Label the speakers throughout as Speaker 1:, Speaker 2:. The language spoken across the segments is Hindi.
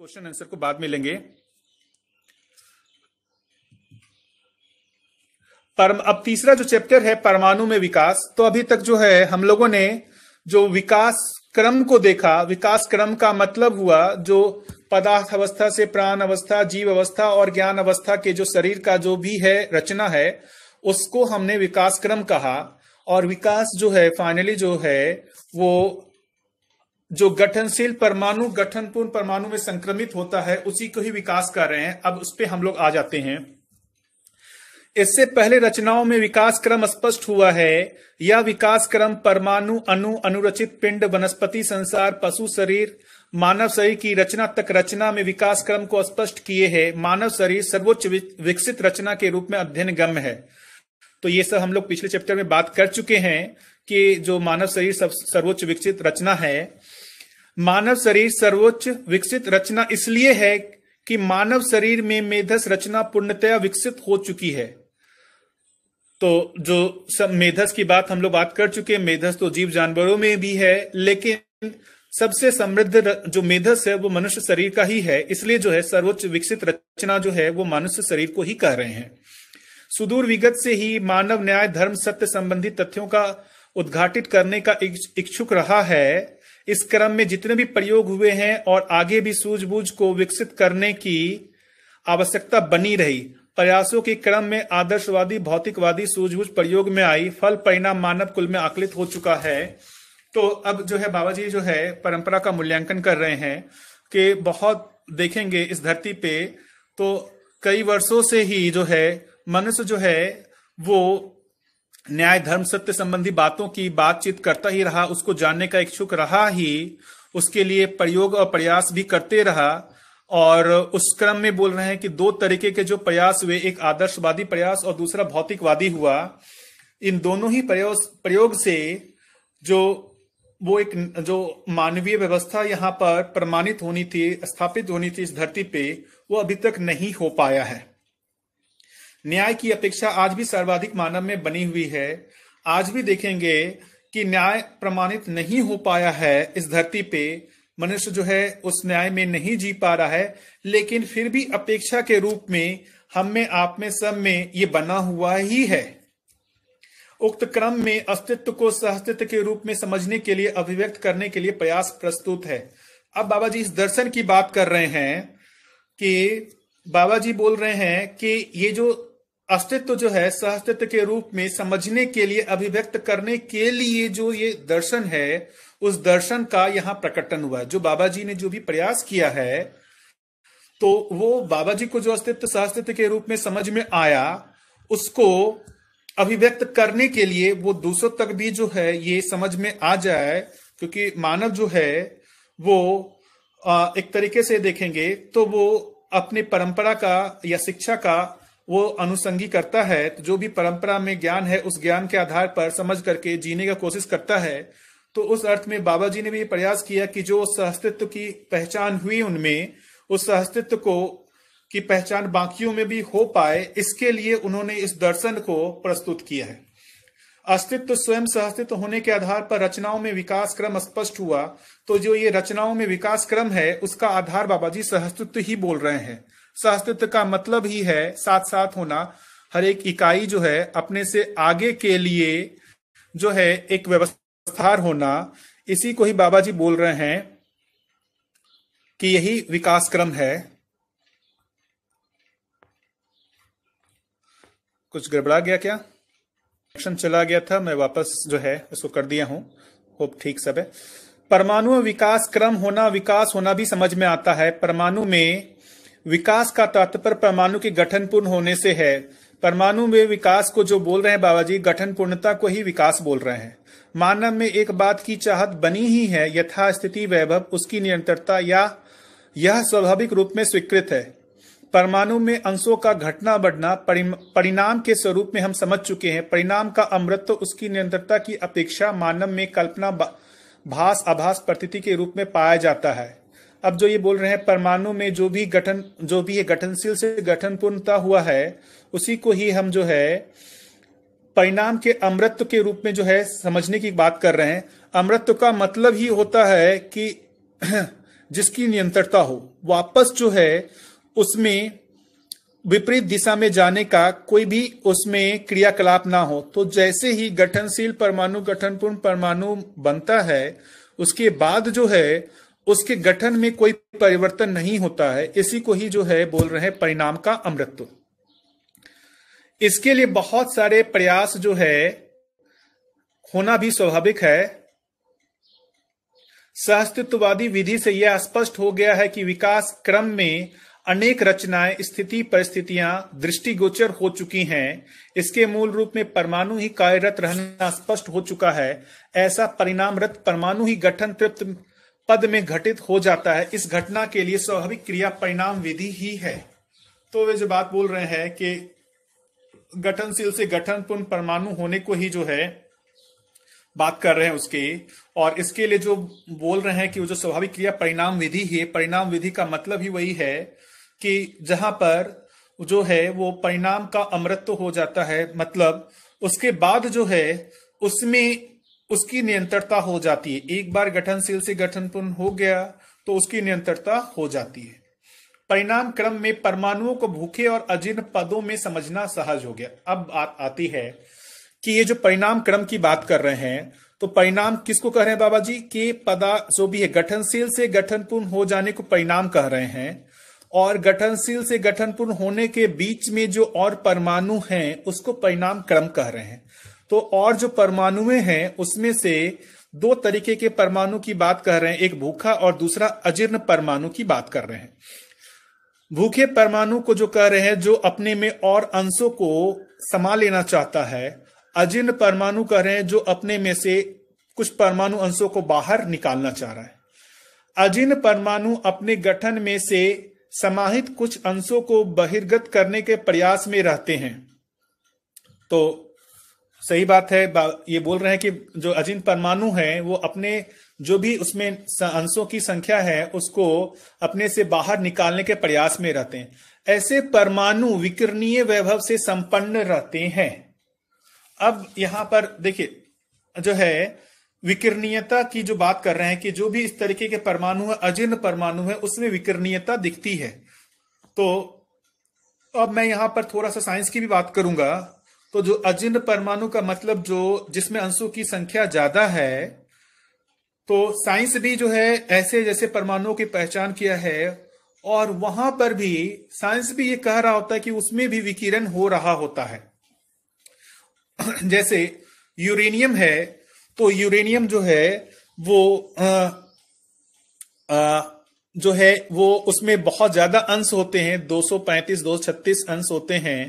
Speaker 1: क्वेश्चन आंसर को बाद में लेंगे परम अब तीसरा जो चैप्टर है परमाणु में विकास तो अभी तक जो है हम लोगों ने जो विकास क्रम को देखा विकास क्रम का मतलब हुआ जो पदार्थ अवस्था से प्राण अवस्था जीव अवस्था और ज्ञान अवस्था के जो शरीर का जो भी है रचना है उसको हमने विकास क्रम कहा और विकास जो है फाइनली जो है वो जो गठनशील परमाणु गठनपूर्ण परमाणु में संक्रमित होता है उसी को ही विकास कर रहे हैं अब उस पर हम लोग आ जाते हैं इससे पहले रचनाओं में विकास क्रम स्पष्ट हुआ है यह विकास क्रम परमाणु अनु अनुरचित पिंड वनस्पति संसार पशु शरीर मानव शरीर की रचना तक रचना में विकास क्रम को स्पष्ट किए है मानव शरीर सर्वोच्च विकसित रचना के रूप में अध्ययन गम्य है तो ये सब हम लोग पिछले चैप्टर में बात कर चुके हैं कि जो मानव शरीर सर्वोच्च विकसित रचना है मानव शरीर सर्वोच्च विकसित रचना इसलिए है कि मानव शरीर में मेधस रचना पूर्णतया विकसित हो चुकी है तो जो सब मेधस की बात हम लोग बात कर चुके हैं मेधस तो जीव जानवरों में भी है लेकिन सबसे समृद्ध जो मेधस है वो मनुष्य शरीर का ही है इसलिए जो है सर्वोच्च विकसित रचना जो है वो मनुष्य शरीर को ही कह रहे हैं सुदूर विगत से ही मानव न्याय धर्म सत्य संबंधी तथ्यों का उद्घाटित करने का इच्छुक रहा है इस क्रम में जितने भी प्रयोग हुए हैं और आगे भी सूझबूझ को विकसित करने की आवश्यकता बनी रही प्रयासों के क्रम में आदर्शवादी भौतिकवादी सूझबूझ प्रयोग में आई फल परिणाम मानव कुल में आकलित हो चुका है तो अब जो है बाबा जी जो है परंपरा का मूल्यांकन कर रहे हैं कि बहुत देखेंगे इस धरती पे तो कई वर्षों से ही जो है मनुष्य जो है वो न्याय धर्म सत्य संबंधी बातों की बातचीत करता ही रहा उसको जानने का इच्छुक रहा ही उसके लिए प्रयोग और प्रयास भी करते रहा और उस क्रम में बोल रहे हैं कि दो तरीके के जो प्रयास हुए एक आदर्शवादी प्रयास और दूसरा भौतिकवादी हुआ इन दोनों ही प्रयोग प्रयोग से जो वो एक जो मानवीय व्यवस्था यहाँ पर प्रमाणित होनी थी स्थापित होनी थी इस धरती पे वो अभी तक नहीं हो पाया है न्याय की अपेक्षा आज भी सर्वाधिक मानव में बनी हुई है आज भी देखेंगे कि न्याय प्रमाणित नहीं हो पाया है इस धरती पे मनुष्य जो है उस न्याय में नहीं जी पा रहा है लेकिन फिर भी अपेक्षा के रूप में हम में आप में सब में ये बना हुआ ही है उक्त क्रम में अस्तित्व को सहअस्तित्व के रूप में समझने के लिए अभिव्यक्त करने के लिए प्रयास प्रस्तुत है अब बाबा जी इस दर्शन की बात कर रहे हैं कि बाबा जी बोल रहे हैं कि ये जो अस्तित्व जो है अस्तित्व के रूप में समझने के लिए अभिव्यक्त करने के लिए जो ये दर्शन है उस दर्शन का यहाँ प्रकटन हुआ है जो बाबा जी ने जो भी प्रयास किया है तो वो बाबा जी को जो अस्तित्व अस्तित्व के रूप में समझ में आया उसको अभिव्यक्त करने के लिए वो दूसरों तक भी जो है ये समझ में आ जाए क्योंकि मानव जो है वो एक तरीके से देखेंगे तो वो अपने परंपरा का या शिक्षा का वो अनुसंगी करता है तो जो भी परंपरा में ज्ञान है उस ज्ञान के आधार पर समझ करके जीने का कोशिश करता है तो उस अर्थ में बाबा जी ने भी प्रयास किया कि जो सहस्तित्व की पहचान हुई उनमें उस सहस्तित्व को की पहचान बाकियों में भी हो पाए इसके लिए उन्होंने इस दर्शन को प्रस्तुत किया है अस्तित्व स्वयं सहस्तित्व होने के आधार पर रचनाओं में विकास क्रम स्पष्ट हुआ तो जो ये रचनाओं में विकास क्रम है उसका आधार बाबा जी सहस्तित्व ही बोल रहे हैं सहअस्तित्व का मतलब ही है साथ साथ होना हर एक इकाई जो है अपने से आगे के लिए जो है एक व्यवस्था होना इसी को ही बाबा जी बोल रहे हैं कि यही विकास क्रम है कुछ गड़बड़ा गया क्या एक्शन चला गया था मैं वापस जो है उसको कर दिया हूं होप ठीक सब है परमाणु विकास क्रम होना विकास होना भी समझ में आता है परमाणु में विकास का तात्पर्य परमाणु के गठन पूर्ण होने से है परमाणु में विकास को जो बोल रहे हैं बाबा जी गठन पूर्णता को ही विकास बोल रहे हैं मानव में एक बात की चाहत बनी ही है यथास्थिति वैभव उसकी निरंतरता या यह स्वाभाविक रूप में स्वीकृत है परमाणु में अंशों का घटना बढ़ना परिणाम के स्वरूप में हम समझ चुके हैं परिणाम का अमृत तो उसकी निरंतरता की अपेक्षा मानव में कल्पना भास आभास प्रतिति के रूप में पाया जाता है अब जो ये बोल रहे हैं परमाणु में जो भी गठन जो भी है गठनशील से गठन पूर्णता हुआ है उसी को ही हम जो है परिणाम के अमृत के रूप में जो है समझने की बात कर रहे हैं अमृत का मतलब ही होता है कि जिसकी नियंत्रता हो वापस जो है उसमें विपरीत दिशा में जाने का कोई भी उसमें क्रियाकलाप ना हो तो जैसे ही गठनशील परमाणु गठनपूर्ण परमाणु बनता है उसके बाद जो है उसके गठन में कोई परिवर्तन नहीं होता है इसी को ही जो है बोल रहे हैं परिणाम का अमृतत्व इसके लिए बहुत सारे प्रयास जो है होना भी स्वाभाविक है सहस्तित्ववादी विधि से यह स्पष्ट हो गया है कि विकास क्रम में अनेक रचनाएं स्थिति परिस्थितियां दृष्टिगोचर हो चुकी हैं इसके मूल रूप में परमाणु ही कार्यरत रहना स्पष्ट हो चुका है ऐसा परिणामरत परमाणु ही गठन तृप्त पद में घटित हो जाता है इस घटना के लिए स्वाभाविक क्रिया परिणाम विधि ही है तो वे जो बात बोल रहे हैं कि गठनशील से गठनपूर्ण परमाणु होने को ही जो है बात कर रहे हैं उसके और इसके लिए जो बोल रहे हैं कि वो जो स्वाभाविक क्रिया परिणाम विधि है परिणाम विधि का मतलब ही वही है कि जहां पर जो है वो परिणाम का अमृत हो जाता है मतलब उसके बाद जो है उसमें उसकी नियंत्रता हो जाती है एक बार गठनशील से गठनपूर्ण हो गया तो उसकी नियंत्रता हो जाती है परिणाम क्रम में परमाणुओं को भूखे और अजीर्ण पदों में समझना सहज हो गया अब बात आती है कि ये जो परिणाम क्रम की बात कर रहे हैं तो परिणाम किसको कह रहे हैं बाबा जी के पदा जो भी है गठनशील से गठनपूर्ण हो जाने को परिणाम कह रहे हैं और गठनशील से गठनपूर्ण होने के बीच में जो और परमाणु हैं उसको परिणाम क्रम कह रहे हैं तो और जो परमाणु हैं उसमें से दो तरीके के परमाणु की बात कर रहे हैं एक भूखा और दूसरा अजीर्ण परमाणु की बात कर रहे हैं भूखे परमाणु को जो कह रहे हैं जो अपने में और अंशों को समा लेना चाहता है अजीर्ण परमाणु कह रहे हैं जो अपने में से कुछ परमाणु अंशों को बाहर निकालना चाह रहा है अजीर्ण परमाणु अपने गठन में से समाहित कुछ अंशों को बहिर्गत करने के प्रयास में रहते हैं तो सही बात है ये बोल रहे हैं कि जो अजीन परमाणु है वो अपने जो भी उसमें अंशों की संख्या है उसको अपने से बाहर निकालने के प्रयास में रहते हैं ऐसे परमाणु विकरणीय वैभव से संपन्न रहते हैं अब यहां पर देखिए जो है विकिरणीयता की जो बात कर रहे हैं कि जो भी इस तरीके के परमाणु है अजीर्ण परमाणु है उसमें विकिरणीयता दिखती है तो अब मैं यहां पर थोड़ा सा साइंस की भी बात करूंगा तो जो अजीर्ण परमाणु का मतलब जो जिसमें अंशों की संख्या ज्यादा है तो साइंस भी जो है ऐसे जैसे परमाणुओं की पहचान किया है और वहां पर भी साइंस भी ये कह रहा होता है कि उसमें भी विकिरण हो रहा होता है जैसे यूरेनियम है तो यूरेनियम जो है वो आ, आ, जो है वो उसमें बहुत ज्यादा अंश होते हैं 235 236 अंश होते हैं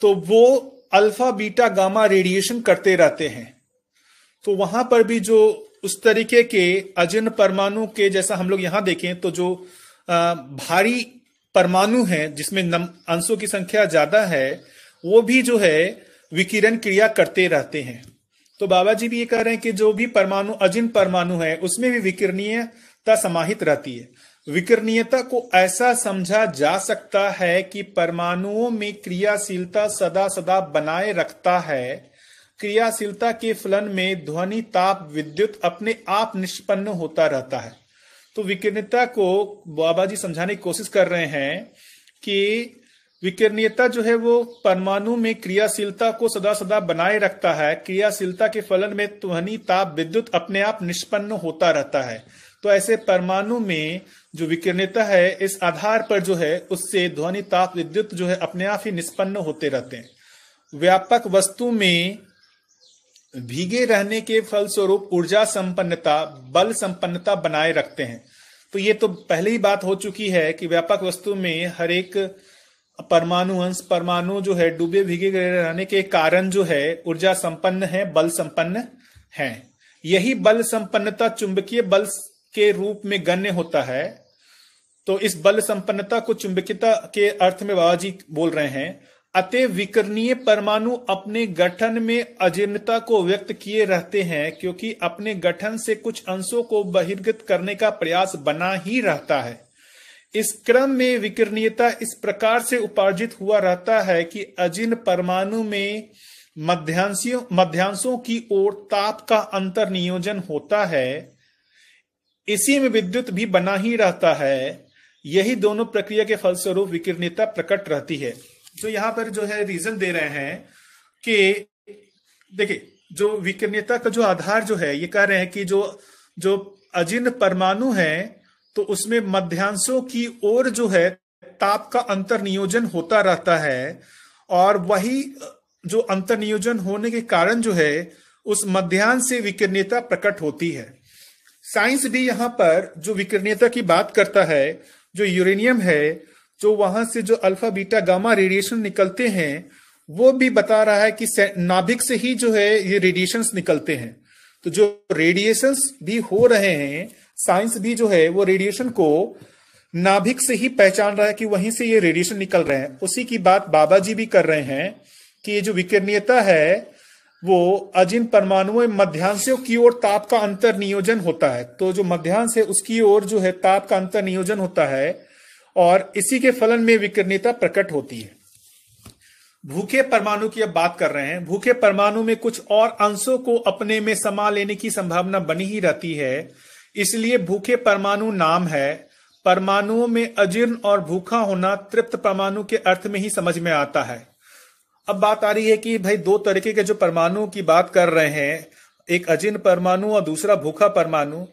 Speaker 1: तो वो अल्फा बीटा गामा रेडिएशन करते रहते हैं तो वहां पर भी जो उस तरीके के अजन परमाणु के जैसा हम लोग यहां देखें तो जो भारी परमाणु है जिसमें अंशों की संख्या ज्यादा है वो भी जो है विकिरण क्रिया करते रहते हैं तो बाबा जी भी ये कह रहे हैं कि जो भी परमाणु अजिन परमाणु है उसमें भी विकिरणीयता समाहित रहती है विकरणीयता को ऐसा समझा जा सकता है कि परमाणुओं में क्रियाशीलता सदा सदा बनाए रखता है क्रियाशीलता के फलन में ध्वनि ताप विद्युत अपने आप निष्पन्न होता रहता है तो विकिरणता को बाबा जी समझाने की कोशिश कर रहे हैं कि विकिरणीयता जो है वो परमाणु में क्रियाशीलता को सदा सदा बनाए रखता है क्रियाशीलता के फलन में ध्वनि ताप विद्युत अपने आप निष्पन्न होता रहता है तो ऐसे परमाणु में जो विकिरणता है इस आधार पर जो है उससे ध्वनि ताप विद्युत जो है अपने आप ही निष्पन्न होते रहते हैं व्यापक वस्तु में भीगे रहने के फलस्वरूप ऊर्जा संपन्नता बल संपन्नता बनाए रखते हैं तो ये तो पहले ही बात हो चुकी है कि व्यापक वस्तु में हर एक परमाणु अंश परमाणु जो है डूबे भीगे रहने के कारण जो है ऊर्जा संपन्न है बल संपन्न है यही बल संपन्नता चुंबकीय बल के रूप में गण्य होता है तो इस बल संपन्नता को चुंबकीता के अर्थ में बाबा जी बोल रहे हैं अत विकरणीय परमाणु अपने गठन में अजीर्णता को व्यक्त किए रहते हैं क्योंकि अपने गठन से कुछ अंशों को बहिर्गत करने का प्रयास बना ही रहता है इस क्रम में विकरणीयता इस प्रकार से उपार्जित हुआ रहता है कि अजीर्ण परमाणु में मध्यांशों की ओर ताप का अंतर नियोजन होता है इसी में विद्युत भी बना ही रहता है यही दोनों प्रक्रिया के फलस्वरूप विकिरणता प्रकट रहती है जो यहां पर जो है रीजन दे रहे हैं कि देखिए जो विकिरणता का जो आधार जो है ये कह रहे हैं कि जो जो अजीर्ण परमाणु है तो उसमें मध्यांशों की ओर जो है ताप का अंतर्नियोजन होता रहता है और वही जो अंतर्नियोजन होने के कारण जो है उस मध्यांश से विकिरणता प्रकट होती है साइंस भी यहाँ पर जो विकिरणीयता की बात करता है जो यूरेनियम है जो वहां से जो अल्फा बीटा गामा रेडिएशन निकलते हैं वो भी बता रहा है कि नाभिक से ही जो है ये रेडिएशंस निकलते हैं तो जो रेडिएशंस भी हो रहे हैं साइंस भी जो है वो रेडिएशन को नाभिक से ही पहचान रहा है कि वहीं से ये रेडिएशन निकल रहे हैं उसी की बात बाबा जी भी कर रहे हैं कि ये जो विकरणीयता है वो अजिन परमाणुओं मध्यांशों की ओर ताप का अंतर नियोजन होता है तो जो मध्यांश है उसकी ओर जो है ताप का अंतर नियोजन होता है और इसी के फलन में विकर्णता प्रकट होती है भूखे परमाणु की अब बात कर रहे हैं भूखे परमाणु में कुछ और अंशों को अपने में समा लेने की संभावना बनी ही रहती है इसलिए भूखे परमाणु नाम है परमाणुओं में अजीर्ण और भूखा होना तृप्त परमाणु के अर्थ में ही समझ में आता है अब बात आ रही है कि भाई दो तरीके के जो परमाणु की बात कर रहे हैं एक अजिन परमाणु और दूसरा भूखा परमाणु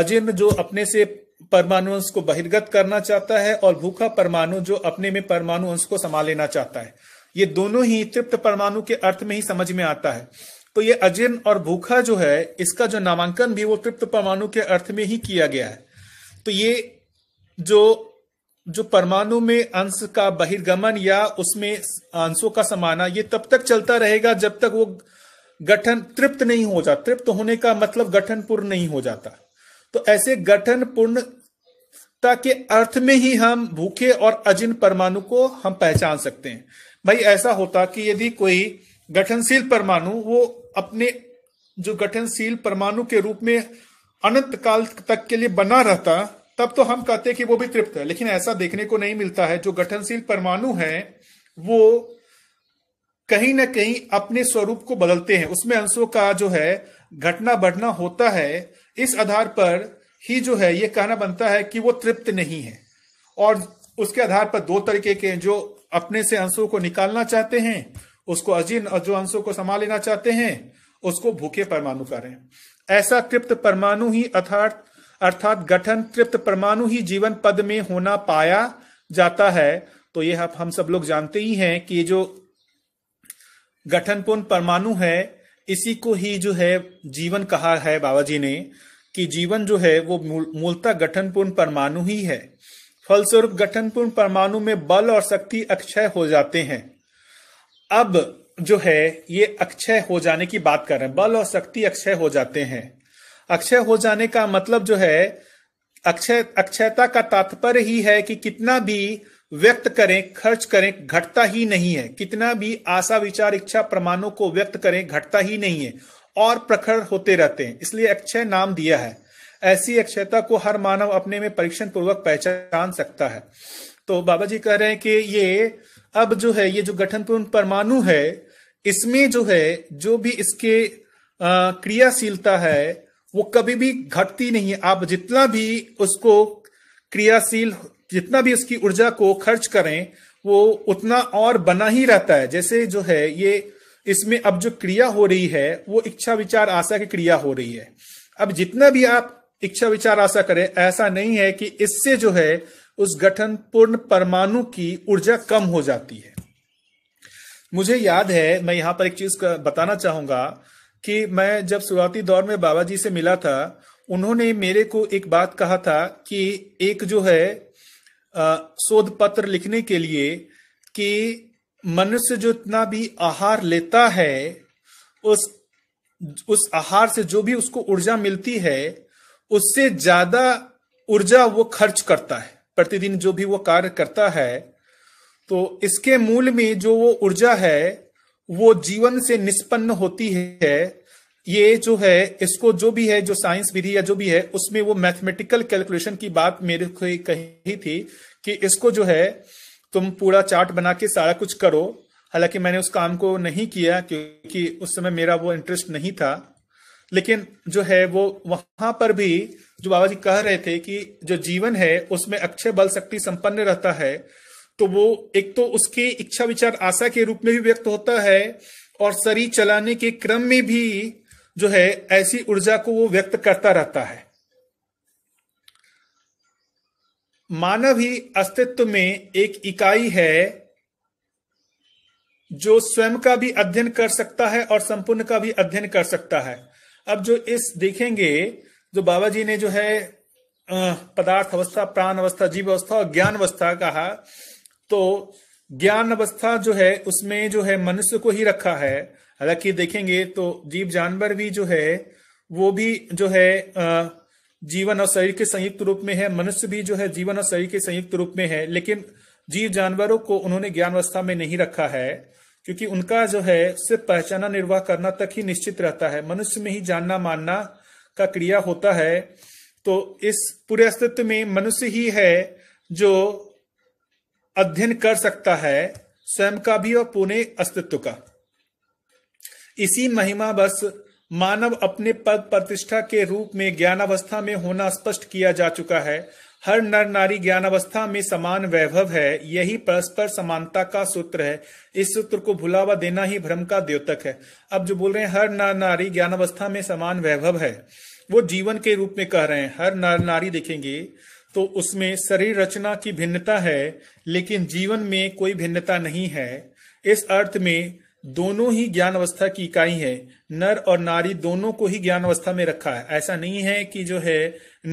Speaker 1: अजिन जो अपने से परमाणु अंश को बहिर्गत करना चाहता है और भूखा परमाणु जो अपने में परमाणु अंश को समा लेना चाहता है ये दोनों ही तृप्त परमाणु के अर्थ में ही समझ में आता है तो ये अजीर्ण और भूखा जो है इसका जो नामांकन भी वो तृप्त परमाणु के अर्थ में ही किया गया है तो ये जो जो परमाणु में अंश का बहिर्गमन या उसमें अंशों का समाना ये तब तक चलता रहेगा जब तक वो गठन तृप्त नहीं हो जाता तृप्त होने का मतलब गठन पूर्ण नहीं हो जाता तो ऐसे गठन पूर्णता के अर्थ में ही हम भूखे और अजिन परमाणु को हम पहचान सकते हैं भाई ऐसा होता कि यदि कोई गठनशील परमाणु वो अपने जो गठनशील परमाणु के रूप में अनंत काल तक के लिए बना रहता तब तो हम कहते हैं कि वो भी तृप्त है लेकिन ऐसा देखने को नहीं मिलता है जो गठनशील परमाणु है वो कहीं ना कहीं अपने स्वरूप को बदलते हैं उसमें अंशों का जो है घटना बढ़ना होता है इस आधार पर ही जो है ये कहना बनता है कि वो तृप्त नहीं है और उसके आधार पर दो तरीके के जो अपने से अंशों को निकालना चाहते हैं उसको अजीर्ण जो अंशों को समा लेना चाहते हैं उसको भूखे परमाणु करें ऐसा तृप्त परमाणु ही अर्थात अर्थात गठन तृप्त परमाणु ही जीवन पद में होना पाया जाता है तो आप हम सब लोग जानते ही हैं कि जो गठनपूर्ण परमाणु है इसी को ही जो है जीवन कहा है बाबा जी ने कि जीवन जो है वो मूलतः गठनपूर्ण परमाणु ही है फलस्वरूप गठनपूर्ण परमाणु में बल और शक्ति अक्षय हो जाते हैं अब जो है ये अक्षय हो जाने की बात कर रहे हैं बल और शक्ति अक्षय हो जाते हैं अक्षय हो जाने का मतलब जो है अक्षय अक्षयता का तात्पर्य ही है कि कितना भी व्यक्त करें खर्च करें घटता ही नहीं है कितना भी आशा विचार इच्छा प्रमाणों को व्यक्त करें घटता ही नहीं है और प्रखर होते रहते हैं इसलिए अक्षय नाम दिया है ऐसी अक्षयता को हर मानव अपने में परीक्षण पूर्वक पहचान सकता है तो बाबा जी कह रहे हैं कि ये अब जो है ये जो गठनपूर्ण परमाणु है इसमें जो है जो भी इसके क्रियाशीलता है वो कभी भी घटती नहीं है आप जितना भी उसको क्रियाशील जितना भी उसकी ऊर्जा को खर्च करें वो उतना और बना ही रहता है जैसे जो है ये इसमें अब जो क्रिया हो रही है वो इच्छा विचार आशा की क्रिया हो रही है अब जितना भी आप इच्छा विचार आशा करें ऐसा नहीं है कि इससे जो है उस गठन पूर्ण परमाणु की ऊर्जा कम हो जाती है मुझे याद है मैं यहां पर एक चीज बताना चाहूंगा कि मैं जब शुरुआती दौर में बाबा जी से मिला था उन्होंने मेरे को एक बात कहा था कि एक जो है शोध पत्र लिखने के लिए कि मनुष्य जो इतना भी आहार लेता है उस उस आहार से जो भी उसको ऊर्जा मिलती है उससे ज्यादा ऊर्जा वो खर्च करता है प्रतिदिन जो भी वो कार्य करता है तो इसके मूल में जो वो ऊर्जा है वो जीवन से निष्पन्न होती है ये जो है इसको जो भी है जो साइंस विधि या जो भी है उसमें वो मैथमेटिकल कैलकुलेशन की बात मेरे को कही थी कि इसको जो है तुम पूरा चार्ट बना के सारा कुछ करो हालांकि मैंने उस काम को नहीं किया क्योंकि उस समय मेरा वो इंटरेस्ट नहीं था लेकिन जो है वो वहां पर भी जो बाबा जी कह रहे थे कि जो जीवन है उसमें अक्षय बल शक्ति संपन्न रहता है तो वो एक तो उसके इच्छा विचार आशा के रूप में भी व्यक्त होता है और शरीर चलाने के क्रम में भी जो है ऐसी ऊर्जा को वो व्यक्त करता रहता है मानव ही अस्तित्व में एक इकाई है जो स्वयं का भी अध्ययन कर सकता है और संपूर्ण का भी अध्ययन कर सकता है अब जो इस देखेंगे जो बाबा जी ने जो है पदार्थ अवस्था प्राण अवस्था जीव अवस्था और ज्ञान अवस्था कहा तो ज्ञान अवस्था जो है उसमें जो है मनुष्य को ही रखा है हालांकि देखेंगे तो जीव जानवर भी जो है वो भी जो है जीवन और शरीर के संयुक्त रूप में है मनुष्य भी जो है जीवन और शरीर के संयुक्त रूप में है लेकिन जीव जानवरों को उन्होंने ज्ञान अवस्था में नहीं रखा है क्योंकि उनका जो है सिर्फ पहचाना निर्वाह करना तक ही निश्चित रहता है मनुष्य में ही जानना मानना का क्रिया होता है तो इस पूरे अस्तित्व में मनुष्य ही है जो अध्ययन कर सकता है स्वयं का भी और पुणे अस्तित्व का इसी महिमा बस मानव अपने पद प्रतिष्ठा के रूप में अवस्था में होना स्पष्ट किया जा चुका है हर नर नारी अवस्था में समान वैभव है यही परस्पर समानता का सूत्र है इस सूत्र को भुलावा देना ही भ्रम का द्योतक है अब जो बोल रहे हैं हर नर नारी अवस्था में समान वैभव है वो जीवन के रूप में कह रहे हैं हर नर नारी देखेंगे तो उसमें शरीर रचना की भिन्नता है लेकिन जीवन में कोई भिन्नता नहीं है इस अर्थ में दोनों ही ज्ञान अवस्था की इकाई है नर और नारी दोनों को ही ज्ञान अवस्था में रखा है ऐसा नहीं है कि जो है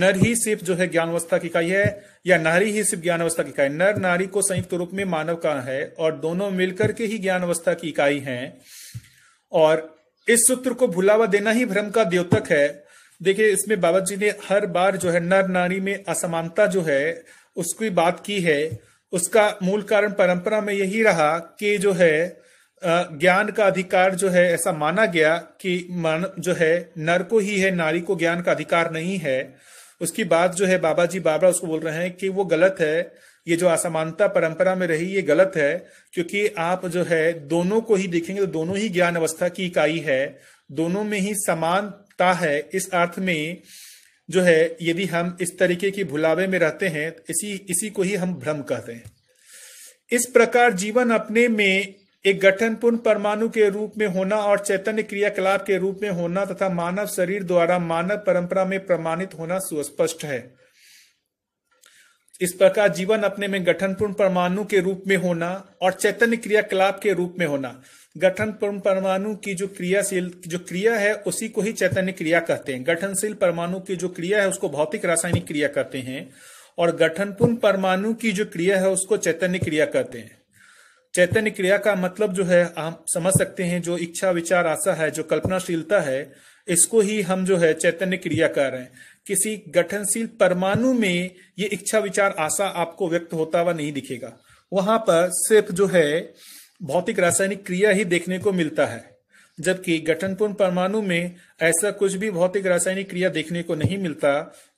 Speaker 1: नर ही सिर्फ जो है ज्ञान अवस्था की इकाई है या नारी ही सिर्फ ज्ञान अवस्था की इकाई नर नारी को संयुक्त रूप में मानव का है और दोनों मिलकर के ही ज्ञान अवस्था की इकाई है और इस सूत्र को भुलावा देना ही भ्रम का द्योतक है देखिए इसमें बाबा जी ने हर बार जो है नर नारी में असमानता जो है उसकी बात की है उसका मूल कारण परंपरा में यही रहा कि जो है ज्ञान का अधिकार जो है ऐसा माना गया कि मन जो है नर को ही है नारी को ज्ञान का अधिकार नहीं है उसकी बात जो है बाबा जी बाबा उसको बोल रहे हैं कि वो गलत है ये जो असमानता परंपरा में रही ये गलत है क्योंकि आप जो है दोनों को ही देखेंगे तो दोनों ही ज्ञान अवस्था की इकाई है दोनों में ही समान सकता है इस अर्थ में जो है यदि हम इस तरीके की भुलावे में रहते हैं इसी इसी को ही हम भ्रम कहते हैं इस प्रकार जीवन अपने में एक गठनपूर्ण परमाणु के रूप में होना और चैतन्य क्रियाकलाप के रूप में होना तथा मानव शरीर द्वारा मानव परंपरा में प्रमाणित होना सुस्पष्ट है इस प्रकार जीवन अपने में गठनपूर्ण परमाणु के रूप में होना और चैतन्य क्रियाकलाप के रूप में होना गठन परमाणु की जो क्रियाशील जो क्रिया है उसी को ही चैतन्य क्रिया कहते हैं गठनशील परमाणु की जो क्रिया है उसको भौतिक रासायनिक क्रिया कहते हैं और गठनपूर्ण परमाणु की जो क्रिया है उसको चैतन्य क्रिया कहते हैं चैतन्य क्रिया का मतलब जो है हम समझ सकते हैं जो इच्छा विचार आशा है जो कल्पनाशीलता है इसको ही हम जो है चैतन्य क्रिया कह रहे हैं किसी गठनशील परमाणु में ये इच्छा विचार आशा आपको व्यक्त होता हुआ नहीं दिखेगा वहां पर सिर्फ जो है भौतिक रासायनिक क्रिया ही देखने को मिलता है जबकि गठनपूर्ण परमाणु में ऐसा कुछ भी भौतिक रासायनिक क्रिया देखने को नहीं मिलता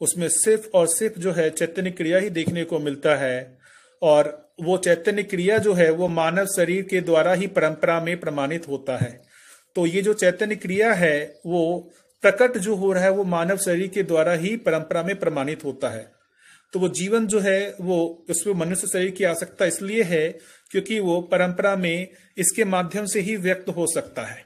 Speaker 1: उसमें सिर्फ और सिर्फ जो है चैतन्य क्रिया ही देखने को मिलता है और वो चैतन्य क्रिया जो है वो मानव शरीर के द्वारा ही परंपरा में प्रमाणित होता है तो ये जो चैतन्य क्रिया है वो प्रकट जो हो रहा है वो मानव शरीर के द्वारा ही परंपरा में प्रमाणित होता है तो वो जीवन जो है वो उसमें मनुष्य शरीर की आवश्यकता इसलिए है क्योंकि वो परंपरा में इसके माध्यम से ही व्यक्त हो सकता है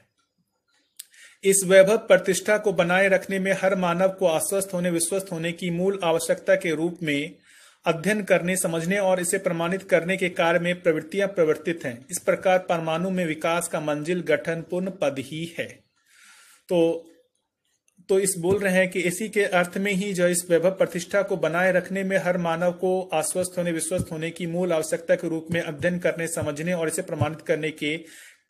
Speaker 1: इस वैभव प्रतिष्ठा को बनाए रखने में हर मानव को आश्वस्त होने विश्वस्त होने की मूल आवश्यकता के रूप में अध्ययन करने समझने और इसे प्रमाणित करने के कार्य में प्रवृत्तियां प्रवर्तित हैं इस प्रकार परमाणु में विकास का मंजिल गठन पूर्ण पद ही है तो तो इस बोल रहे हैं कि इसी के अर्थ में ही जो इस वैभव प्रतिष्ठा को बनाए रखने में हर मानव को आश्वस्त होने विश्वस्त होने की मूल आवश्यकता के रूप में अध्ययन करने समझने और इसे प्रमाणित करने के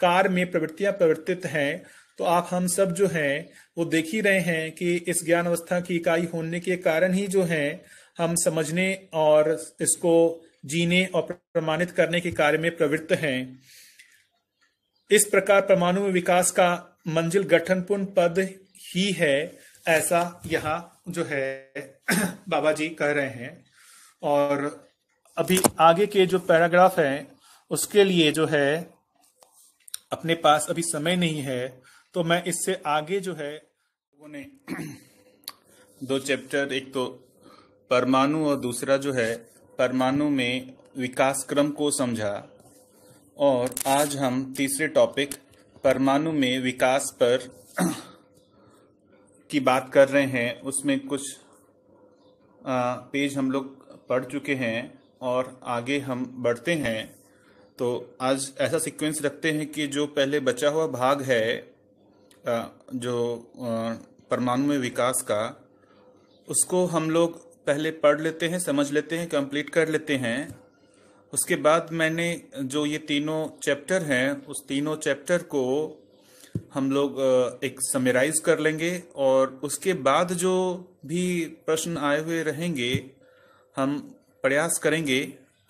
Speaker 1: कार में प्रवृत्तियां प्रवर्तित हैं तो आप हम सब जो हैं वो देख ही रहे हैं कि इस ज्ञान अवस्था की इकाई होने के कारण ही जो है हम समझने और इसको जीने और प्रमाणित करने के कार्य में प्रवृत्त हैं इस प्रकार परमाणु विकास का मंजिल गठन पूर्ण पद ही है ऐसा यहाँ जो है बाबा जी कह रहे हैं और अभी आगे के जो पैराग्राफ है उसके लिए जो है अपने पास अभी समय नहीं है तो मैं इससे आगे जो है उन्हें दो चैप्टर एक तो परमाणु और दूसरा जो है परमाणु में विकास क्रम को समझा और आज हम तीसरे टॉपिक परमाणु में विकास पर की बात कर रहे हैं उसमें कुछ पेज हम लोग पढ़ चुके हैं और आगे हम बढ़ते हैं तो आज ऐसा सीक्वेंस रखते हैं कि जो पहले बचा हुआ भाग है जो परमाणु में विकास का उसको हम लोग पहले पढ़ लेते हैं समझ लेते हैं कंप्लीट कर लेते हैं उसके बाद मैंने जो ये तीनों चैप्टर हैं उस तीनों चैप्टर को हम लोग एक समराइज कर लेंगे और उसके बाद जो भी प्रश्न आए हुए रहेंगे हम प्रयास करेंगे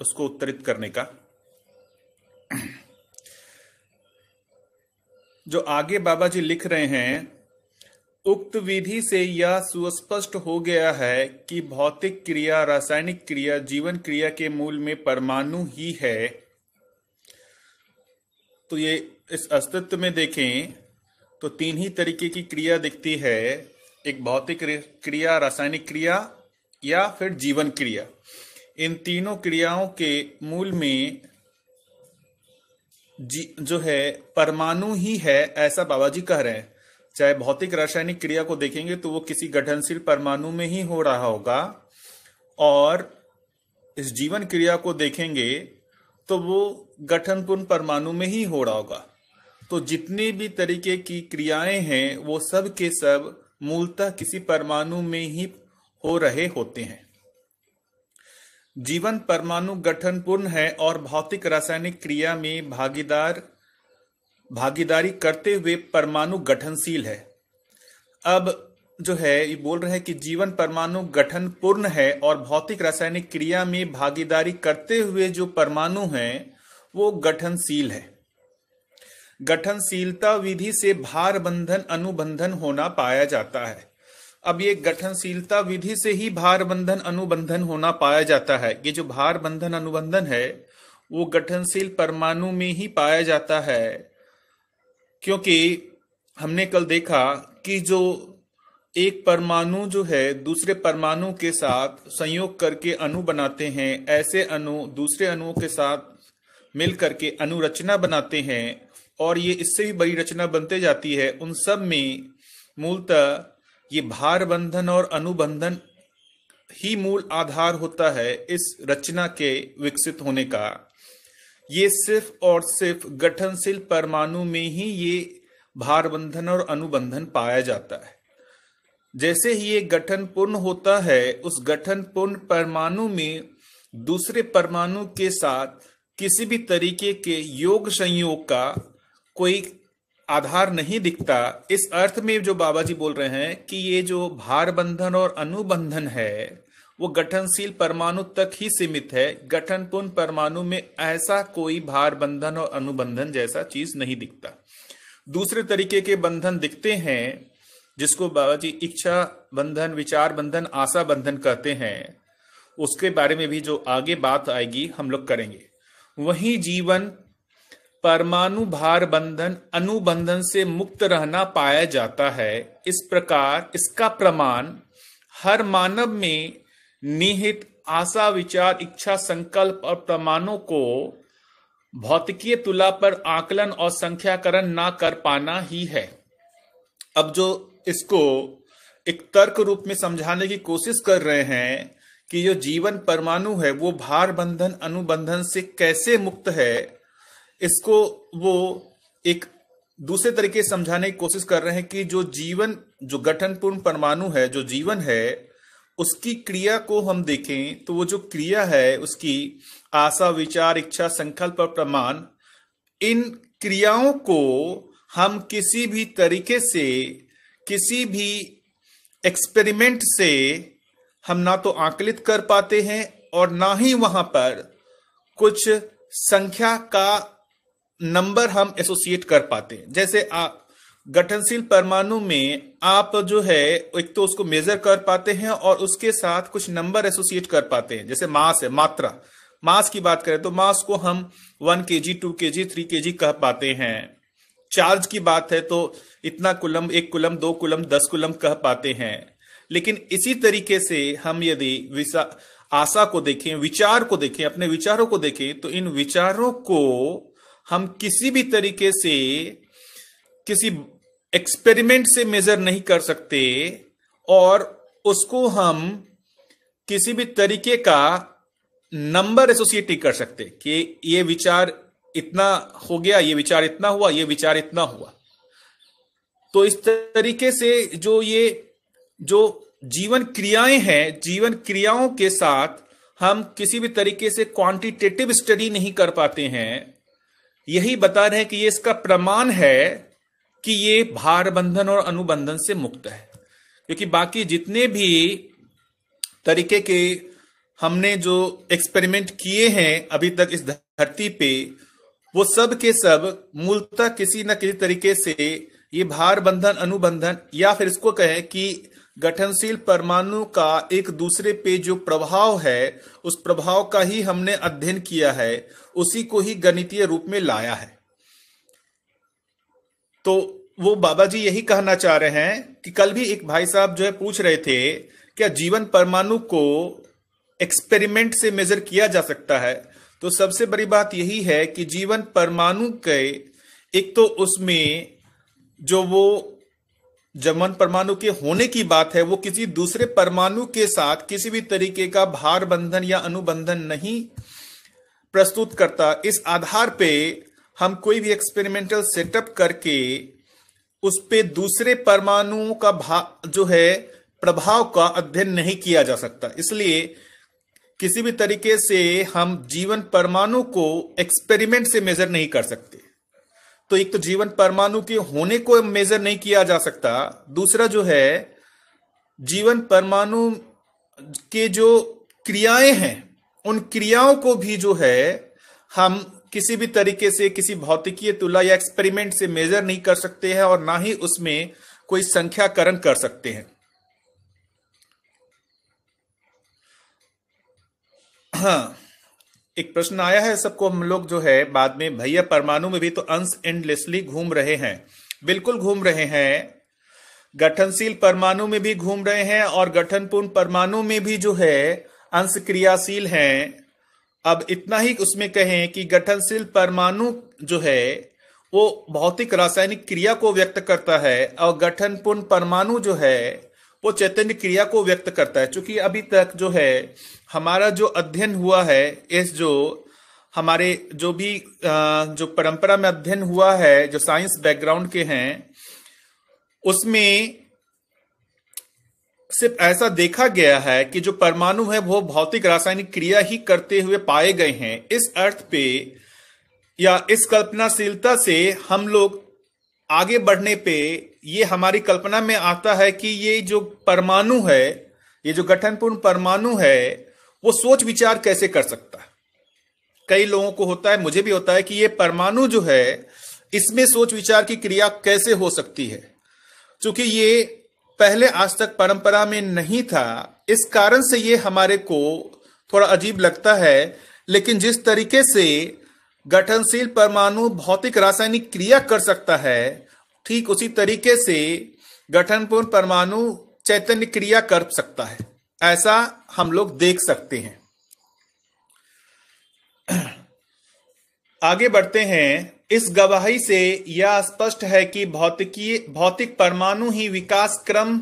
Speaker 1: उसको उत्तरित करने का जो आगे बाबा जी लिख रहे हैं उक्त विधि से यह सुस्पष्ट हो गया है कि भौतिक क्रिया रासायनिक क्रिया जीवन क्रिया के मूल में परमाणु ही है तो ये इस अस्तित्व में देखें तो तीन ही तरीके की क्रिया दिखती है एक भौतिक क्रिया रासायनिक क्रिया या फिर जीवन क्रिया इन तीनों क्रियाओं के मूल में जी जो है परमाणु ही है ऐसा बाबा जी कह रहे हैं चाहे भौतिक रासायनिक क्रिया को देखेंगे तो वो किसी गठनशील परमाणु में ही हो रहा होगा और इस जीवन क्रिया को देखेंगे तो वो गठनपूर्ण परमाणु में ही हो रहा होगा तो जितने भी तरीके की क्रियाएं हैं वो सब के सब मूलतः किसी परमाणु में ही हो रहे होते हैं जीवन परमाणु गठन पूर्ण है और भौतिक रासायनिक क्रिया में भागीदार भागीदारी करते हुए परमाणु गठनशील है अब जो है ये बोल रहे हैं कि जीवन परमाणु गठन पूर्ण है और भौतिक रासायनिक क्रिया में भागीदारी करते हुए जो परमाणु है वो गठनशील है गठनशीलता विधि से भार बंधन अनुबंधन होना पाया जाता है अब ये गठनशीलता विधि से ही भार बंधन अनुबंधन होना पाया जाता है ये जो भार बंधन अनुबंधन है वो गठनशील परमाणु में ही पाया जाता है क्योंकि हमने कल देखा कि जो एक परमाणु जो है दूसरे परमाणु के साथ संयोग करके अणु बनाते हैं ऐसे अणु दूसरे अणुओं के साथ मिल करके अनुरचना बनाते हैं और ये इससे भी बड़ी रचना बनते जाती है उन सब में मूलतः ये भार बंधन और अनुबंधन ही मूल आधार होता है इस रचना के विकसित होने का ये सिर्फ और सिर्फ गठनशील परमाणु में ही ये भार बंधन और अनुबंधन पाया जाता है जैसे ही ये गठन पूर्ण होता है उस गठन पूर्ण परमाणु में दूसरे परमाणु के साथ किसी भी तरीके के योग संयोग का कोई आधार नहीं दिखता इस अर्थ में जो बाबा जी बोल रहे हैं कि ये जो भार बंधन और अनुबंधन है वो गठनशील परमाणु तक ही सीमित है गठन पूर्ण परमाणु में ऐसा कोई भार बंधन और अनुबंधन जैसा चीज नहीं दिखता दूसरे तरीके के बंधन दिखते हैं जिसको बाबा जी इच्छा बंधन विचार बंधन आशा बंधन कहते हैं उसके बारे में भी जो आगे बात आएगी हम लोग करेंगे वही जीवन परमाणु भार बंधन अनुबंधन से मुक्त रहना पाया जाता है इस प्रकार इसका प्रमाण हर मानव में निहित आशा विचार इच्छा संकल्प और प्रमाणों को भौतिकीय तुला पर आकलन और संख्याकरण ना कर पाना ही है अब जो इसको एक तर्क रूप में समझाने की कोशिश कर रहे हैं कि जो जीवन परमाणु है वो भार बंधन अनुबंधन से कैसे मुक्त है इसको वो एक दूसरे तरीके समझाने की कोशिश कर रहे हैं कि जो जीवन जो गठनपूर्ण परमाणु है जो जीवन है उसकी क्रिया को हम देखें तो वो जो क्रिया है उसकी आशा विचार इच्छा संकल्प और प्रमाण इन क्रियाओं को हम किसी भी तरीके से किसी भी एक्सपेरिमेंट से हम ना तो आकलित कर पाते हैं और ना ही वहां पर कुछ संख्या का नंबर हम एसोसिएट कर पाते हैं जैसे आप गठनशील परमाणु में आप जो है एक तो उसको मेजर कर पाते हैं और उसके साथ कुछ नंबर एसोसिएट कर पाते हैं जैसे मास है मात्रा मास की बात करें तो मास को हम वन के जी टू के जी थ्री के जी कह पाते हैं चार्ज की बात है तो इतना कुलम एक कुलम दो कुलम दस कुलम कह पाते हैं लेकिन इसी तरीके से हम यदि आशा को देखें विचार को देखें अपने विचारों को देखें तो इन विचारों को हम किसी भी तरीके से किसी एक्सपेरिमेंट से मेजर नहीं कर सकते और उसको हम किसी भी तरीके का नंबर एसोसिएट कर सकते कि ये विचार इतना हो गया ये विचार इतना हुआ ये विचार इतना हुआ तो इस तरीके से जो ये जो जीवन क्रियाएं हैं जीवन क्रियाओं के साथ हम किसी भी तरीके से क्वांटिटेटिव स्टडी नहीं कर पाते हैं यही बता रहे हैं कि ये इसका प्रमाण है कि ये भार बंधन और अनुबंधन से मुक्त है क्योंकि बाकी जितने भी तरीके के हमने जो एक्सपेरिमेंट किए हैं अभी तक इस धरती पे वो सब के सब मूलतः किसी न किसी तरीके से ये भार बंधन अनुबंधन या फिर इसको कहें कि गठनशील परमाणु का एक दूसरे पे जो प्रभाव है उस प्रभाव का ही हमने अध्ययन किया है उसी को ही गणितीय रूप में लाया है तो वो बाबा जी यही कहना चाह रहे हैं कि कल भी एक भाई साहब जो है पूछ रहे थे क्या जीवन परमाणु को एक्सपेरिमेंट से मेजर किया जा सकता है तो सबसे बड़ी बात यही है कि जीवन परमाणु के एक तो उसमें जो वो जमन परमाणु के होने की बात है वो किसी दूसरे परमाणु के साथ किसी भी तरीके का भार बंधन या अनुबंधन नहीं प्रस्तुत करता इस आधार पे हम कोई भी एक्सपेरिमेंटल सेटअप करके उस पे दूसरे परमाणुओं का भा जो है प्रभाव का अध्ययन नहीं किया जा सकता इसलिए किसी भी तरीके से हम जीवन परमाणु को एक्सपेरिमेंट से मेजर नहीं कर सकते तो एक तो जीवन परमाणु के होने को मेजर नहीं किया जा सकता दूसरा जो है जीवन परमाणु के जो क्रियाएं हैं उन क्रियाओं को भी जो है हम किसी भी तरीके से किसी भौतिकीय तुला या एक्सपेरिमेंट से मेजर नहीं कर सकते हैं और ना ही उसमें कोई संख्याकरण कर सकते हैं हाँ एक प्रश्न आया है सबको हम लोग जो है बाद में भैया परमाणु में भी तो अंश एंडलेसली घूम रहे हैं बिल्कुल घूम रहे हैं गठनशील परमाणु में भी घूम रहे हैं और गठनपूर्ण परमाणु में भी जो है अंश क्रियाशील हैं अब इतना ही उसमें कहें कि गठनशील परमाणु जो है वो भौतिक रासायनिक क्रिया को व्यक्त करता है और गठनपूर्ण परमाणु जो है वो चैतन्य क्रिया को व्यक्त करता है चूंकि अभी तक जो है हमारा जो अध्ययन हुआ है इस जो हमारे जो भी जो परंपरा में अध्ययन हुआ है जो साइंस बैकग्राउंड के हैं उसमें सिर्फ ऐसा देखा गया है कि जो परमाणु है वो भौतिक रासायनिक क्रिया ही करते हुए पाए गए हैं इस अर्थ पे या इस कल्पनाशीलता से हम लोग आगे बढ़ने पे ये हमारी कल्पना में आता है कि ये जो परमाणु है ये जो गठनपूर्ण परमाणु है वो सोच विचार कैसे कर सकता है कई लोगों को होता है मुझे भी होता है कि ये परमाणु जो है इसमें सोच विचार की क्रिया कैसे हो सकती है क्योंकि ये पहले आज तक परंपरा में नहीं था इस कारण से ये हमारे को थोड़ा अजीब लगता है लेकिन जिस तरीके से गठनशील परमाणु भौतिक रासायनिक क्रिया कर सकता है ठीक उसी तरीके से गठनपूर्ण परमाणु चैतन्य क्रिया कर सकता है ऐसा हम लोग देख सकते हैं आगे बढ़ते हैं इस गवाही से यह स्पष्ट है कि भौतिकीय भौतिक परमाणु ही विकास क्रम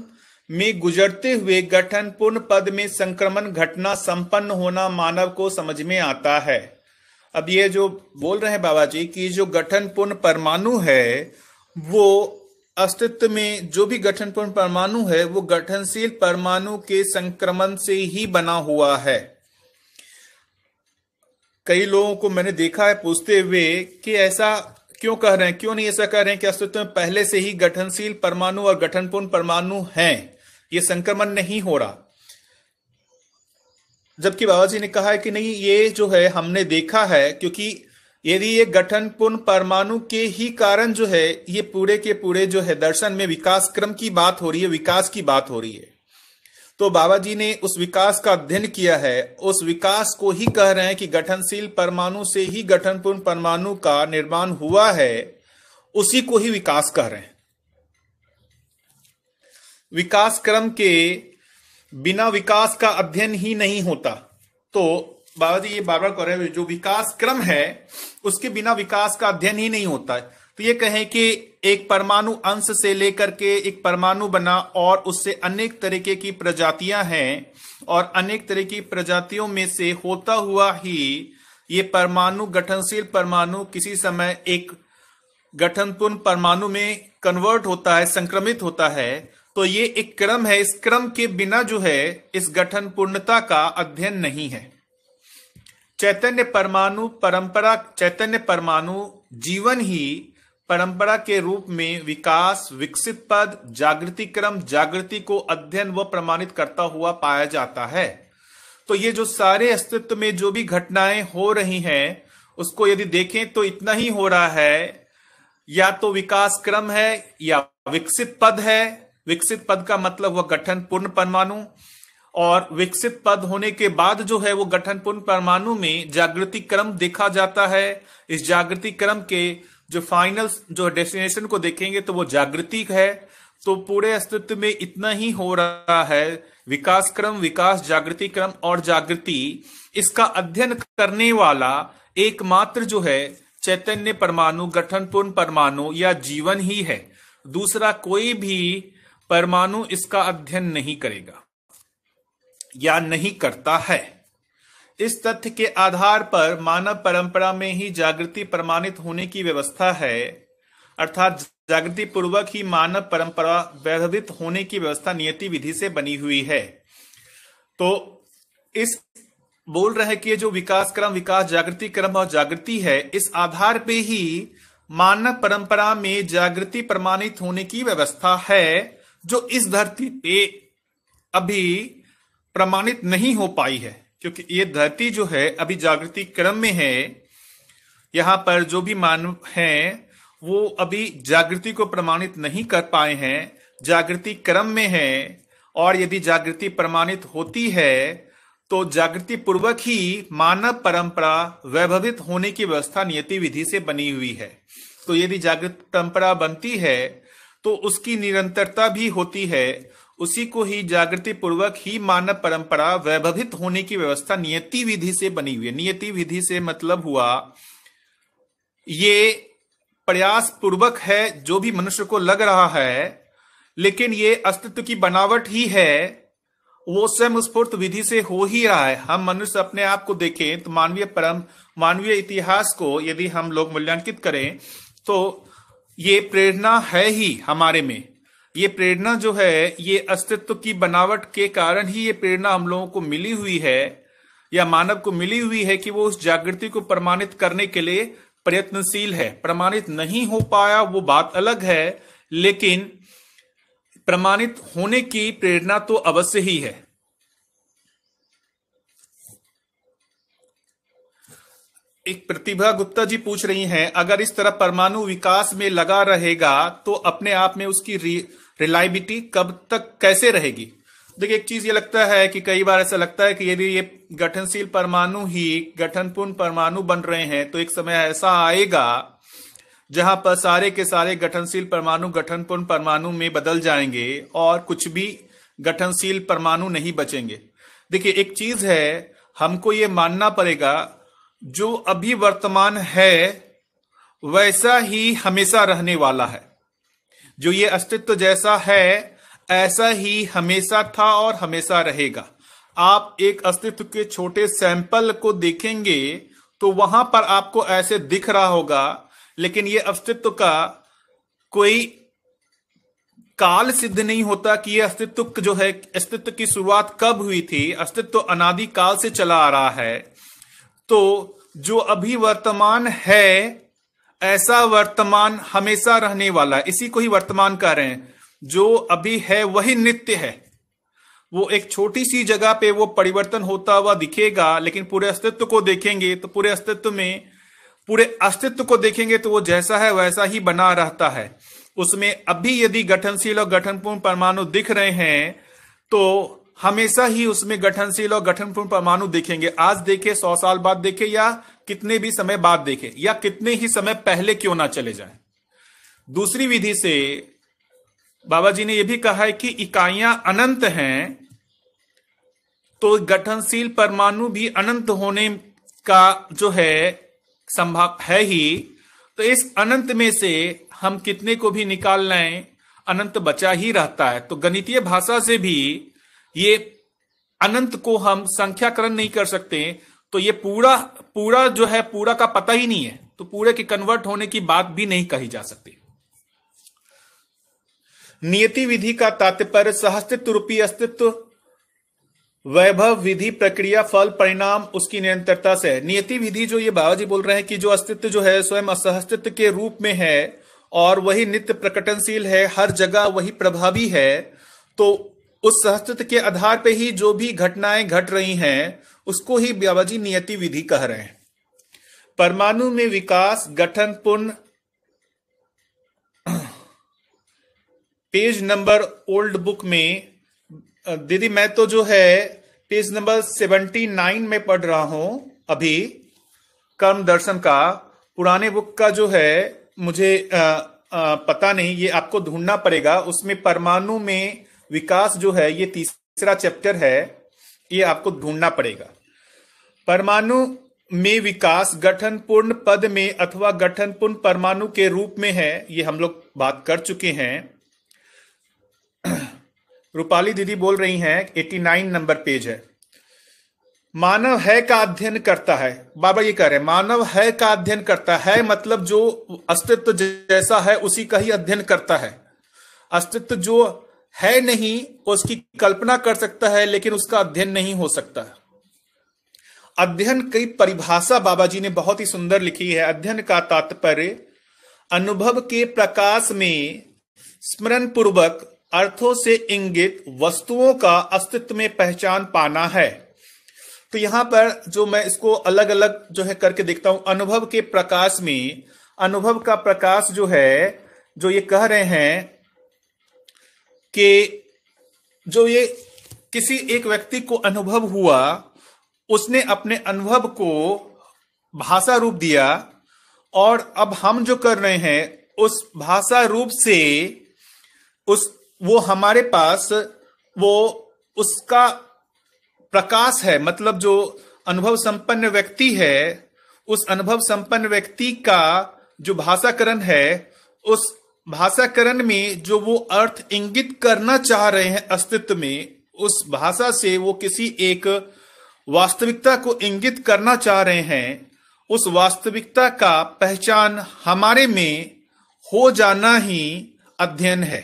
Speaker 1: में गुजरते हुए गठन पूर्ण पद में संक्रमण घटना संपन्न होना मानव को समझ में आता है अब ये जो बोल रहे हैं बाबा जी कि जो गठन पूर्ण परमाणु है वो अस्तित्व में जो भी गठनपूर्ण परमाणु है वो गठनशील परमाणु के संक्रमण से ही बना हुआ है कई लोगों को मैंने देखा है पूछते हुए कि ऐसा क्यों कह रहे हैं क्यों नहीं ऐसा कह रहे हैं कि अस्तित्व में पहले से ही गठनशील परमाणु और गठनपूर्ण परमाणु हैं ये संक्रमण नहीं हो रहा जबकि बाबा जी ने कहा है कि नहीं ये जो है हमने देखा है क्योंकि यदि ये गठन पूर्ण परमाणु के ही कारण जो है ये पूरे के पूरे जो है दर्शन में विकास क्रम की बात हो रही है विकास की बात हो रही है तो बाबा जी ने उस विकास का अध्ययन किया है उस विकास को ही कह रहे हैं कि गठनशील परमाणु से ही गठन पूर्ण परमाणु का निर्माण हुआ है उसी को ही विकास कह रहे हैं विकास क्रम के बिना विकास का अध्ययन ही नहीं होता तो बाबा जी ये बार बार कह रहे हैं जो विकास क्रम है उसके बिना विकास का अध्ययन ही नहीं होता है तो ये कहें कि एक परमाणु अंश से लेकर के एक परमाणु बना और उससे अनेक तरीके की प्रजातियां हैं और अनेक तरह की प्रजातियों में से होता हुआ ही ये परमाणु गठनशील परमाणु किसी समय एक गठनपूर्ण परमाणु में कन्वर्ट होता है संक्रमित होता है तो ये एक क्रम है इस क्रम के बिना जो है इस गठन पूर्णता का अध्ययन नहीं है चैतन्य परमाणु परंपरा चैतन्य परमाणु जीवन ही परंपरा के रूप में विकास विकसित पद जागृति क्रम जागृति को अध्ययन व प्रमाणित करता हुआ पाया जाता है तो ये जो सारे अस्तित्व में जो भी घटनाएं हो रही हैं उसको यदि देखें तो इतना ही हो रहा है या तो विकास क्रम है या विकसित पद है विकसित पद का मतलब हुआ गठन पूर्ण परमाणु और विकसित पद होने के बाद जो है वो गठनपूर्ण परमाणु में जागृति क्रम देखा जाता है इस जागृति क्रम के जो फाइनल जो डेस्टिनेशन को देखेंगे तो वो जागृति है तो पूरे अस्तित्व में इतना ही हो रहा है विकास क्रम विकास जागृति क्रम और जागृति इसका अध्ययन करने वाला एकमात्र जो है चैतन्य परमाणु गठनपूर्ण परमाणु या जीवन ही है दूसरा कोई भी परमाणु इसका अध्ययन नहीं करेगा या नहीं करता है इस तथ्य के आधार पर मानव परंपरा में ही जागृति प्रमाणित होने की व्यवस्था है अर्थात जागृति पूर्वक ही मानव परंपरा व्यवहित होने की व्यवस्था नियति विधि से बनी हुई है तो इस बोल रहे कि जो विकास क्रम विकास जागृति क्रम और जागृति है इस आधार पे ही मानव परंपरा में जागृति प्रमाणित होने की व्यवस्था है जो इस धरती पे अभी प्रमाणित नहीं हो पाई है क्योंकि ये धरती जो है अभी जागृति क्रम में है यहाँ पर जो भी मानव है वो अभी जागृति को प्रमाणित नहीं कर पाए हैं जागृति क्रम में है और यदि जागृति प्रमाणित होती है तो जागृति पूर्वक ही मानव परंपरा वैभवित होने की व्यवस्था नियति विधि से बनी हुई है तो यदि जागृत परंपरा बनती है तो उसकी निरंतरता भी होती है उसी को ही जागृति पूर्वक ही मानव परंपरा वैभवित होने की व्यवस्था नियति विधि से बनी हुई है नियति विधि से मतलब हुआ ये प्रयास पूर्वक है जो भी मनुष्य को लग रहा है लेकिन ये अस्तित्व की बनावट ही है वो स्वयं स्फूर्त विधि से हो ही रहा है हम मनुष्य अपने आप को देखें तो मानवीय परम मानवीय इतिहास को यदि हम लोग मूल्यांकित करें तो ये प्रेरणा है ही हमारे में ये प्रेरणा जो है ये अस्तित्व की बनावट के कारण ही ये प्रेरणा हम लोगों को मिली हुई है या मानव को मिली हुई है कि वो उस जागृति को प्रमाणित करने के लिए प्रयत्नशील है प्रमाणित नहीं हो पाया वो बात अलग है लेकिन प्रमाणित होने की प्रेरणा तो अवश्य ही है एक प्रतिभा गुप्ता जी पूछ रही हैं अगर इस तरह परमाणु विकास में लगा रहेगा तो अपने आप में उसकी रिलायबिलिटी कब तक कैसे रहेगी देखिए एक चीज ये लगता है कि कई बार ऐसा लगता है कि यदि ये गठनशील परमाणु ही गठनपूर्ण परमाणु बन रहे हैं तो एक समय ऐसा आएगा जहां पर सारे के सारे गठनशील परमाणु गठनपूर्ण परमाणु में बदल जाएंगे और कुछ भी गठनशील परमाणु नहीं बचेंगे देखिए एक चीज है हमको ये मानना पड़ेगा जो अभी वर्तमान है वैसा ही हमेशा रहने वाला है जो ये अस्तित्व जैसा है ऐसा ही हमेशा था और हमेशा रहेगा आप एक अस्तित्व के छोटे सैंपल को देखेंगे तो वहां पर आपको ऐसे दिख रहा होगा लेकिन ये अस्तित्व का कोई काल सिद्ध नहीं होता कि यह अस्तित्व जो है अस्तित्व की शुरुआत कब हुई थी अस्तित्व अनादि काल से चला आ रहा है तो जो अभी वर्तमान है ऐसा वर्तमान हमेशा रहने वाला है इसी को ही वर्तमान कह रहे हैं जो अभी है वही नित्य है वो एक छोटी सी जगह पे वो परिवर्तन होता हुआ दिखेगा लेकिन पूरे अस्तित्व को देखेंगे तो पूरे अस्तित्व में पूरे अस्तित्व को देखेंगे तो वो जैसा है वैसा ही बना रहता है उसमें अभी यदि गठनशील और गठनपूर्ण परमाणु दिख रहे हैं तो हमेशा ही उसमें गठनशील और गठनपूर्ण परमाणु देखेंगे आज देखे सौ साल बाद देखे या कितने भी समय बाद देखे या कितने ही समय पहले क्यों ना चले जाए दूसरी विधि से बाबा जी ने यह भी कहा है कि इकाइयां अनंत हैं तो गठनशील परमाणु भी अनंत होने का जो है संभाव है ही तो इस अनंत में से हम कितने को भी निकाल लें अनंत बचा ही रहता है तो गणितीय भाषा से भी ये अनंत को हम संख्याकरण नहीं कर सकते तो ये पूरा पूरा जो है पूरा का पता ही नहीं है तो पूरे के कन्वर्ट होने की बात भी नहीं कही जा सकती नियति विधि का तात्पर्य सहस्तित्व रूपी अस्तित्व वैभव विधि प्रक्रिया फल परिणाम उसकी निरंतरता से नियति विधि जो ये बाबा जी बोल रहे हैं कि जो अस्तित्व जो है स्वयं असहस्तित्व के रूप में है और वही नित्य प्रकटनशील है हर जगह वही प्रभावी है तो उस सहस्त्र के आधार पे ही जो भी घटनाएं घट रही हैं उसको ही ब्याबाजी नियति विधि कह रहे हैं परमाणु में विकास गठन पुनः पेज नंबर ओल्ड बुक में दीदी मैं तो जो है पेज नंबर सेवेंटी नाइन में पढ़ रहा हूं अभी कर्म दर्शन का पुराने बुक का जो है मुझे आ, आ, पता नहीं ये आपको ढूंढना पड़ेगा उसमें परमाणु में विकास जो है ये तीसरा चैप्टर है ये आपको ढूंढना पड़ेगा परमाणु में विकास गठन पूर्ण पद में अथवा गठन पूर्ण परमाणु के रूप में है ये हम लोग बात कर चुके हैं रूपाली दीदी बोल रही हैं 89 नंबर पेज है मानव है का अध्ययन करता है बाबा ये कह रहे हैं मानव है का अध्ययन करता है मतलब जो अस्तित्व जैसा है उसी का ही अध्ययन करता है अस्तित्व जो है नहीं वो तो उसकी कल्पना कर सकता है लेकिन उसका अध्ययन नहीं हो सकता अध्ययन की परिभाषा बाबा जी ने बहुत ही सुंदर लिखी है अध्ययन का तात्पर्य अनुभव के प्रकाश में स्मरण पूर्वक अर्थों से इंगित वस्तुओं का अस्तित्व में पहचान पाना है तो यहां पर जो मैं इसको अलग अलग जो है करके देखता हूं अनुभव के प्रकाश में अनुभव का प्रकाश जो है जो ये कह रहे हैं कि जो ये किसी एक व्यक्ति को अनुभव हुआ उसने अपने अनुभव को भाषा रूप दिया और अब हम जो कर रहे हैं उस भाषा रूप से उस वो हमारे पास वो उसका प्रकाश है मतलब जो अनुभव संपन्न व्यक्ति है उस अनुभव संपन्न व्यक्ति का जो भाषाकरण है उस भाषाकरण में जो वो अर्थ इंगित करना चाह रहे हैं अस्तित्व में उस भाषा से वो किसी एक वास्तविकता को इंगित करना चाह रहे हैं उस वास्तविकता का पहचान हमारे में हो जाना ही अध्ययन है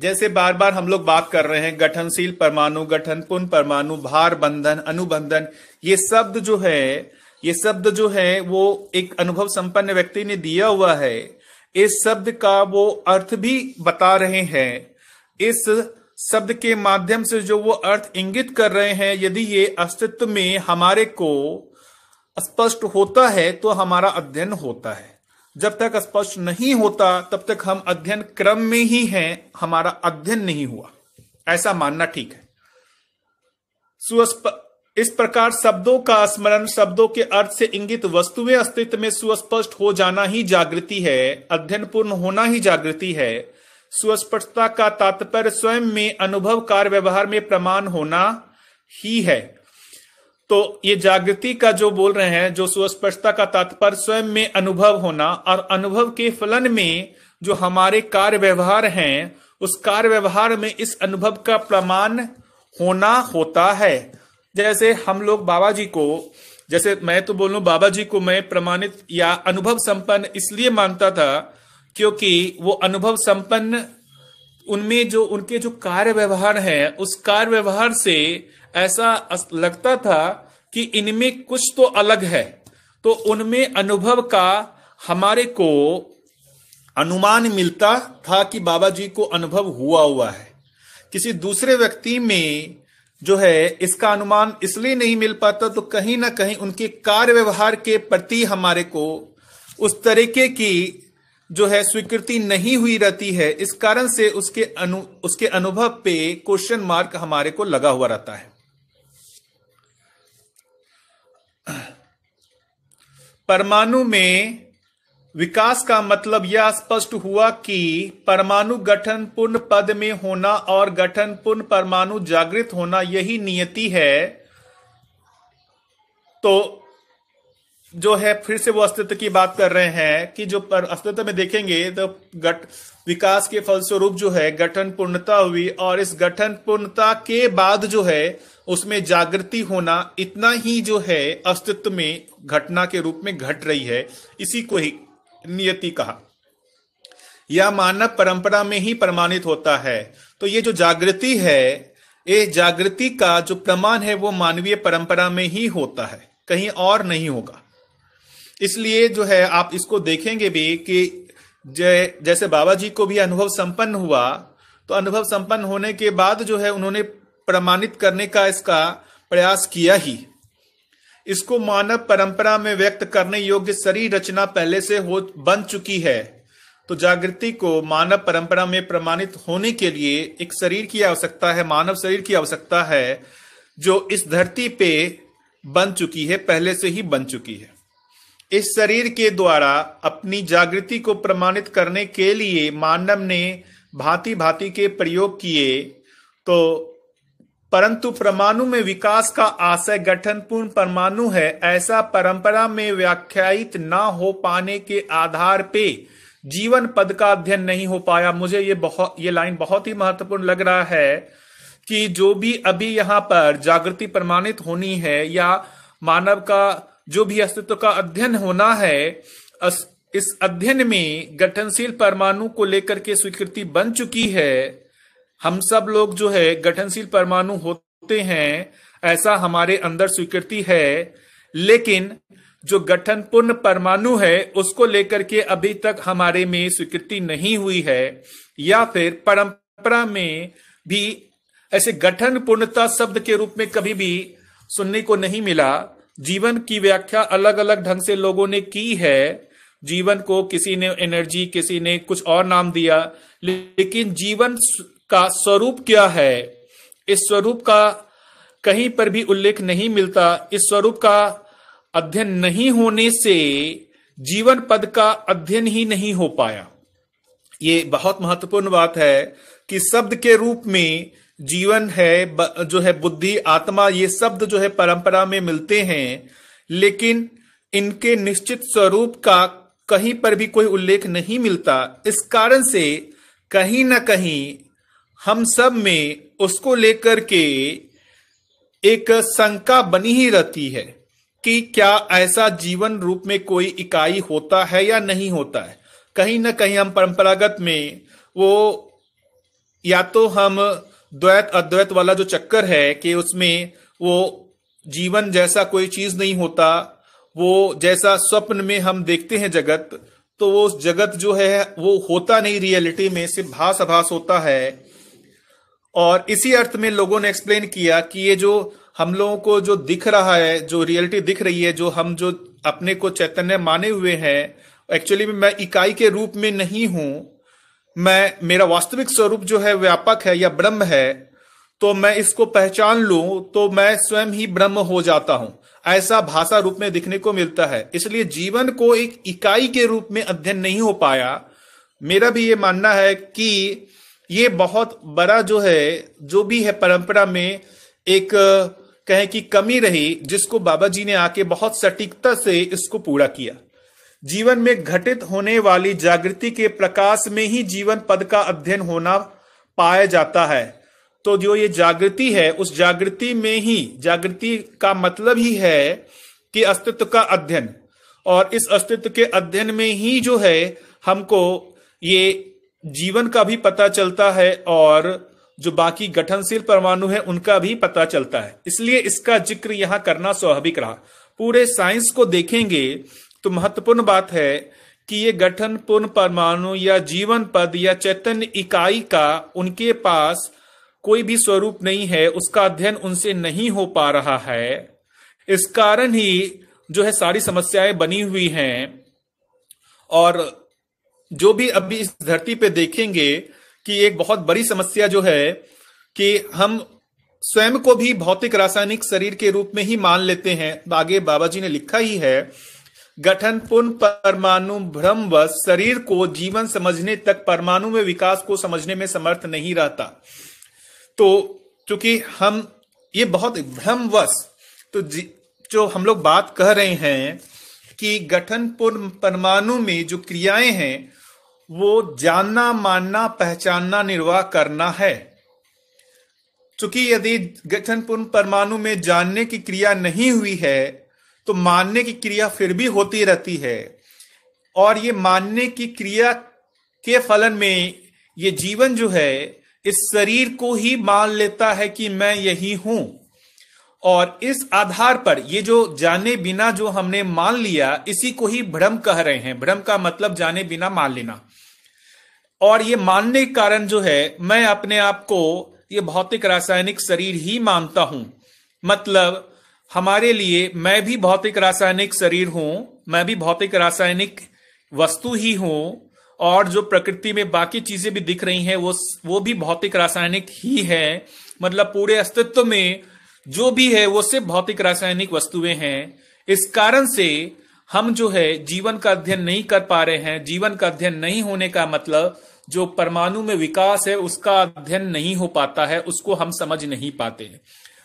Speaker 1: जैसे बार बार हम लोग बात कर रहे हैं गठनशील परमाणु गठन पुन परमाणु भार बंधन अनुबंधन ये शब्द जो है ये शब्द जो है वो एक अनुभव संपन्न व्यक्ति ने दिया हुआ है इस शब्द का वो अर्थ भी बता रहे हैं इस शब्द के माध्यम से जो वो अर्थ इंगित कर रहे हैं यदि ये अस्तित्व में हमारे को स्पष्ट होता है तो हमारा अध्ययन होता है जब तक स्पष्ट नहीं होता तब तक हम अध्ययन क्रम में ही हैं हमारा अध्ययन नहीं हुआ ऐसा मानना ठीक है इस प्रकार शब्दों का स्मरण शब्दों के अर्थ से इंगित वस्तुएं अस्तित्व में सुस्पष्ट हो जाना ही जागृति है अध्ययन पूर्ण होना ही जागृति है सुस्पष्टता का तात्पर्य स्वयं में अनुभव कार्य व्यवहार में प्रमाण होना ही है तो ये जागृति का जो बोल रहे हैं जो सुस्पष्टता का तात्पर्य स्वयं में अनुभव होना और अनुभव के फलन में जो हमारे कार्य व्यवहार हैं उस कार्य व्यवहार में इस अनुभव का प्रमाण होना होता है जैसे हम लोग बाबा जी को जैसे मैं तो बोलूं बाबा जी को मैं प्रमाणित या अनुभव संपन्न इसलिए मानता था क्योंकि वो अनुभव संपन्न उनमें जो उनके जो कार्य व्यवहार है उस कार्य व्यवहार से ऐसा लगता था कि इनमें कुछ तो अलग है तो उनमें अनुभव का हमारे को अनुमान मिलता था कि बाबा जी को अनुभव हुआ हुआ है किसी दूसरे व्यक्ति में जो है इसका अनुमान इसलिए नहीं मिल पाता तो कहीं ना कहीं उनके कार्य व्यवहार के प्रति हमारे को उस तरीके की जो है स्वीकृति नहीं हुई रहती है इस कारण से उसके अनु उसके अनुभव पे क्वेश्चन मार्क हमारे को लगा हुआ रहता है परमाणु में विकास का मतलब यह स्पष्ट हुआ कि परमाणु गठन पूर्ण पद में होना और गठन पूर्ण परमाणु जागृत होना यही नियति है तो जो है फिर से वो अस्तित्व की बात कर रहे हैं कि जो पर अस्तित्व में देखेंगे तो गठ विकास के फलस्वरूप जो है गठन पूर्णता हुई और इस गठन पूर्णता के बाद जो है उसमें जागृति होना इतना ही जो है अस्तित्व में घटना के रूप में घट रही है इसी को ही नियति कहा यह मानव परंपरा में ही प्रमाणित होता है तो ये जो जागृति है ये जागृति का जो प्रमाण है वो मानवीय परंपरा में ही होता है कहीं और नहीं होगा इसलिए जो है आप इसको देखेंगे भी कि जय जैसे बाबा जी को भी अनुभव संपन्न हुआ तो अनुभव संपन्न होने के बाद जो है उन्होंने प्रमाणित करने का इसका प्रयास किया ही इसको मानव परंपरा में व्यक्त करने योग्य शरीर रचना पहले से हो बन चुकी है तो जागृति को मानव परंपरा में प्रमाणित होने के लिए एक शरीर की आवश्यकता है मानव शरीर की आवश्यकता है जो इस धरती पे बन चुकी है पहले से ही बन चुकी है इस शरीर के द्वारा अपनी जागृति को प्रमाणित करने के लिए मानव ने भांति भांति के प्रयोग किए तो परंतु परमाणु में विकास का आशय गठनपूर्ण परमाणु है ऐसा परंपरा में व्याख्यायित न हो पाने के आधार पे जीवन पद का अध्ययन नहीं हो पाया मुझे ये बहुत ये लाइन बहुत ही महत्वपूर्ण लग रहा है कि जो भी अभी यहाँ पर जागृति प्रमाणित होनी है या मानव का जो भी अस्तित्व का अध्ययन होना है इस अध्ययन में गठनशील परमाणु को लेकर के स्वीकृति बन चुकी है हम सब लोग जो है गठनशील परमाणु होते हैं ऐसा हमारे अंदर स्वीकृति है लेकिन जो गठन पूर्ण परमाणु है उसको लेकर के अभी तक हमारे में स्वीकृति नहीं हुई है या फिर परंपरा में भी ऐसे गठन पूर्णता शब्द के रूप में कभी भी सुनने को नहीं मिला जीवन की व्याख्या अलग अलग ढंग से लोगों ने की है जीवन को किसी ने एनर्जी किसी ने कुछ और नाम दिया लेकिन जीवन का स्वरूप क्या है इस स्वरूप का कहीं पर भी उल्लेख नहीं मिलता इस स्वरूप का अध्ययन नहीं होने से जीवन पद का अध्ययन ही नहीं हो पाया ये बहुत महत्वपूर्ण बात है कि शब्द के रूप में जीवन है जो है बुद्धि आत्मा ये शब्द जो है परंपरा में मिलते हैं लेकिन इनके निश्चित स्वरूप का कहीं पर भी कोई उल्लेख नहीं मिलता इस कारण से कहीं ना कहीं हम सब में उसको लेकर के एक शंका बनी ही रहती है कि क्या ऐसा जीवन रूप में कोई इकाई होता है या नहीं होता है कहीं ना कहीं हम परंपरागत में वो या तो हम द्वैत अद्वैत वाला जो चक्कर है कि उसमें वो जीवन जैसा कोई चीज नहीं होता वो जैसा स्वप्न में हम देखते हैं जगत तो वो जगत जो है वो होता नहीं रियलिटी में सिर्फ भास आभास होता है और इसी अर्थ में लोगों ने एक्सप्लेन किया कि ये जो हम लोगों को जो दिख रहा है जो रियलिटी दिख रही है जो हम जो अपने को चैतन्य माने हुए हैं एक्चुअली मैं इकाई के रूप में नहीं हूं मैं मेरा वास्तविक स्वरूप जो है व्यापक है या ब्रह्म है तो मैं इसको पहचान लू तो मैं स्वयं ही ब्रह्म हो जाता हूं ऐसा भाषा रूप में दिखने को मिलता है इसलिए जीवन को एक इकाई के रूप में अध्ययन नहीं हो पाया मेरा भी ये मानना है कि ये बहुत बड़ा जो है जो भी है परंपरा में एक कहें कि कमी रही जिसको बाबा जी ने आके बहुत सटीकता से इसको पूरा किया जीवन में घटित होने वाली जागृति के प्रकाश में ही जीवन पद का अध्ययन होना पाया जाता है तो जो ये जागृति है उस जागृति में ही जागृति का मतलब ही है कि अस्तित्व का अध्ययन और इस अस्तित्व के अध्ययन में ही जो है हमको ये जीवन का भी पता चलता है और जो बाकी गठनशील परमाणु है उनका भी पता चलता है इसलिए इसका जिक्र यहां करना स्वाभाविक रहा पूरे साइंस को देखेंगे तो महत्वपूर्ण बात है कि ये गठन पूर्ण परमाणु या जीवन पद या चैतन्य इकाई का उनके पास कोई भी स्वरूप नहीं है उसका अध्ययन उनसे नहीं हो पा रहा है इस कारण ही जो है सारी समस्याएं बनी हुई हैं और जो भी अभी इस धरती पे देखेंगे कि एक बहुत बड़ी समस्या जो है कि हम स्वयं को भी भौतिक रासायनिक शरीर के रूप में ही मान लेते हैं आगे बाबा जी ने लिखा ही है गठन पुन परमाणु व शरीर को जीवन समझने तक परमाणु में विकास को समझने में समर्थ नहीं रहता तो चूंकि हम ये बहुत भ्रमवश तो जो हम लोग बात कह रहे हैं कि गठन पुन परमाणु में जो क्रियाएं हैं वो जानना मानना पहचानना निर्वाह करना है चूंकि यदि गठन पूर्ण परमाणु में जानने की क्रिया नहीं हुई है तो मानने की क्रिया फिर भी होती रहती है और ये मानने की क्रिया के फलन में ये जीवन जो है इस शरीर को ही मान लेता है कि मैं यही हूं और इस आधार पर ये जो जाने बिना जो हमने मान लिया इसी को ही भ्रम कह रहे हैं भ्रम का मतलब जाने बिना मान लेना और ये मानने के कारण जो है मैं अपने आप को ये भौतिक रासायनिक शरीर ही मानता हूं मतलब हमारे लिए मैं भी भौतिक रासायनिक शरीर हूं मैं भी भौतिक रासायनिक वस्तु ही हूं और जो प्रकृति में बाकी चीजें भी दिख रही हैं वो वो भी भौतिक रासायनिक ही है मतलब पूरे अस्तित्व में जो भी है वो सिर्फ भौतिक रासायनिक वस्तुएं हैं इस कारण से हम जो है जीवन का अध्ययन नहीं कर पा रहे हैं जीवन का अध्ययन नहीं होने का मतलब जो परमाणु में विकास है उसका अध्ययन नहीं हो पाता है उसको हम समझ नहीं पाते हैं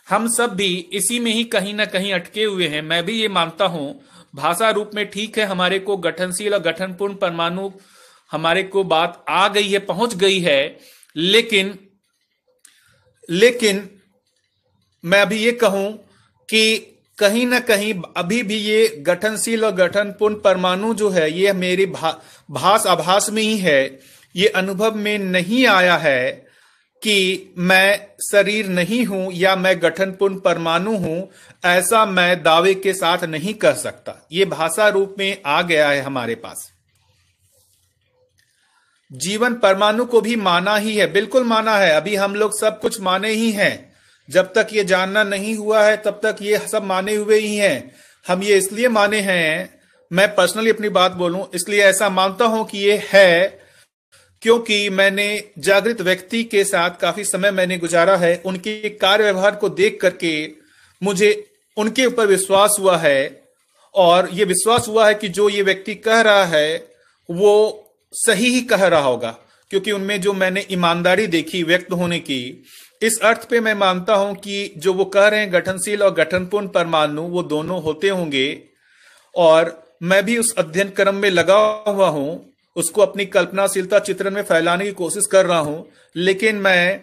Speaker 1: हम सब भी इसी में ही कहीं ना कहीं अटके हुए हैं मैं भी ये मानता हूं भाषा रूप में ठीक है हमारे को गठनशील और गठनपूर्ण परमाणु हमारे को बात आ गई है पहुंच गई है लेकिन लेकिन मैं अभी ये कहूं कि कहीं ना कहीं अभी भी ये गठनशील और गठनपूर्ण परमाणु जो है ये मेरी भा, भाष आभास में ही है ये अनुभव में नहीं आया है कि मैं शरीर नहीं हूं या मैं गठनपूर्ण परमाणु हूं ऐसा मैं दावे के साथ नहीं कर सकता ये भाषा रूप में आ गया है हमारे पास जीवन परमाणु को भी माना ही है बिल्कुल माना है अभी हम लोग सब कुछ माने ही हैं जब तक ये जानना नहीं हुआ है तब तक ये सब माने हुए ही हैं हम ये इसलिए माने हैं मैं पर्सनली अपनी बात बोलूं इसलिए ऐसा मानता हूं कि ये है क्योंकि मैंने जागृत व्यक्ति के साथ काफी समय मैंने गुजारा है उनके कार्य व्यवहार को देख करके मुझे उनके ऊपर विश्वास हुआ है और ये विश्वास हुआ है कि जो ये व्यक्ति कह रहा है वो सही ही कह रहा होगा क्योंकि उनमें जो मैंने ईमानदारी देखी व्यक्त होने की इस अर्थ पे मैं मानता हूं कि जो वो कह रहे हैं गठनशील और गठनपूर्ण परमाणु वो दोनों होते होंगे और मैं भी उस अध्ययन क्रम में लगा हुआ हूं उसको अपनी कल्पनाशीलता चित्रण में फैलाने की कोशिश कर रहा हूं लेकिन मैं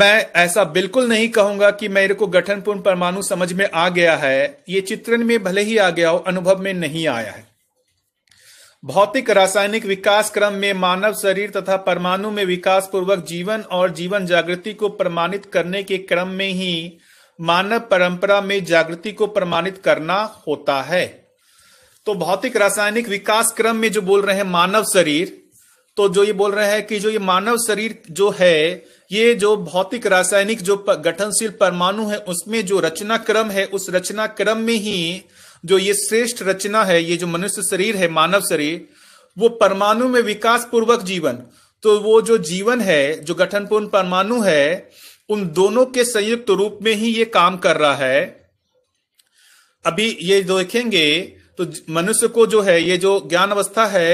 Speaker 1: मैं ऐसा बिल्कुल नहीं कहूंगा कि मेरे को गठनपूर्ण परमाणु समझ में आ गया है ये चित्रण में भले ही आ गया हो अनुभव में नहीं आया है भौतिक रासायनिक विकास क्रम में मानव शरीर तथा परमाणु में विकास पूर्वक जीवन और जीवन जागृति को प्रमाणित करने के क्रम में ही मानव परंपरा में जागृति को प्रमाणित करना होता है तो भौतिक रासायनिक विकास क्रम में जो बोल रहे हैं मानव शरीर तो जो ये बोल रहे हैं कि जो ये मानव शरीर जो है ये जो भौतिक रासायनिक जो गठनशील परमाणु है उसमें जो रचना क्रम है उस रचना क्रम में ही जो ये श्रेष्ठ रचना है ये जो मनुष्य शरीर है मानव शरीर वो परमाणु में विकास पूर्वक जीवन तो वो जो जीवन है जो गठनपूर्ण परमाणु है उन दोनों के संयुक्त रूप में ही ये काम कर रहा है अभी ये देखेंगे तो मनुष्य को जो है ये जो ज्ञान अवस्था है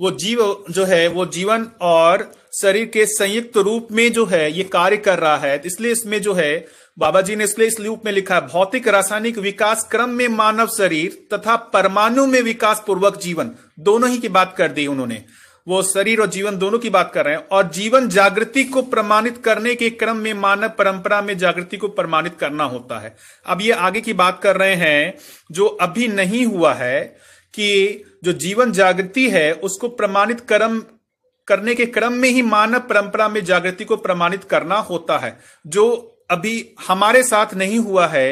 Speaker 1: वो जीव जो है वो जीवन और शरीर के संयुक्त रूप में जो है ये कार्य कर रहा है इसलिए इसमें जो है बाबा जी ने इसलिए इस रूप में लिखा है भौतिक रासायनिक विकास क्रम में मानव शरीर तथा परमाणु में विकास पूर्वक जीवन दोनों ही की बात कर दी उन्होंने वो शरीर और जीवन दोनों की बात कर रहे हैं और जीवन जागृति को प्रमाणित करने के क्रम में मानव परंपरा में जागृति को प्रमाणित करना होता है अब ये आगे की बात कर रहे हैं जो अभी नहीं हुआ है कि जो जीवन जागृति है उसको प्रमाणित क्रम करने के क्रम में ही मानव परंपरा में जागृति को प्रमाणित करना होता है जो अभी हमारे साथ नहीं हुआ है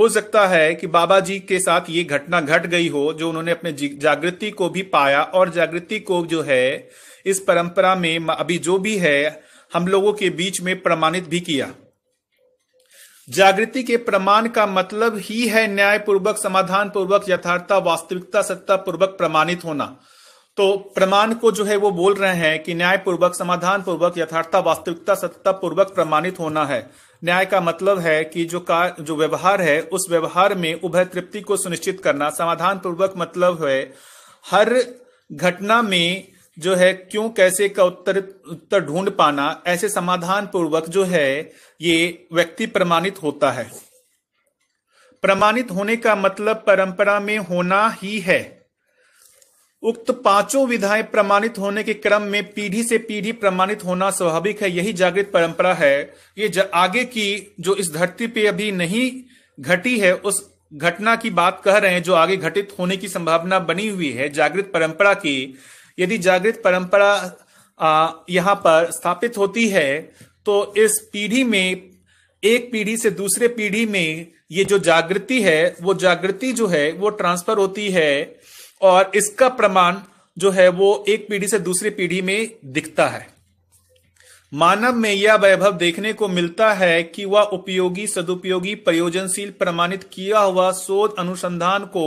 Speaker 1: हो सकता है कि बाबा जी के साथ ये घटना घट गई हो जो उन्होंने अपने जागृति को भी पाया और जागृति को जो है इस परंपरा में अभी जो भी है हम लोगों के बीच में प्रमाणित भी किया जागृति के प्रमाण का मतलब ही है न्यायपूर्वक समाधान पूर्वक यथार्थता वास्तविकता सत्ता पूर्वक प्रमाणित होना तो प्रमाण को जो है वो बोल रहे हैं कि न्यायपूर्वक समाधान पूर्वक यथार्थता वास्तविकता सत्ता पूर्वक प्रमाणित होना है न्याय का मतलब है कि जो का जो व्यवहार है उस व्यवहार में उभय तृप्ति को सुनिश्चित करना समाधान पूर्वक मतलब है हर घटना में जो है क्यों कैसे का उत्तर उत्तर ढूंढ पाना ऐसे समाधान पूर्वक जो है ये व्यक्ति प्रमाणित होता है प्रमाणित होने का मतलब परंपरा में होना ही है उक्त पांचों विधाएं प्रमाणित होने के क्रम में पीढ़ी से पीढ़ी प्रमाणित होना स्वाभाविक है यही जागृत परंपरा है ये आगे की जो इस धरती पे अभी नहीं घटी है उस घटना की बात कह रहे हैं जो आगे घटित होने की संभावना बनी हुई है जागृत परंपरा की यदि जागृत परंपरा यहाँ पर स्थापित होती है तो इस पीढ़ी में एक पीढ़ी से दूसरे पीढ़ी में ये जो जागृति है वो जागृति जो है वो ट्रांसफर होती है और इसका प्रमाण जो है वो एक पीढ़ी से दूसरी पीढ़ी में दिखता है मानव में यह वैभव देखने को मिलता है कि वह उपयोगी सदुपयोगी प्रयोजनशील प्रमाणित किया हुआ शोध अनुसंधान को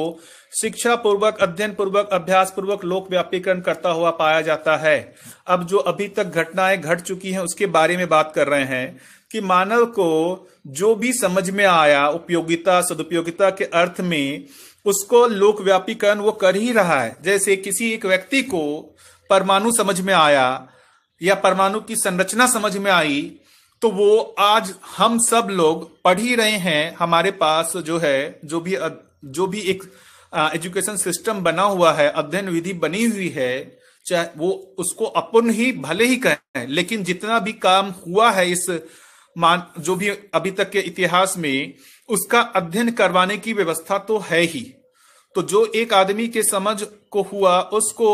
Speaker 1: शिक्षा पूर्वक अध्ययन पूर्वक अभ्यास पूर्वक लोक व्यापीकरण करता हुआ पाया जाता है अब जो अभी तक घटनाएं घट चुकी हैं उसके बारे में बात कर रहे हैं कि मानव को जो भी समझ में आया उपयोगिता सदुपयोगिता के अर्थ में उसको लोकव्यापीकरण वो कर ही रहा है जैसे किसी एक व्यक्ति को परमाणु समझ में आया या परमाणु की संरचना समझ में आई तो वो आज हम सब लोग पढ़ ही रहे हैं हमारे पास जो है जो भी जो भी एक एजुकेशन सिस्टम बना हुआ है अध्ययन विधि बनी हुई है चाहे वो उसको अपूर्ण ही भले ही कहें लेकिन जितना भी काम हुआ है इस मान जो भी अभी तक के इतिहास में उसका अध्ययन करवाने की व्यवस्था तो है ही तो जो एक आदमी के समझ को हुआ उसको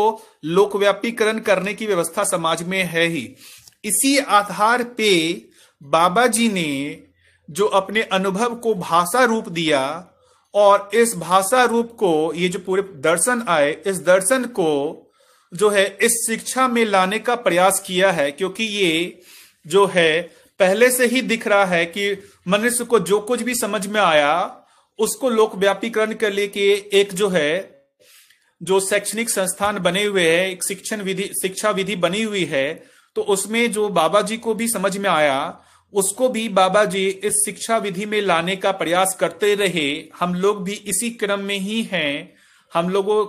Speaker 1: लोकव्यापीकरण करने की व्यवस्था समाज में है ही इसी आधार पे बाबा जी ने जो अपने अनुभव को भाषा रूप दिया और इस भाषा रूप को ये जो पूरे दर्शन आए इस दर्शन को जो है इस शिक्षा में लाने का प्रयास किया है क्योंकि ये जो है पहले से ही दिख रहा है कि मनुष्य को जो कुछ भी समझ में आया उसको लोक व्यापीकरण के लिए कि एक जो है जो शैक्षणिक संस्थान बने हुए है एक शिक्षण विधि शिक्षा विधि बनी हुई है तो उसमें जो बाबा जी को भी समझ में आया उसको भी बाबा जी इस शिक्षा विधि में लाने का प्रयास करते रहे हम लोग भी इसी क्रम में ही हैं हम लोगों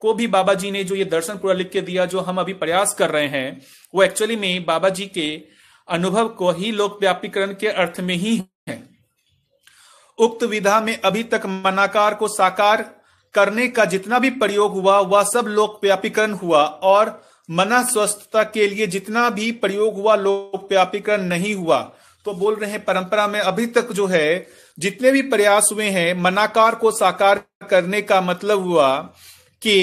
Speaker 1: को भी बाबा जी ने जो ये दर्शन पूरा लिख के दिया जो हम अभी प्रयास कर रहे हैं वो एक्चुअली में बाबा जी के अनुभव को ही लोक व्यापीकरण के अर्थ में ही है उक्त विधा में अभी तक मनाकार को साकार करने का जितना भी प्रयोग हुआ वह सब लोक व्यापीकरण हुआ और मना स्वस्थता के लिए जितना भी प्रयोग हुआ लोक व्यापीकरण नहीं हुआ तो बोल रहे हैं परंपरा में अभी तक जो है जितने भी प्रयास हुए हैं मनाकार को साकार करने का मतलब हुआ कि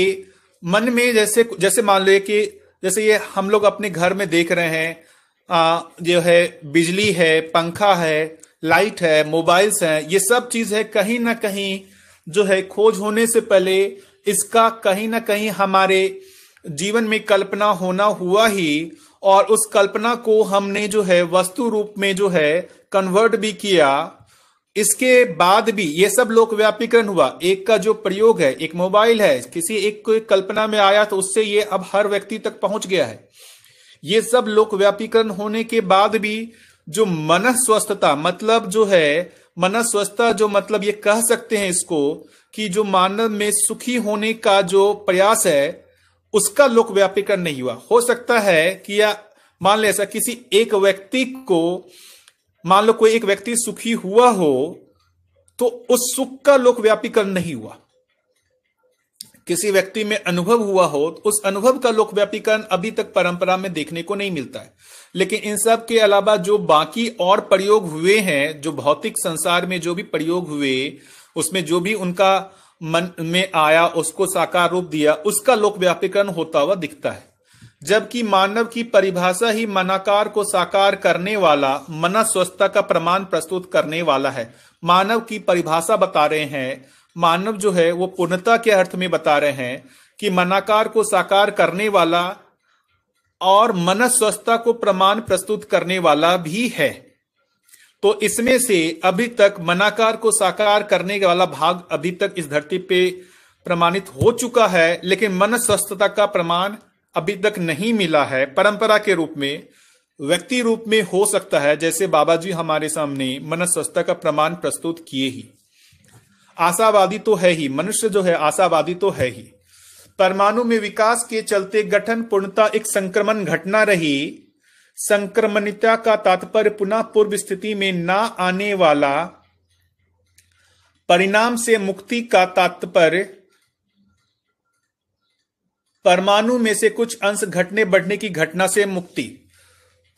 Speaker 1: मन में जैसे जैसे मान लो कि जैसे ये हम लोग अपने घर में देख रहे हैं आ, जो है बिजली है पंखा है लाइट है मोबाइल्स हैं ये सब चीज है कहीं ना कहीं जो है खोज होने से पहले इसका कहीं ना कहीं हमारे जीवन में कल्पना होना हुआ ही और उस कल्पना को हमने जो है वस्तु रूप में जो है कन्वर्ट भी किया इसके बाद भी ये सब लोक व्यापीकरण हुआ एक का जो प्रयोग है एक मोबाइल है किसी एक कोई कल्पना में आया तो उससे ये अब हर व्यक्ति तक पहुंच गया है ये सब लोक व्यापीकरण होने के बाद भी जो मन स्वस्थता मतलब जो है मन स्वस्थता जो मतलब ये कह सकते हैं इसको कि जो मानव में सुखी होने का जो प्रयास है उसका लोक व्यापीकरण नहीं हुआ हो सकता है कि या मान लो ऐसा किसी एक व्यक्ति को मान लो कोई एक व्यक्ति सुखी हुआ हो तो उस सुख का लोक व्यापीकरण नहीं हुआ किसी व्यक्ति में अनुभव हुआ हो तो उस अनुभव का लोकव्यापीकरण अभी तक परंपरा में देखने को नहीं मिलता है लेकिन इन सब के अलावा जो बाकी और प्रयोग हुए हैं जो भौतिक संसार में जो भी प्रयोग हुए उसमें जो भी उनका मन में आया उसको साकार रूप दिया उसका लोकव्यापीकरण होता हुआ दिखता है जबकि मानव की परिभाषा ही मनाकार को साकार करने वाला मना स्वस्थता का प्रमाण प्रस्तुत करने वाला है मानव की परिभाषा बता रहे हैं मानव जो है वो पूर्णता के अर्थ में बता रहे हैं कि मनाकार को साकार करने वाला और मन स्वस्थता को प्रमाण प्रस्तुत करने वाला भी है तो इसमें से अभी तक मनाकार को साकार करने वाला भाग अभी तक इस धरती पे प्रमाणित हो चुका है लेकिन मन स्वस्थता का प्रमाण अभी तक नहीं मिला है परंपरा के रूप में व्यक्ति रूप में हो सकता है जैसे बाबा जी हमारे सामने मन स्वस्थता का प्रमाण प्रस्तुत किए ही आशावादी तो है ही मनुष्य जो है आशावादी तो है ही परमाणु में विकास के चलते गठन पूर्णता एक संक्रमण घटना रही संक्रमणता का तात्पर्य पुनः पूर्व स्थिति में ना आने वाला परिणाम से मुक्ति का तात्पर्य परमाणु में से कुछ अंश घटने बढ़ने की घटना से मुक्ति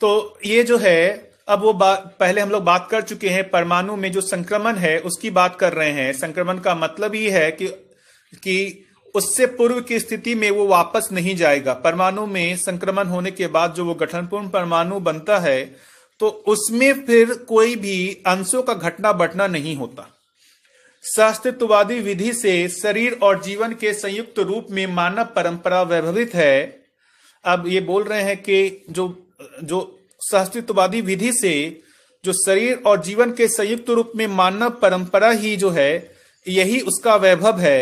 Speaker 1: तो ये जो है अब वो पहले हम लोग बात कर चुके हैं परमाणु में जो संक्रमण है उसकी बात कर रहे हैं संक्रमण का मतलब ये है कि कि उससे पूर्व की स्थिति में वो वापस नहीं जाएगा परमाणु में संक्रमण होने के बाद जो वो गठनपूर्ण परमाणु बनता है तो उसमें फिर कोई भी अंशों का घटना बढ़ना नहीं होता सस्तित्ववादी विधि से शरीर और जीवन के संयुक्त रूप में मानव परंपरा वैभवित है अब ये बोल रहे हैं कि जो जो सहस्तित्ववादी विधि से जो शरीर और जीवन के संयुक्त रूप में मानव परंपरा ही जो है यही उसका वैभव है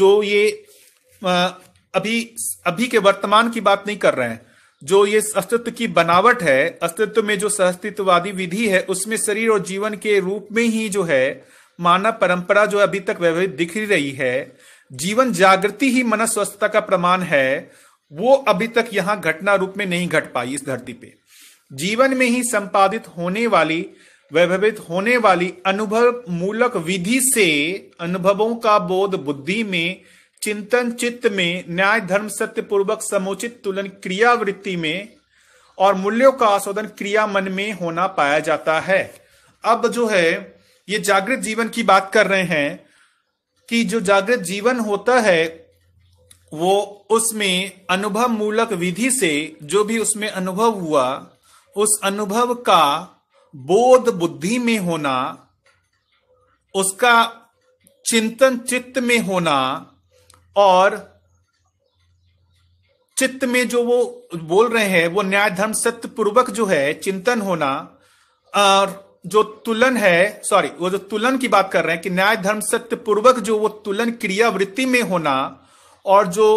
Speaker 1: जो ये अभी अभी के वर्तमान की बात नहीं कर रहे हैं जो ये अस्तित्व की बनावट है अस्तित्व में जो सहस्तित्ववादी विधि है उसमें शरीर और जीवन के रूप में ही जो है मानव परंपरा जो अभी तक वैभवित दिख रही है जीवन जागृति ही मन स्वस्थता का प्रमाण है वो अभी तक यहाँ घटना रूप में नहीं घट पाई इस धरती पे जीवन में ही संपादित होने वाली वैभवित होने वाली अनुभव मूलक विधि से अनुभवों का बोध बुद्धि में चिंतन चित्त में न्याय धर्म सत्य पूर्वक समुचित तुलन क्रियावृत्ति में और मूल्यों का आशोधन क्रिया मन में होना पाया जाता है अब जो है ये जागृत जीवन की बात कर रहे हैं कि जो जागृत जीवन होता है वो उसमें अनुभव मूलक विधि से जो भी उसमें अनुभव हुआ उस अनुभव का बोध बुद्धि में होना उसका चिंतन चित्त में होना और चित्त में जो वो बोल रहे हैं वो न्याय धर्म सत्य पूर्वक जो है चिंतन होना और जो तुलन है सॉरी वो जो तुलन की बात कर रहे हैं कि न्याय धर्म सत्य पूर्वक जो वो तुलन क्रिया वृत्ति में होना और जो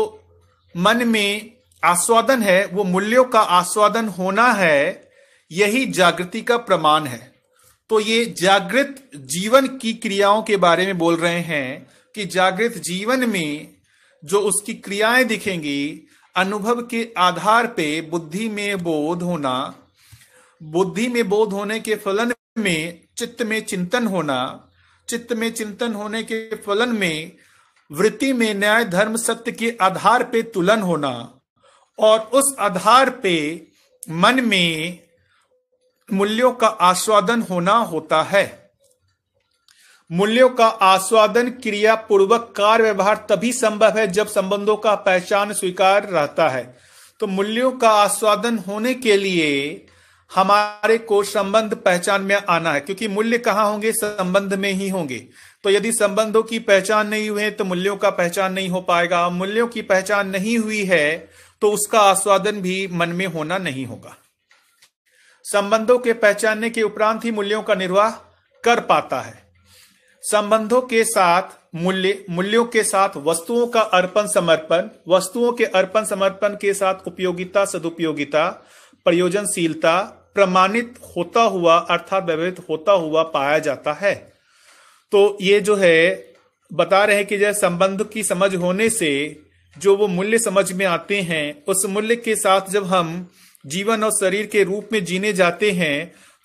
Speaker 1: मन में आस्वादन है वो मूल्यों का आस्वादन होना है यही जागृति का प्रमाण है तो ये जागृत जीवन की क्रियाओं के बारे में बोल रहे हैं कि जागृत जीवन में जो उसकी क्रियाएं दिखेंगी अनुभव के आधार पे बुद्धि में बोध होना बुद्धि में बोध होने के फलन में चित्त में चिंतन होना चित्त में चिंतन होने के फलन में वृत्ति में न्याय धर्म सत्य के आधार पे तुलन होना और उस आधार पे मन में मूल्यों का आस्वादन होना होता है मूल्यों का आस्वादन क्रिया पूर्वक कार्य व्यवहार तभी संभव है जब संबंधों का पहचान स्वीकार रहता है तो मूल्यों का आस्वादन होने के लिए हमारे को संबंध पहचान में आना है क्योंकि मूल्य कहाँ होंगे संबंध में ही होंगे तो यदि संबंधों की पहचान नहीं हुए तो मूल्यों का पहचान नहीं हो पाएगा मूल्यों की पहचान नहीं हुई है तो उसका आस्वादन भी मन में होना नहीं होगा संबंधों के पहचानने के उपरांत ही मूल्यों का निर्वाह कर पाता है संबंधों के साथ मूल्य मूल्यों के साथ वस्तुओं का अर्पण समर्पण वस्तुओं के अर्पण समर्पण के साथ उपयोगिता सदुपयोगिता प्रयोजनशीलता प्रमाणित होता हुआ अर्थात व्यवहित होता हुआ पाया जाता है तो ये जो है बता रहे हैं कि जब संबंध की समझ होने से जो वो मूल्य समझ में आते हैं उस मूल्य के साथ जब हम जीवन और शरीर के रूप में जीने जाते हैं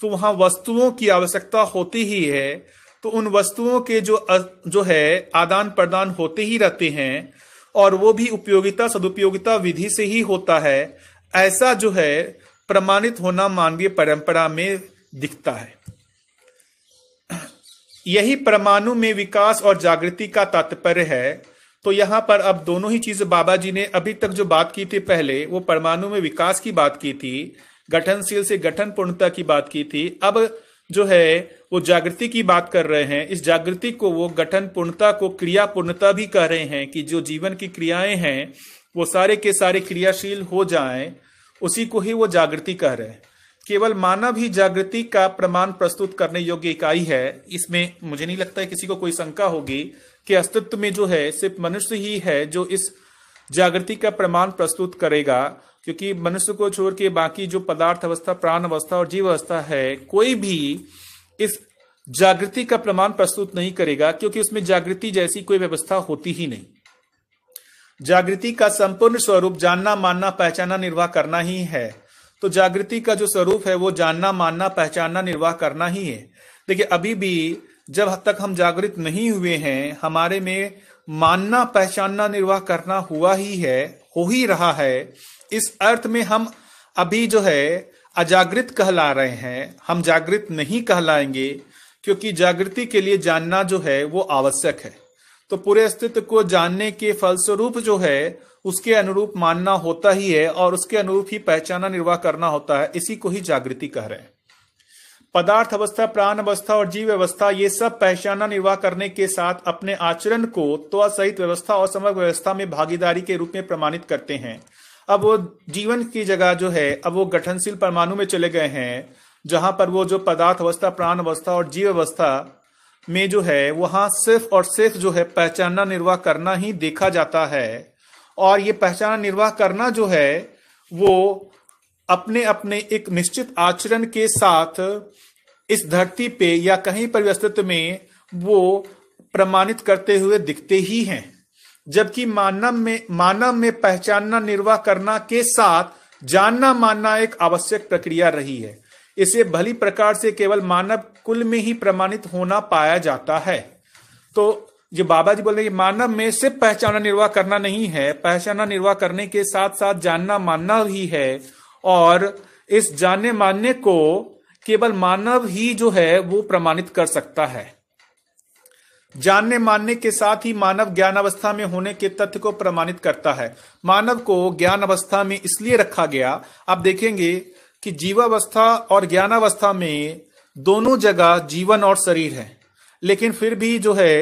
Speaker 1: तो वहां वस्तुओं की आवश्यकता होती ही है तो उन वस्तुओं के जो जो है आदान प्रदान होते ही रहते हैं और वो भी उपयोगिता सदुपयोगिता विधि से ही होता है ऐसा जो है प्रमाणित होना मानवीय परंपरा में दिखता है यही परमाणु में विकास और जागृति का तात्पर्य है तो यहां पर अब दोनों ही चीजें बाबा जी ने अभी तक जो बात की थी पहले वो परमाणु में विकास की बात की थी गठनशील से गठन पूर्णता की बात की थी अब जो है वो जागृति की बात कर रहे हैं इस जागृति को वो गठन पूर्णता को क्रिया पूर्णता भी कह रहे हैं कि जो जीवन की क्रियाएं हैं वो सारे के सारे क्रियाशील हो जाएं उसी को ही वो जागृति कह रहे हैं केवल मानव ही जागृति का प्रमाण प्रस्तुत करने योग्य इकाई है इसमें मुझे नहीं लगता है किसी को कोई शंका होगी के अस्तित्व में जो है सिर्फ मनुष्य ही है जो इस जागृति का प्रमाण प्रस्तुत करेगा क्योंकि मनुष्य को छोड़ के बाकी जो पदार्थ अवस्था प्राण अवस्था और जीव अवस्था है कोई भी इस जागृति का प्रमाण प्रस्तुत नहीं करेगा क्योंकि उसमें जागृति जैसी कोई व्यवस्था होती ही नहीं जागृति का संपूर्ण स्वरूप जानना मानना पहचाना निर्वाह करना ही है तो जागृति का जो स्वरूप है वो जानना मानना पहचानना निर्वाह करना ही है देखिए अभी भी जब तक हम जागृत नहीं हुए हैं हमारे में मानना पहचानना निर्वाह करना हुआ ही है हो ही रहा है इस अर्थ में हम अभी जो है अजागृत कहला रहे हैं हम जागृत नहीं कहलाएंगे क्योंकि जागृति के लिए जानना जो है वो आवश्यक है तो पूरे अस्तित्व को जानने के फलस्वरूप जो है उसके अनुरूप मानना होता ही है और उसके अनुरूप ही पहचाना निर्वाह करना होता है इसी को ही जागृति कह रहे हैं पदार्थ अवस्था प्राण अवस्था और जीव अवस्था ये सब पहचाना निर्वाह करने के साथ अपने आचरण को तो सहित व्यवस्था और समग्र व्यवस्था में भागीदारी के रूप में प्रमाणित करते हैं अब वो जीवन की जगह जो है अब वो गठनशील परमाणु में चले गए हैं जहां पर वो जो पदार्थ अवस्था प्राण अवस्था और जीव अवस्था में जो है वहां सिर्फ और सिर्फ जो है पहचानना निर्वाह करना ही देखा जाता है और ये पहचान निर्वाह करना जो है वो अपने अपने एक निश्चित आचरण के साथ इस धरती पे या कहीं पर अस्तित्व में वो प्रमाणित करते हुए दिखते ही हैं जबकि मानव में मानव में पहचानना निर्वाह करना के साथ जानना मानना एक आवश्यक प्रक्रिया रही है इसे भली प्रकार से केवल मानव कुल में ही प्रमाणित होना पाया जाता है तो ये बाबा जी बोल रहे मानव में सिर्फ पहचानना निर्वाह करना नहीं है पहचाना निर्वाह करने के साथ साथ जानना मानना ही है और इस जाने मानने को केवल मानव ही जो है वो प्रमाणित कर सकता है जानने मानने के साथ ही मानव ज्ञान अवस्था में होने के तथ्य को प्रमाणित करता है मानव को ज्ञान अवस्था में इसलिए रखा गया आप देखेंगे कि जीवावस्था और ज्ञान अवस्था में दोनों जगह जीवन और शरीर है लेकिन फिर भी जो है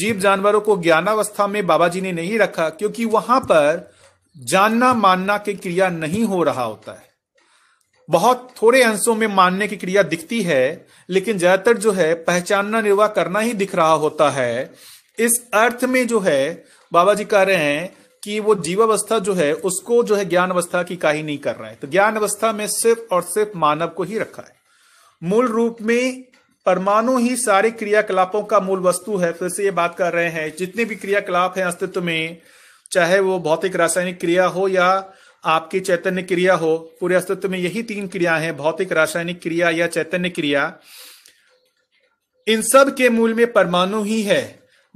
Speaker 1: जीव जानवरों को ज्ञानावस्था में बाबा जी ने नहीं रखा क्योंकि वहां पर जानना मानना की क्रिया नहीं हो रहा होता है बहुत थोड़े अंशों में मानने की क्रिया दिखती है लेकिन ज्यादातर जो है पहचानना निर्वाह करना ही दिख रहा होता है इस अर्थ में जो है बाबा जी कह रहे हैं कि वो जीवावस्था जो है उसको जो है ज्ञान अवस्था की काही नहीं कर रहा है तो ज्ञान अवस्था में सिर्फ और सिर्फ मानव को ही रखा है मूल रूप में परमाणु ही सारे क्रियाकलापों का मूल वस्तु है फिर से ये बात कर रहे हैं जितने भी क्रियाकलाप हैं अस्तित्व में चाहे वो भौतिक रासायनिक क्रिया हो या आपकी चैतन्य क्रिया हो पूरे अस्तित्व में यही तीन क्रिया हैं भौतिक रासायनिक क्रिया या चैतन्य क्रिया इन सब के मूल में परमाणु ही है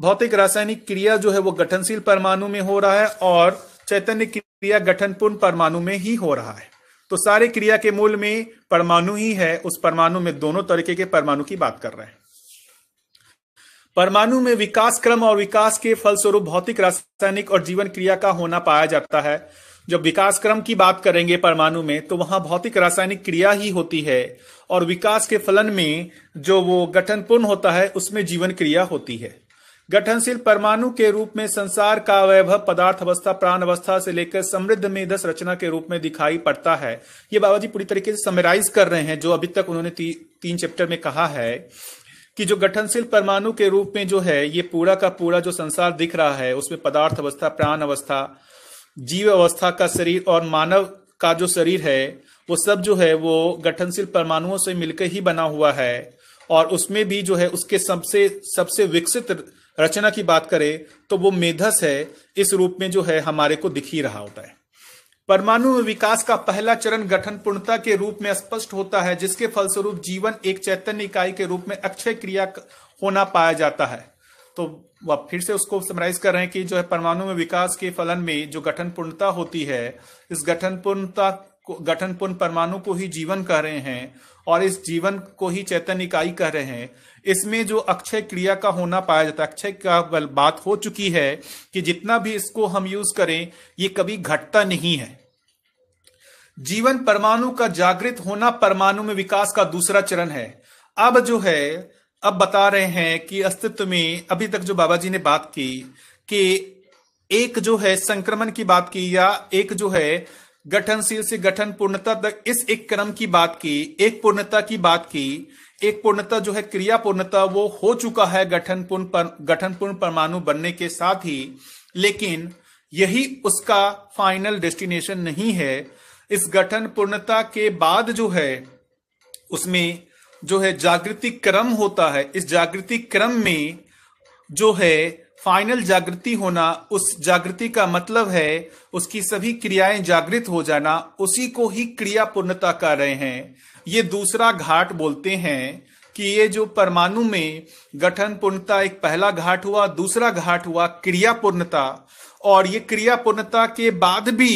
Speaker 1: भौतिक रासायनिक क्रिया जो है वो गठनशील परमाणु में हो रहा है और चैतन्य क्रिया गठनपूर्ण परमाणु में ही हो रहा है तो सारे क्रिया के मूल में परमाणु ही है उस परमाणु में दोनों तरीके के परमाणु की बात कर रहे हैं परमाणु में विकास क्रम और विकास के फलस्वरूप भौतिक रासायनिक और जीवन क्रिया का होना पाया जाता है जब विकास क्रम की बात करेंगे परमाणु में तो वहां भौतिक रासायनिक क्रिया ही होती है और विकास के फलन में जो वो गठन पूर्ण होता है उसमें जीवन क्रिया होती है गठनशील परमाणु के रूप में संसार का वैभव पदार्थ अवस्था प्राण अवस्था से लेकर समृद्ध मेधस रचना के रूप में दिखाई पड़ता है ये बाबा जी पूरी तरीके से समराइज कर रहे हैं जो अभी तक उन्होंने ती, तीन चैप्टर में कहा है कि जो गठनशील परमाणु के रूप में जो है ये पूरा का पूरा जो संसार दिख रहा है उसमें पदार्थ अवस्था प्राण अवस्था जीव अवस्था का शरीर और मानव का जो शरीर है वो सब जो है वो गठनशील परमाणुओं से मिलकर ही बना हुआ है और उसमें भी जो है उसके सबसे सबसे विकसित रचना की बात करें तो वो मेधस है इस रूप में जो है हमारे को दिख ही रहा होता है परमाणु विकास का पहला चरण गठन पूर्णता के रूप में स्पष्ट होता है जिसके फलस्वरूप जीवन एक चैतन्य इकाई के रूप में अक्षय क्रिया होना पाया जाता है तो वह फिर से उसको समराइज कर रहे हैं कि जो है परमाणु में विकास के फलन में जो गठन पूर्णता होती है इस गठन पूर्णता को गठन पूर्ण परमाणु को ही जीवन कह रहे हैं और इस जीवन को ही चैतन्य इकाई कह रहे हैं इसमें जो अक्षय क्रिया का होना पाया जाता है अक्षय का बात हो चुकी है कि जितना भी इसको हम यूज करें ये कभी घटता नहीं है जीवन परमाणु का जागृत होना परमाणु में विकास का दूसरा चरण है अब जो है अब बता रहे हैं कि अस्तित्व में अभी तक जो बाबा जी ने बात की कि एक जो है संक्रमण की बात की या एक जो है गठनशील से गठन पूर्णता तक इस एक क्रम की बात की एक पूर्णता की बात की एक पूर्णता जो है क्रिया पूर्णता वो हो चुका है गठनपूर्ण पर, गठनपूर्ण परमाणु बनने के साथ ही लेकिन यही उसका फाइनल डेस्टिनेशन नहीं है इस गठन पूर्णता के बाद जो है उसमें जो है जागृति क्रम होता है इस जागृति क्रम में जो है फाइनल जागृति होना उस जागृति का मतलब है उसकी सभी क्रियाएं जागृत हो जाना उसी को ही क्रिया पूर्णता कर रहे हैं ये दूसरा घाट बोलते हैं कि ये जो परमाणु में गठन पूर्णता एक पहला घाट हुआ दूसरा घाट हुआ क्रिया पूर्णता और ये क्रिया पूर्णता के बाद भी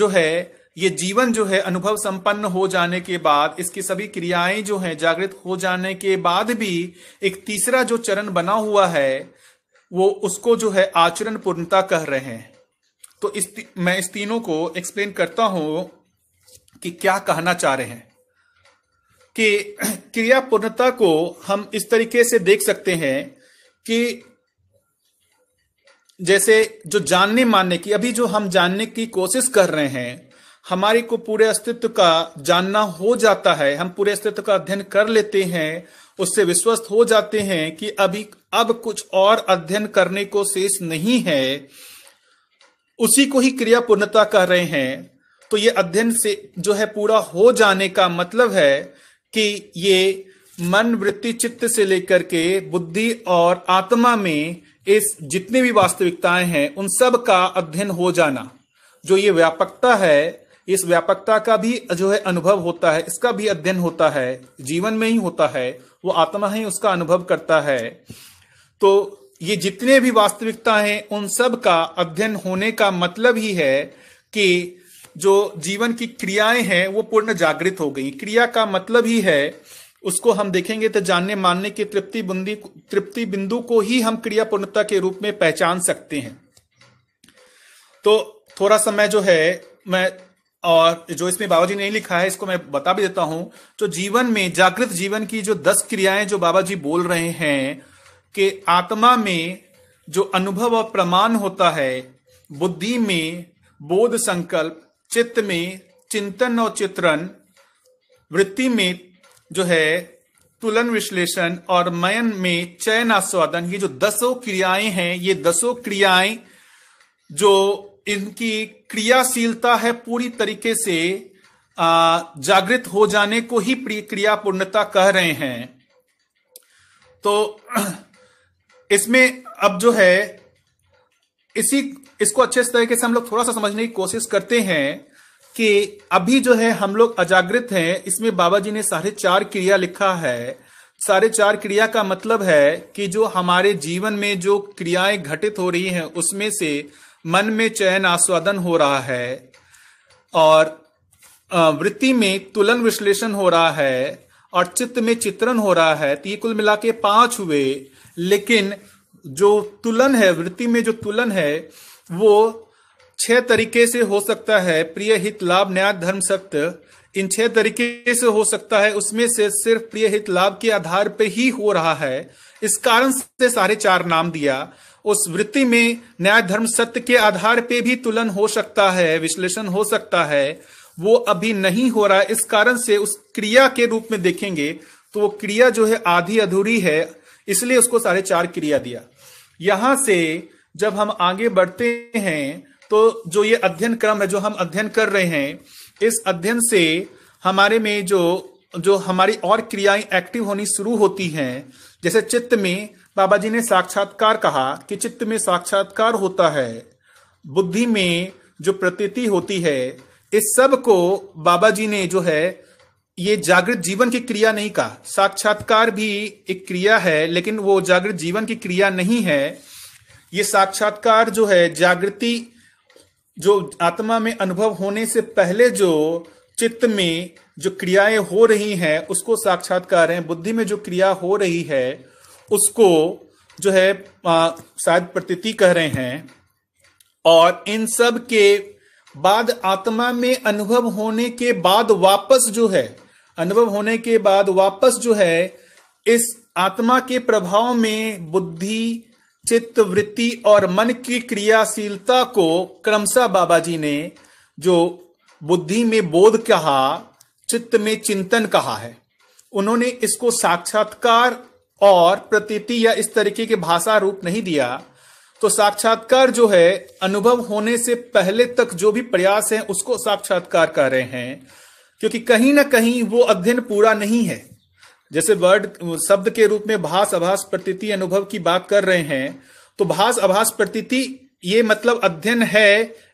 Speaker 1: जो है ये जीवन जो है अनुभव संपन्न हो जाने के बाद इसकी सभी क्रियाएं जो है जागृत हो जाने के बाद भी एक तीसरा जो चरण बना हुआ है वो उसको जो है आचरण पूर्णता कह रहे हैं तो इस मैं इस तीनों को एक्सप्लेन करता हूं कि क्या कहना चाह रहे हैं कि क्रिया पूर्णता को हम इस तरीके से देख सकते हैं कि जैसे जो जानने मानने की अभी जो हम जानने की कोशिश कर रहे हैं हमारे को पूरे अस्तित्व का जानना हो जाता है हम पूरे अस्तित्व का अध्ययन कर लेते हैं उससे विश्वस्त हो जाते हैं कि अभी अब कुछ और अध्ययन करने को शेष नहीं है उसी को ही क्रिया पूर्णता कह रहे हैं तो ये अध्ययन से जो है पूरा हो जाने का मतलब है कि ये मन वृत्ति चित्त से लेकर के बुद्धि और आत्मा में इस जितनी भी वास्तविकताएं हैं उन सब का अध्ययन हो जाना जो ये व्यापकता है इस व्यापकता का भी जो है अनुभव होता है इसका भी अध्ययन होता है जीवन में ही होता है वो आत्मा ही उसका अनुभव करता है तो ये जितने भी वास्तविकता हैं उन सब का अध्ययन होने का मतलब ही है कि जो जीवन की क्रियाएं हैं वो पूर्ण जागृत हो गई क्रिया का मतलब ही है उसको हम देखेंगे तो जानने मानने की तृप्ति बुंदी तृप्ति बिंदु को ही हम क्रिया पूर्णता के रूप में पहचान सकते हैं तो थोड़ा सा मैं जो है मैं और जो इसमें बाबा जी ने लिखा है इसको मैं बता भी देता हूं तो जीवन में जागृत जीवन की जो दस क्रियाएं जो बाबा जी बोल रहे हैं कि आत्मा में जो अनुभव और प्रमाण होता है बुद्धि में बोध संकल्प चित्त में चिंतन और चित्रण वृत्ति में जो है तुलन विश्लेषण और मयन में चयन आस्वादन ये जो दसों क्रियाएं हैं ये दसों क्रियाएं जो इनकी क्रियाशीलता है पूरी तरीके से जागृत हो जाने को ही क्रिया पूर्णता कह रहे हैं तो इसमें अब जो है इसी इसको अच्छे तरीके से हम लोग थोड़ा सा समझने की कोशिश करते हैं कि अभी जो है हम लोग अजागृत हैं इसमें बाबा जी ने साढ़े चार क्रिया लिखा है साढ़े चार क्रिया का मतलब है कि जो हमारे जीवन में जो क्रियाएं घटित हो रही हैं उसमें से मन में चयन आस्वादन हो रहा है और वृत्ति में तुलन विश्लेषण हो रहा है और चित्त में चित्रण हो रहा है तो ये कुल मिला के पांच हुए लेकिन जो तुलन है वृत्ति में जो तुलन है वो छह तरीके से हो सकता है प्रिय हित लाभ न्याय धर्म सत्य इन छह तरीके से हो सकता है उसमें से सिर्फ प्रिय हित लाभ के आधार पे ही हो रहा है इस कारण से सारे चार नाम दिया उस वृत्ति में न्याय धर्म सत्य के आधार पे भी तुलन हो सकता है विश्लेषण हो सकता है वो अभी नहीं हो रहा इस कारण से उस क्रिया के रूप में देखेंगे तो वो क्रिया जो है आधी अधूरी है इसलिए उसको साढ़े चार क्रिया दिया यहां से जब हम आगे बढ़ते हैं तो जो ये अध्ययन क्रम है जो हम अध्ययन कर रहे हैं इस अध्ययन से हमारे में जो जो हमारी और क्रियाएं एक्टिव होनी शुरू होती हैं जैसे चित्त में बाबा जी ने साक्षात्कार कहा कि चित्त में साक्षात्कार होता है बुद्धि में जो प्रतीति होती है इस सब को बाबा जी ने जो है ये जागृत जीवन की क्रिया नहीं कहा साक्षात्कार भी एक क्रिया है लेकिन वो जागृत जीवन की क्रिया नहीं है ये साक्षात्कार जो है जागृति जो आत्मा में अनुभव होने से पहले जो चित्त में जो क्रियाएं हो रही हैं उसको साक्षात्कार है बुद्धि में जो क्रिया हो रही है उसको जो है शायद प्रतीति कह रहे हैं और इन सब के बाद आत्मा में अनुभव होने के बाद वापस जो है अनुभव होने के बाद वापस जो है इस आत्मा के प्रभाव में बुद्धि चित्त वृत्ति और मन की क्रियाशीलता को क्रमशः बाबा जी ने जो बुद्धि में बोध कहा चित्त में चिंतन कहा है उन्होंने इसको साक्षात्कार और प्रतीति या इस तरीके के भाषा रूप नहीं दिया तो साक्षात्कार जो है अनुभव होने से पहले तक जो भी प्रयास है उसको साक्षात्कार कर रहे हैं क्योंकि कहीं ना कहीं वो अध्ययन पूरा नहीं है जैसे वर्ड शब्द के रूप में भाष अभास प्रतीति अनुभव की बात कर रहे हैं तो भास अभास प्रतीति ये मतलब अध्ययन है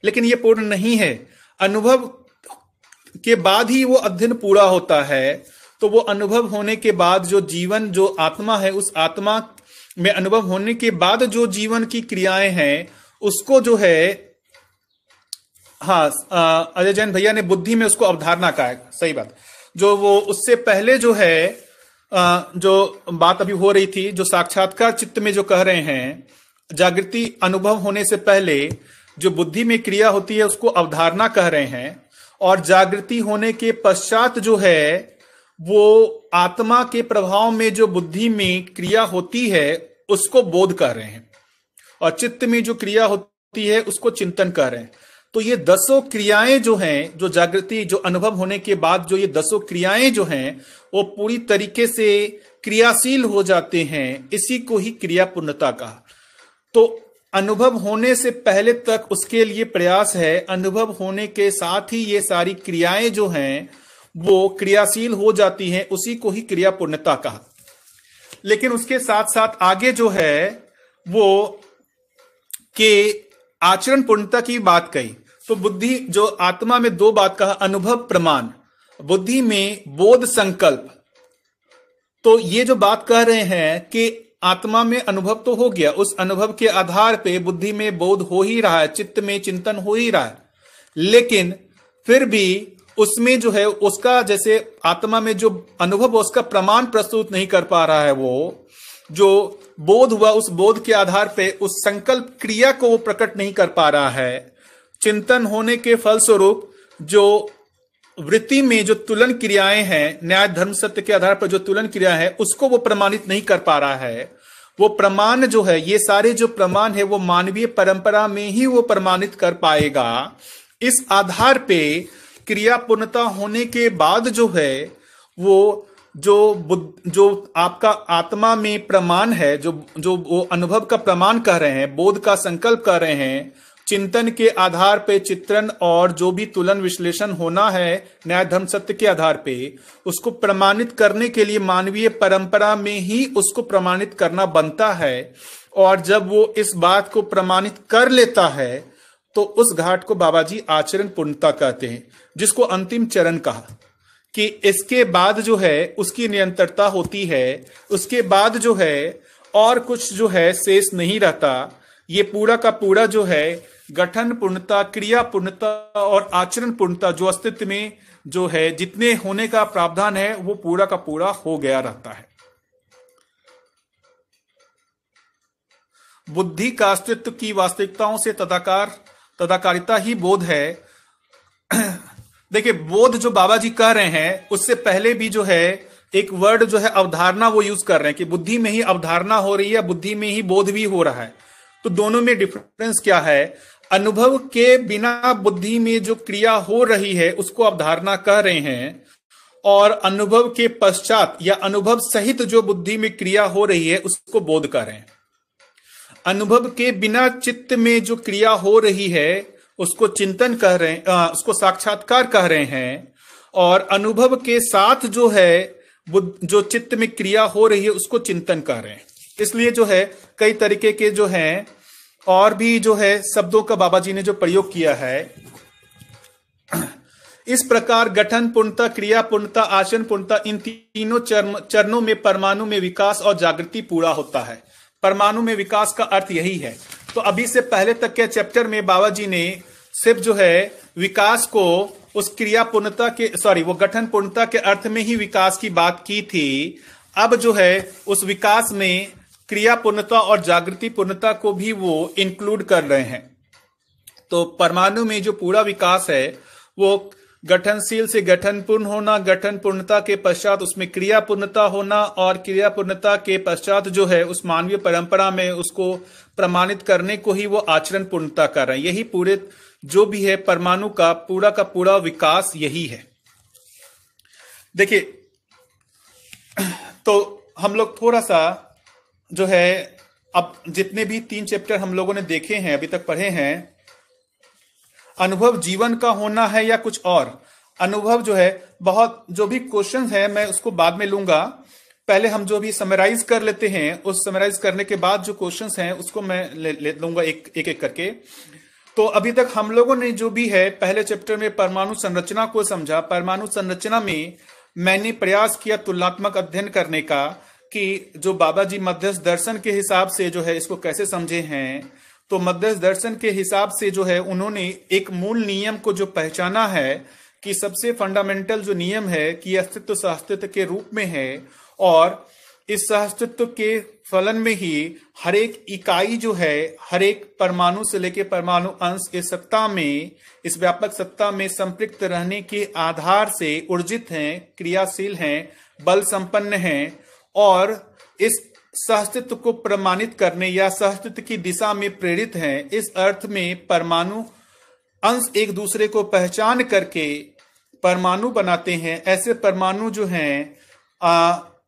Speaker 1: लेकिन ये पूर्ण नहीं है अनुभव के बाद ही वो अध्ययन पूरा होता है तो वो अनुभव होने के बाद जो जीवन जो आत्मा है उस आत्मा में अनुभव होने के बाद जो जीवन की क्रियाएं हैं उसको जो है हाँ अजय जैन भैया ने बुद्धि में उसको अवधारणा कहा है सही बात जो वो उससे पहले जो है आ, जो बात अभी हो रही थी जो साक्षात्कार चित्त में जो कह रहे हैं जागृति अनुभव होने से पहले जो बुद्धि में क्रिया होती है उसको अवधारणा कह रहे हैं और जागृति होने के पश्चात जो है वो आत्मा के प्रभाव में जो बुद्धि में क्रिया होती है उसको बोध कर रहे हैं और चित्त में जो क्रिया होती है उसको चिंतन कर रहे हैं तो ये दसों क्रियाएं जो हैं जो जागृति जो अनुभव होने के बाद जो ये दसों क्रियाएं जो हैं वो पूरी तरीके से क्रियाशील हो जाते हैं इसी को ही क्रिया पूर्णता का तो अनुभव होने से पहले तक उसके लिए प्रयास है अनुभव होने के साथ ही ये सारी क्रियाएं जो हैं वो क्रियाशील हो जाती है उसी को ही क्रिया पूर्णता कहा लेकिन उसके साथ साथ आगे जो है वो के आचरण पूर्णता की बात कही तो बुद्धि जो आत्मा में दो बात कहा अनुभव प्रमाण बुद्धि में बोध संकल्प तो ये जो बात कह रहे हैं कि आत्मा में अनुभव तो हो गया उस अनुभव के आधार पे बुद्धि में बोध हो ही रहा है चित्त में चिंतन हो ही रहा है लेकिन फिर भी उसमें जो है उसका जैसे आत्मा में जो अनुभव उसका प्रमाण प्रस्तुत नहीं कर पा रहा है वो जो बोध हुआ उस बोध के आधार पे उस संकल्प क्रिया को वो प्रकट नहीं कर पा रहा है चिंतन होने के फलस्वरूप जो वृत्ति में जो तुलन क्रियाएं हैं न्याय धर्म सत्य के आधार पर जो तुलन क्रिया है उसको वो प्रमाणित नहीं कर पा रहा है वो प्रमाण जो है ये सारे जो प्रमाण है वो मानवीय परंपरा में ही वो प्रमाणित कर पाएगा इस आधार पे क्रिया पूर्णता होने के बाद जो है वो जो बुद्ध जो आपका आत्मा में प्रमाण है जो जो वो अनुभव का प्रमाण कह रहे हैं बोध का संकल्प कह रहे हैं चिंतन के आधार पे चित्रण और जो भी तुलन विश्लेषण होना है न्याय धर्म सत्य के आधार पे उसको प्रमाणित करने के लिए मानवीय परंपरा में ही उसको प्रमाणित करना बनता है और जब वो इस बात को प्रमाणित कर लेता है तो उस घाट को बाबा जी आचरण पूर्णता कहते हैं जिसको अंतिम चरण कहा कि इसके बाद जो है उसकी निरंतरता होती है उसके बाद जो है और कुछ जो है शेष नहीं रहता ये पूरा का पूरा जो है गठन पूर्णता क्रिया पूर्णता और आचरण पूर्णता जो अस्तित्व में जो है जितने होने का प्रावधान है वो पूरा का पूरा हो गया रहता है बुद्धि का अस्तित्व की वास्तविकताओं से तदाकार तदाकारिता ही बोध है देखिए बोध जो बाबा जी कह रहे हैं उससे पहले भी जो है एक वर्ड जो है अवधारणा वो यूज कर रहे हैं कि बुद्धि में ही अवधारणा हो रही है बुद्धि में ही बोध भी हो रहा है तो दोनों में डिफरेंस क्या है अनुभव के बिना बुद्धि में जो क्रिया हो रही है उसको अवधारणा कह रहे हैं और अनुभव के पश्चात या अनुभव सहित जो बुद्धि में क्रिया हो रही है उसको बोध कर रहे हैं अनुभव के बिना चित्त में जो क्रिया हो रही है उसको चिंतन कह रहे हैं उसको साक्षात्कार कह रहे हैं और अनुभव के साथ जो है जो चित्त में क्रिया हो रही है उसको चिंतन कह रहे हैं इसलिए जो है कई तरीके के जो हैं और भी जो है शब्दों का बाबा जी ने जो प्रयोग किया है इस प्रकार गठन पूर्णता क्रिया पूर्णता आचरण पूर्णता इन तीनों चरणों में परमाणु में विकास और जागृति पूरा होता है परमाणु में विकास का अर्थ यही है तो अभी से पहले तक के चैप्टर में बाबा जी ने सिर्फ जो है विकास को उस क्रिया पूर्णता के सॉरी वो गठन पूर्णता के अर्थ में ही विकास की बात की थी अब जो है उस विकास में क्रिया पूर्णता और जागृति पूर्णता को भी वो इंक्लूड कर रहे हैं तो परमाणु में जो पूरा विकास है वो गठनशील से गठन पूर्ण होना गठन पूर्णता के पश्चात उसमें क्रिया पूर्णता होना और क्रिया पूर्णता के पश्चात जो है उस मानवीय परंपरा में उसको प्रमाणित करने को ही वो आचरण पूर्णता कर रहे हैं यही पूरे जो भी है परमाणु का पूरा का पूरा विकास यही है देखिए तो हम लोग थोड़ा सा जो है अब जितने भी तीन चैप्टर हम लोगों ने देखे हैं अभी तक पढ़े हैं अनुभव जीवन का होना है या कुछ और अनुभव जो है बहुत जो भी क्वेश्चन है मैं उसको बाद में लूंगा पहले हम जो भी समराइज कर लेते हैं उस समराइज करने के बाद जो क्वेश्चंस हैं उसको मैं ले, ले लूंगा एक एक एक करके तो अभी तक हम लोगों ने जो भी है पहले चैप्टर में परमाणु संरचना को समझा परमाणु संरचना में मैंने प्रयास किया तुलनात्मक अध्ययन करने का कि जो बाबा जी मध्यस्थ दर्शन के हिसाब से जो है इसको कैसे समझे हैं तो मध्यस्थ दर्शन के हिसाब से जो है उन्होंने एक मूल नियम को जो पहचाना है कि सबसे फंडामेंटल जो नियम है कि अस्तित्व सहअस्तित्व के रूप में है और इस सहअस्तित्व के फलन में ही हर एक इकाई जो है हर एक परमाणु से लेकर परमाणु अंश के सत्ता में इस व्यापक सत्ता में संपृक्त रहने के आधार से ऊर्जित हैं क्रियाशील हैं बल संपन्न हैं और इस सहस्तित्व को प्रमाणित करने या सहस्तित्व की दिशा में प्रेरित हैं इस अर्थ में परमाणु अंश एक दूसरे को पहचान करके परमाणु बनाते हैं ऐसे परमाणु जो हैं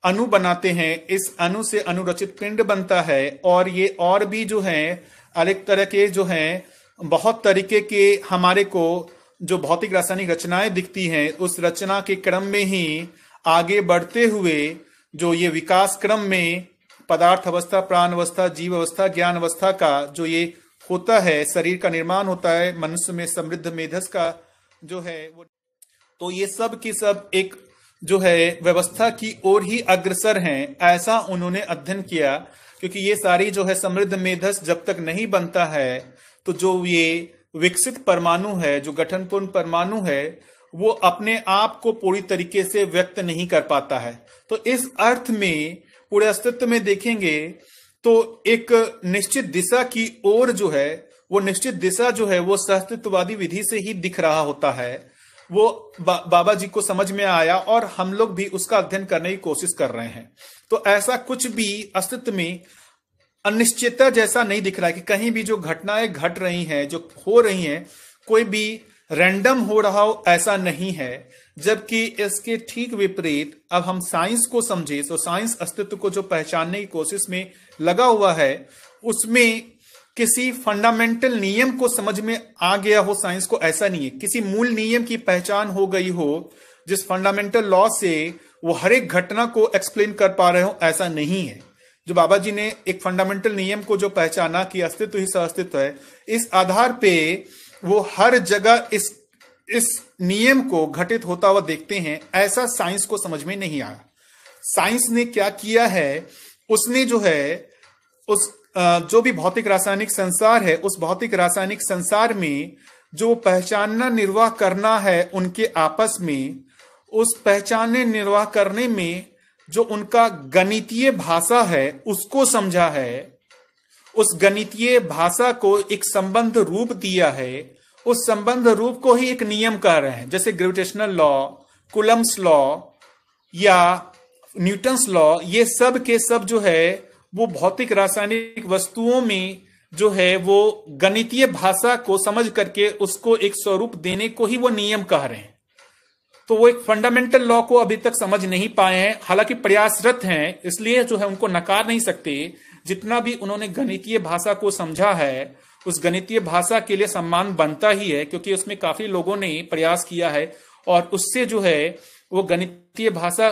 Speaker 1: अणु बनाते हैं इस अणु से अनुरचित पिंड बनता है और ये और भी जो है अलग तरह के जो है बहुत तरीके के हमारे को जो भौतिक रासायनिक रचनाएं दिखती हैं उस रचना के क्रम में ही आगे बढ़ते हुए जो ये विकास क्रम में पदार्थ अवस्था प्राण अवस्था जीव अवस्था ज्ञान अवस्था का जो ये होता है शरीर का निर्माण होता है मनुष्य में समृद्ध मेधस का जो है वो तो ये सब की सब एक जो है व्यवस्था की ओर ही अग्रसर हैं ऐसा उन्होंने अध्ययन किया क्योंकि ये सारी जो है समृद्ध मेधस जब तक नहीं बनता है तो जो ये विकसित परमाणु है जो गठनपूर्ण परमाणु है वो अपने आप को पूरी तरीके से व्यक्त नहीं कर पाता है तो इस अर्थ में पूरे अस्तित्व में देखेंगे तो एक निश्चित दिशा की ओर जो है वो निश्चित दिशा जो है वो सहस्तित्ववादी विधि से ही दिख रहा होता है वो बा, बाबा जी को समझ में आया और हम लोग भी उसका अध्ययन करने की कोशिश कर रहे हैं तो ऐसा कुछ भी अस्तित्व में अनिश्चितता जैसा नहीं दिख रहा है कि कहीं भी जो घटनाएं घट रही हैं जो हो रही हैं कोई भी रैंडम हो रहा हो ऐसा नहीं है जबकि इसके ठीक विपरीत अब हम साइंस को समझे तो साइंस अस्तित्व को जो पहचानने की कोशिश में लगा हुआ है उसमें किसी फंडामेंटल नियम को समझ में आ गया हो साइंस को ऐसा नहीं है किसी मूल नियम की पहचान हो गई हो जिस फंडामेंटल लॉ से वो हर एक घटना को एक्सप्लेन कर पा रहे हो ऐसा नहीं है जो बाबा जी ने एक फंडामेंटल नियम को जो पहचाना कि अस्तित्व ही सअस्तित्व है इस आधार पे वो हर जगह इस इस नियम को घटित होता हुआ देखते हैं ऐसा साइंस को समझ में नहीं आया साइंस ने क्या किया है उसने जो है उस जो भी भौतिक रासायनिक संसार है उस भौतिक रासायनिक संसार में जो पहचानना निर्वाह करना है उनके आपस में उस पहचानने निर्वाह करने में जो उनका गणितीय भाषा है उसको समझा है उस गणितीय भाषा को एक संबंध रूप दिया है उस संबंध रूप को ही एक नियम कह रहे हैं जैसे ग्रेविटेशनल लॉ कुलम्स लॉ या न्यूटन्स लॉ ये सब के सब जो है वो भौतिक रासायनिक वस्तुओं में जो है वो गणितीय भाषा को समझ करके उसको एक स्वरूप देने को ही वो नियम कह रहे हैं तो वो एक फंडामेंटल लॉ को अभी तक समझ नहीं पाए हैं हालांकि प्रयासरत हैं इसलिए जो है उनको नकार नहीं सकते जितना भी उन्होंने गणितीय भाषा को समझा है उस गणितीय भाषा के लिए सम्मान बनता ही है क्योंकि उसमें काफी लोगों ने प्रयास किया है और उससे जो है वो गणितीय भाषा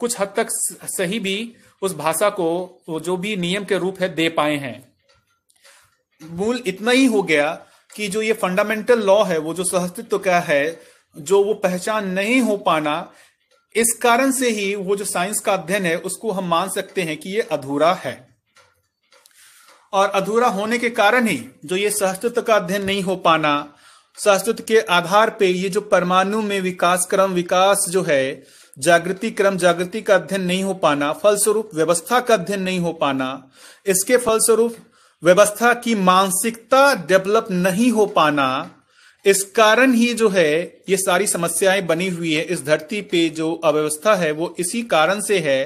Speaker 1: कुछ हद तक सही भी उस भाषा को जो भी नियम के रूप है दे पाए हैं मूल इतना ही हो गया कि जो ये फंडामेंटल लॉ है वो जो सहस्तित्व का है जो वो पहचान नहीं हो पाना इस कारण से ही वो जो साइंस का अध्ययन है उसको हम मान सकते हैं कि ये अधूरा है और अधूरा होने के कारण ही जो ये सहस्तित्व का अध्ययन नहीं हो पाना सहस्तित्व के आधार पे ये जो परमाणु में विकास क्रम विकास जो है जागृति क्रम जागृति का अध्ययन नहीं हो पाना फलस्वरूप व्यवस्था का अध्ययन नहीं हो पाना इसके फलस्वरूप व्यवस्था की मानसिकता डेवलप नहीं हो पाना इस कारण ही जो है ये सारी समस्याएं बनी हुई है इस धरती पे जो अव्यवस्था है वो इसी कारण से है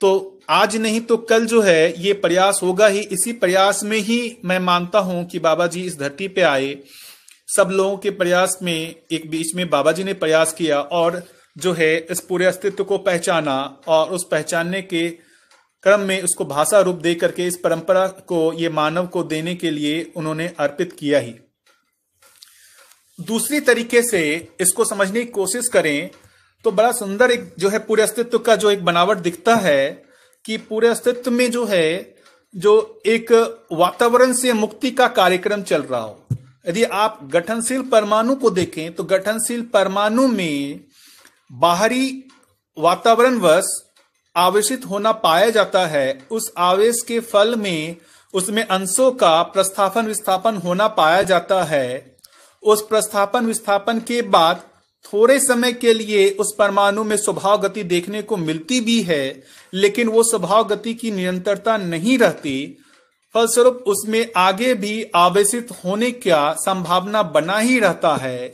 Speaker 1: तो आज नहीं तो कल जो है ये प्रयास होगा ही इसी प्रयास में ही मैं मानता हूं कि बाबा जी इस धरती पे आए सब लोगों के प्रयास में एक बीच में बाबा जी ने प्रयास किया और जो है इस पूरे अस्तित्व को पहचाना और उस पहचानने के क्रम में उसको भाषा रूप दे करके इस परंपरा को ये मानव को देने के लिए उन्होंने अर्पित किया ही दूसरी तरीके से इसको समझने की कोशिश करें तो बड़ा सुंदर एक जो है पूरे अस्तित्व का जो एक बनावट दिखता है कि पूरे अस्तित्व में जो है जो एक वातावरण से मुक्ति का कार्यक्रम चल रहा हो यदि आप गठनशील परमाणु को देखें तो गठनशील परमाणु में बाहरी वातावरणवश आवेशित होना पाया जाता है उस आवेश के फल में उसमें अंशों का प्रस्थापन विस्थापन होना पाया जाता है उस प्रस्थापन विस्थापन के बाद थोड़े समय के लिए उस परमाणु में स्वभाव गति देखने को मिलती भी है लेकिन वो स्वभाव गति की निरंतरता नहीं रहती फलस्वरूप उसमें आगे भी आवेशित होने का संभावना बना ही रहता है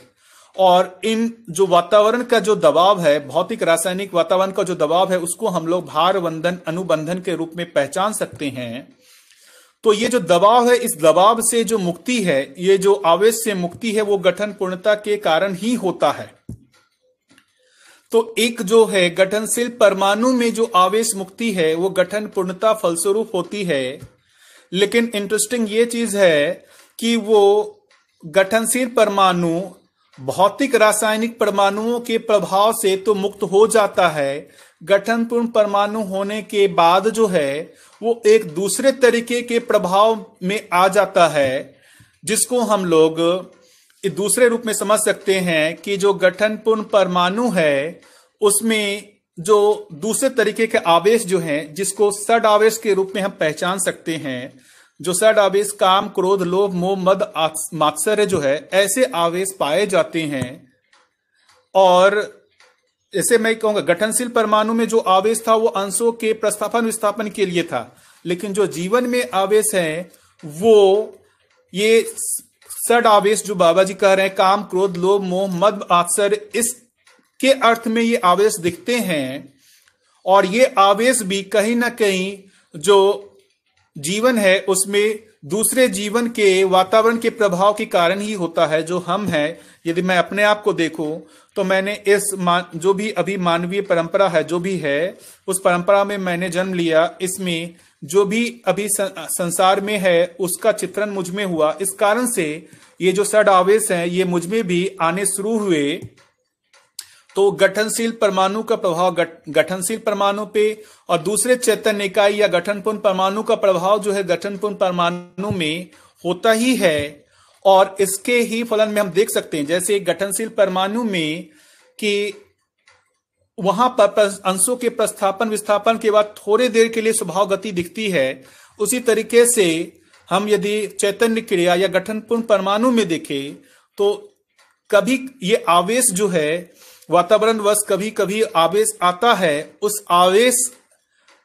Speaker 1: और इन जो वातावरण का जो दबाव है भौतिक रासायनिक वातावरण का जो दबाव है उसको हम लोग भार बंधन अनुबंधन के रूप में पहचान सकते हैं तो ये जो दबाव है इस दबाव से जो मुक्ति है ये जो आवेश से मुक्ति है वो गठन पूर्णता के कारण ही होता है तो एक जो है गठनशील परमाणु में जो आवेश मुक्ति है वो गठन पूर्णता फलस्वरूप होती है लेकिन इंटरेस्टिंग ये चीज है कि वो गठनशील परमाणु भौतिक रासायनिक परमाणुओं के प्रभाव से तो मुक्त हो जाता है गठनपूर्ण परमाणु होने के बाद जो है वो एक दूसरे तरीके के प्रभाव में आ जाता है जिसको हम लोग दूसरे रूप में समझ सकते हैं कि जो गठन पूर्ण परमाणु है उसमें जो दूसरे तरीके के आवेश जो हैं जिसको सड आवेश के रूप में हम पहचान सकते हैं जो सड आवेश काम क्रोध लोभ मोह मद मात्सर्य जो है ऐसे आवेश पाए जाते हैं और ऐसे मैं कहूंगा गठनशील परमाणु में जो आवेश था वो अंशों के प्रस्थापन विस्थापन के लिए था लेकिन जो जीवन में आवेश है वो ये सड आवेश जो बाबा जी कह रहे हैं काम क्रोध लोभ मोह मद इस इसके अर्थ में ये आवेश दिखते हैं और ये आवेश भी कहीं ना कहीं जो जीवन है उसमें दूसरे जीवन के वातावरण के प्रभाव के कारण ही होता है जो हम हैं यदि मैं अपने आप को देखूं तो मैंने इस मान जो भी अभी मानवीय परंपरा है जो भी है उस परंपरा में मैंने जन्म लिया इसमें जो भी अभी संसार में है उसका चित्रण मुझ में हुआ इस कारण से ये जो सड आवेश है ये मुझ में भी आने शुरू हुए तो गठनशील परमाणु का प्रभाव गठनशील परमाणु पे और दूसरे चैतन्य निकाय या गठनपूर्ण परमाणु का प्रभाव जो है गठनपूर्ण परमाणु में होता ही है और इसके ही फलन में हम देख सकते हैं जैसे गठनशील परमाणु में कि वहां पर अंशों के प्रस्थापन विस्थापन के बाद थोड़ी देर के लिए स्वभाव गति दिखती है उसी तरीके से हम यदि चैतन्य क्रिया या गठनपूर्ण परमाणु में देखें तो कभी ये आवेश जो है वातावरण वश कभी कभी आवेश आता है उस आवेश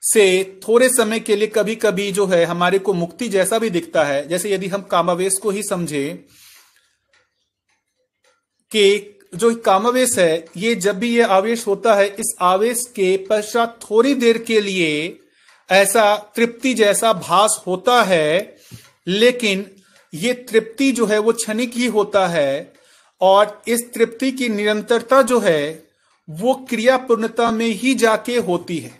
Speaker 1: से थोड़े समय के लिए कभी कभी जो है हमारे को मुक्ति जैसा भी दिखता है जैसे यदि हम कामावेश को ही समझे कि जो कामावेश है ये जब भी ये आवेश होता है इस आवेश के पश्चात थोड़ी देर के लिए ऐसा तृप्ति जैसा भास होता है लेकिन ये तृप्ति जो है वो क्षणिक ही होता है और इस तृप्ति की निरंतरता जो है वो क्रिया पूर्णता में ही जाके होती है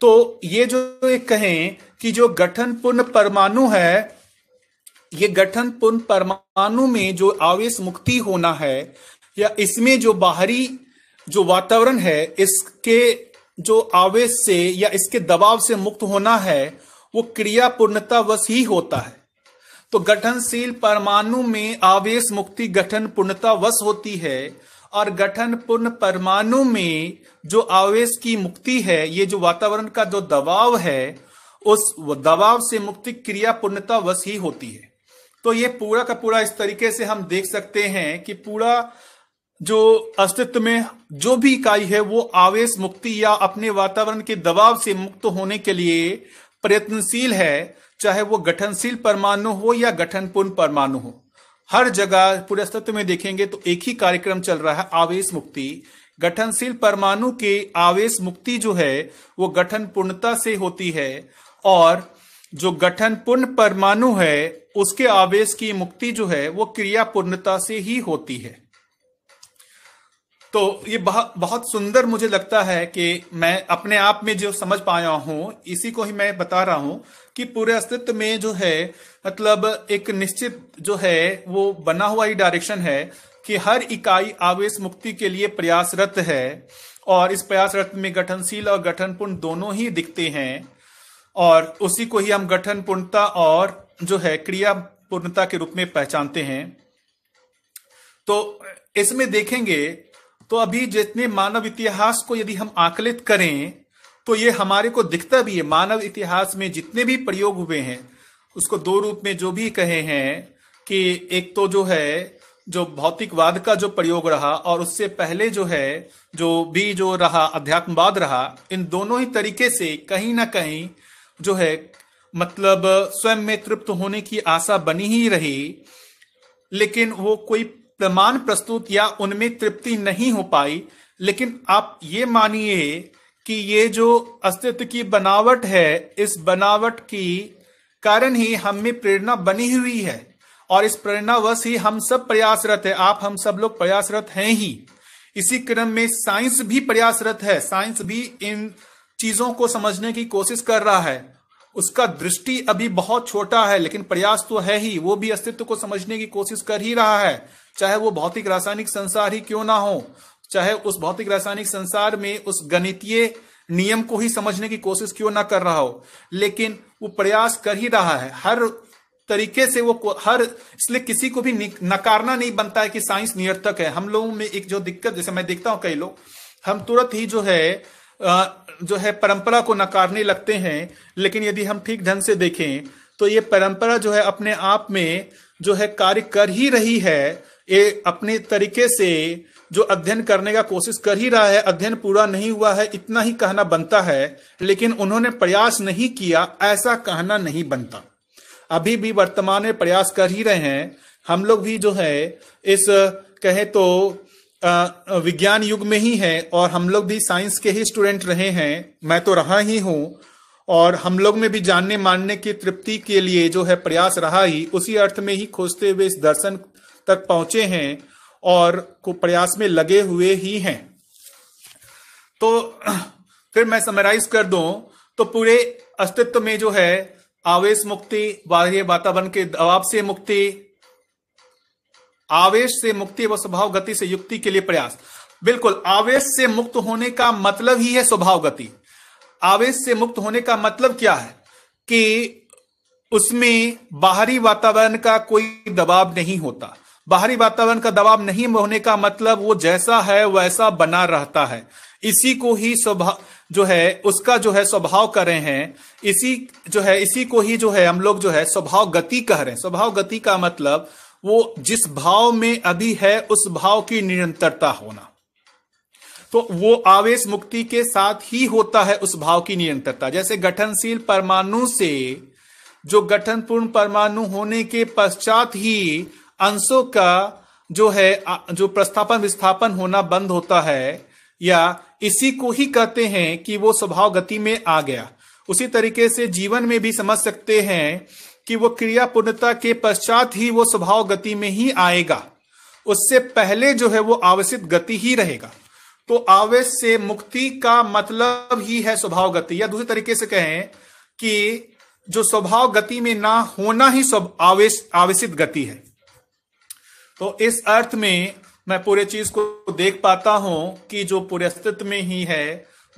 Speaker 1: तो ये जो एक कहें कि जो गठन पुनः परमाणु है ये गठन पुनः परमाणु में जो आवेश मुक्ति होना है या इसमें जो बाहरी जो वातावरण है इसके जो आवेश से या इसके दबाव से मुक्त होना है वो क्रिया पूर्णतावश ही होता है तो गठनशील परमाणु में आवेश मुक्ति गठन पूर्णतावश होती है और गठन पूर्ण परमाणु में जो आवेश की मुक्ति है ये जो वातावरण का जो दबाव है उस दबाव से मुक्ति क्रिया पूर्णता वश ही होती है तो ये पूरा का पूरा इस तरीके से हम देख सकते हैं कि पूरा जो अस्तित्व में जो भी इकाई है वो आवेश मुक्ति या अपने वातावरण के दबाव से मुक्त होने के लिए प्रयत्नशील है चाहे वो गठनशील परमाणु हो या गठनपूर्ण परमाणु हो हर जगह पूरे अस्तित्व में देखेंगे तो एक ही कार्यक्रम चल रहा है आवेश मुक्ति गठनशील परमाणु के आवेश मुक्ति जो है वो गठन पूर्णता से होती है और जो गठन पूर्ण परमाणु है उसके आवेश की मुक्ति जो है वो क्रिया पूर्णता से ही होती है तो ये बहुत बहुत सुंदर मुझे लगता है कि मैं अपने आप में जो समझ पाया हूं इसी को ही मैं बता रहा हूं कि पूरे अस्तित्व में जो है मतलब एक निश्चित जो है वो बना हुआ ही डायरेक्शन है कि हर इकाई आवेश मुक्ति के लिए प्रयासरत है और इस प्रयासरत में गठनशील और गठनपूर्ण दोनों ही दिखते हैं और उसी को ही हम गठन पूर्णता और जो है क्रिया पूर्णता के रूप में पहचानते हैं तो इसमें देखेंगे तो अभी जितने मानव इतिहास को यदि हम आकलित करें तो ये हमारे को दिखता भी है मानव इतिहास में जितने भी प्रयोग हुए हैं उसको दो रूप में जो भी कहे हैं कि एक तो जो है जो भौतिकवाद का जो प्रयोग रहा और उससे पहले जो है जो भी जो रहा अध्यात्मवाद रहा इन दोनों ही तरीके से कहीं ना कहीं जो है मतलब स्वयं में तृप्त होने की आशा बनी ही रही लेकिन वो कोई प्रमाण प्रस्तुत या उनमें तृप्ति नहीं हो पाई लेकिन आप ये मानिए कि ये जो अस्तित्व की बनावट है इस बनावट की कारण ही हम में प्रेरणा बनी हुई है और इस प्रेरणावश ही हम सब प्रयासरत है आप हम सब लोग प्रयासरत हैं ही इसी क्रम में साइंस भी प्रयासरत है साइंस भी इन चीजों को समझने की कोशिश कर रहा है उसका दृष्टि अभी बहुत छोटा है लेकिन प्रयास तो है ही वो भी अस्तित्व को समझने की कोशिश कर ही रहा है चाहे वो भौतिक रासायनिक संसार ही क्यों ना हो चाहे उस भौतिक रासायनिक संसार में उस गणितीय नियम को ही समझने की कोशिश क्यों ना कर रहा हो लेकिन वो प्रयास कर ही रहा है हर तरीके से वो हर इसलिए किसी को भी नकारना नहीं बनता है कि साइंस निरर्थक है हम लोगों में एक जो दिक्कत जैसे मैं देखता हूं कई लोग हम तुरंत ही जो है जो है परंपरा को नकारने लगते हैं लेकिन यदि हम ठीक ढंग से देखें तो ये परंपरा जो है अपने आप में जो है कार्य कर ही रही है ये अपने तरीके से जो अध्ययन करने का कोशिश कर ही रहा है अध्ययन पूरा नहीं हुआ है इतना ही कहना बनता है लेकिन उन्होंने प्रयास नहीं किया ऐसा कहना नहीं बनता अभी भी वर्तमान में प्रयास कर ही रहे हैं हम लोग भी जो है इस कहे तो विज्ञान युग में ही है और हम लोग भी साइंस के ही स्टूडेंट रहे हैं मैं तो रहा ही हूं और हम लोग में भी जानने मानने की तृप्ति के लिए जो है प्रयास रहा ही उसी अर्थ में ही खोजते हुए इस दर्शन तक पहुंचे हैं और को प्रयास में लगे हुए ही हैं तो फिर मैं समराइज कर दूं तो पूरे अस्तित्व में जो है आवेश मुक्ति बाह्य वातावरण के दबाव से मुक्ति आवेश से मुक्ति व स्वभाव गति से युक्ति के लिए प्रयास बिल्कुल आवेश से मुक्त होने का मतलब ही है स्वभाव गति आवेश से मुक्त होने का मतलब क्या है कि उसमें बाहरी वातावरण का कोई दबाव नहीं होता बाहरी वातावरण का दबाव नहीं होने का मतलब वो जैसा है वैसा बना रहता है इसी को ही स्वभाव जो है उसका जो है स्वभाव कर रहे हैं इसी जो है इसी को ही जो है हम लोग जो है स्वभाव गति कह रहे हैं स्वभाव गति का मतलब वो जिस भाव में अभी है उस भाव की निरंतरता होना तो वो आवेश मुक्ति के साथ ही होता है उस भाव की निरंतरता जैसे गठनशील परमाणु से जो गठनपूर्ण परमाणु होने के पश्चात ही अंशों का जो है जो प्रस्थापन विस्थापन होना बंद होता है या इसी को ही कहते हैं कि वो स्वभाव गति में आ गया उसी तरीके से जीवन में भी समझ सकते हैं कि वो क्रिया पूर्णता के पश्चात ही वो स्वभाव गति में ही आएगा उससे पहले जो है वो आवश्यक गति ही रहेगा तो आवेश से मुक्ति का मतलब ही है स्वभाव गति या दूसरे तरीके से कहें कि जो स्वभाव गति में ना होना ही स्व आवेश आवेशित गति है तो इस अर्थ में मैं पूरे चीज को देख पाता हूं कि जो पूरे अस्तित्व में ही है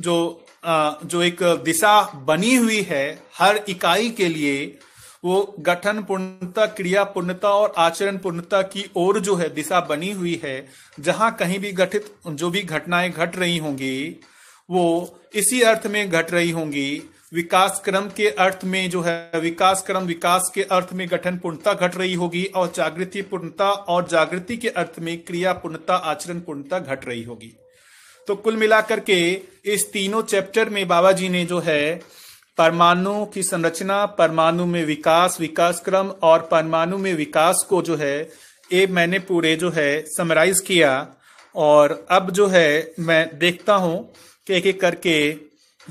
Speaker 1: जो जो एक दिशा बनी हुई है हर इकाई के लिए वो गठन पूर्णता क्रिया पूर्णता और आचरण पूर्णता की ओर जो है दिशा बनी हुई है जहां कहीं भी गठित जो भी घटनाएं घट रही होंगी वो इसी अर्थ में घट रही होंगी विकास क्रम के अर्थ में जो है विकास क्रम विकास के अर्थ में गठन पूर्णता घट रही होगी और जागृति पूर्णता और जागृति के अर्थ में क्रिया पूर्णता आचरण पूर्णता घट रही होगी तो कुल मिलाकर के इस तीनों चैप्टर में बाबा जी ने जो है परमाणु की संरचना परमाणु में विकास विकास क्रम और परमाणु में विकास को जो है ये मैंने पूरे जो है समराइज किया और अब जो है मैं देखता हूँ कि एक एक करके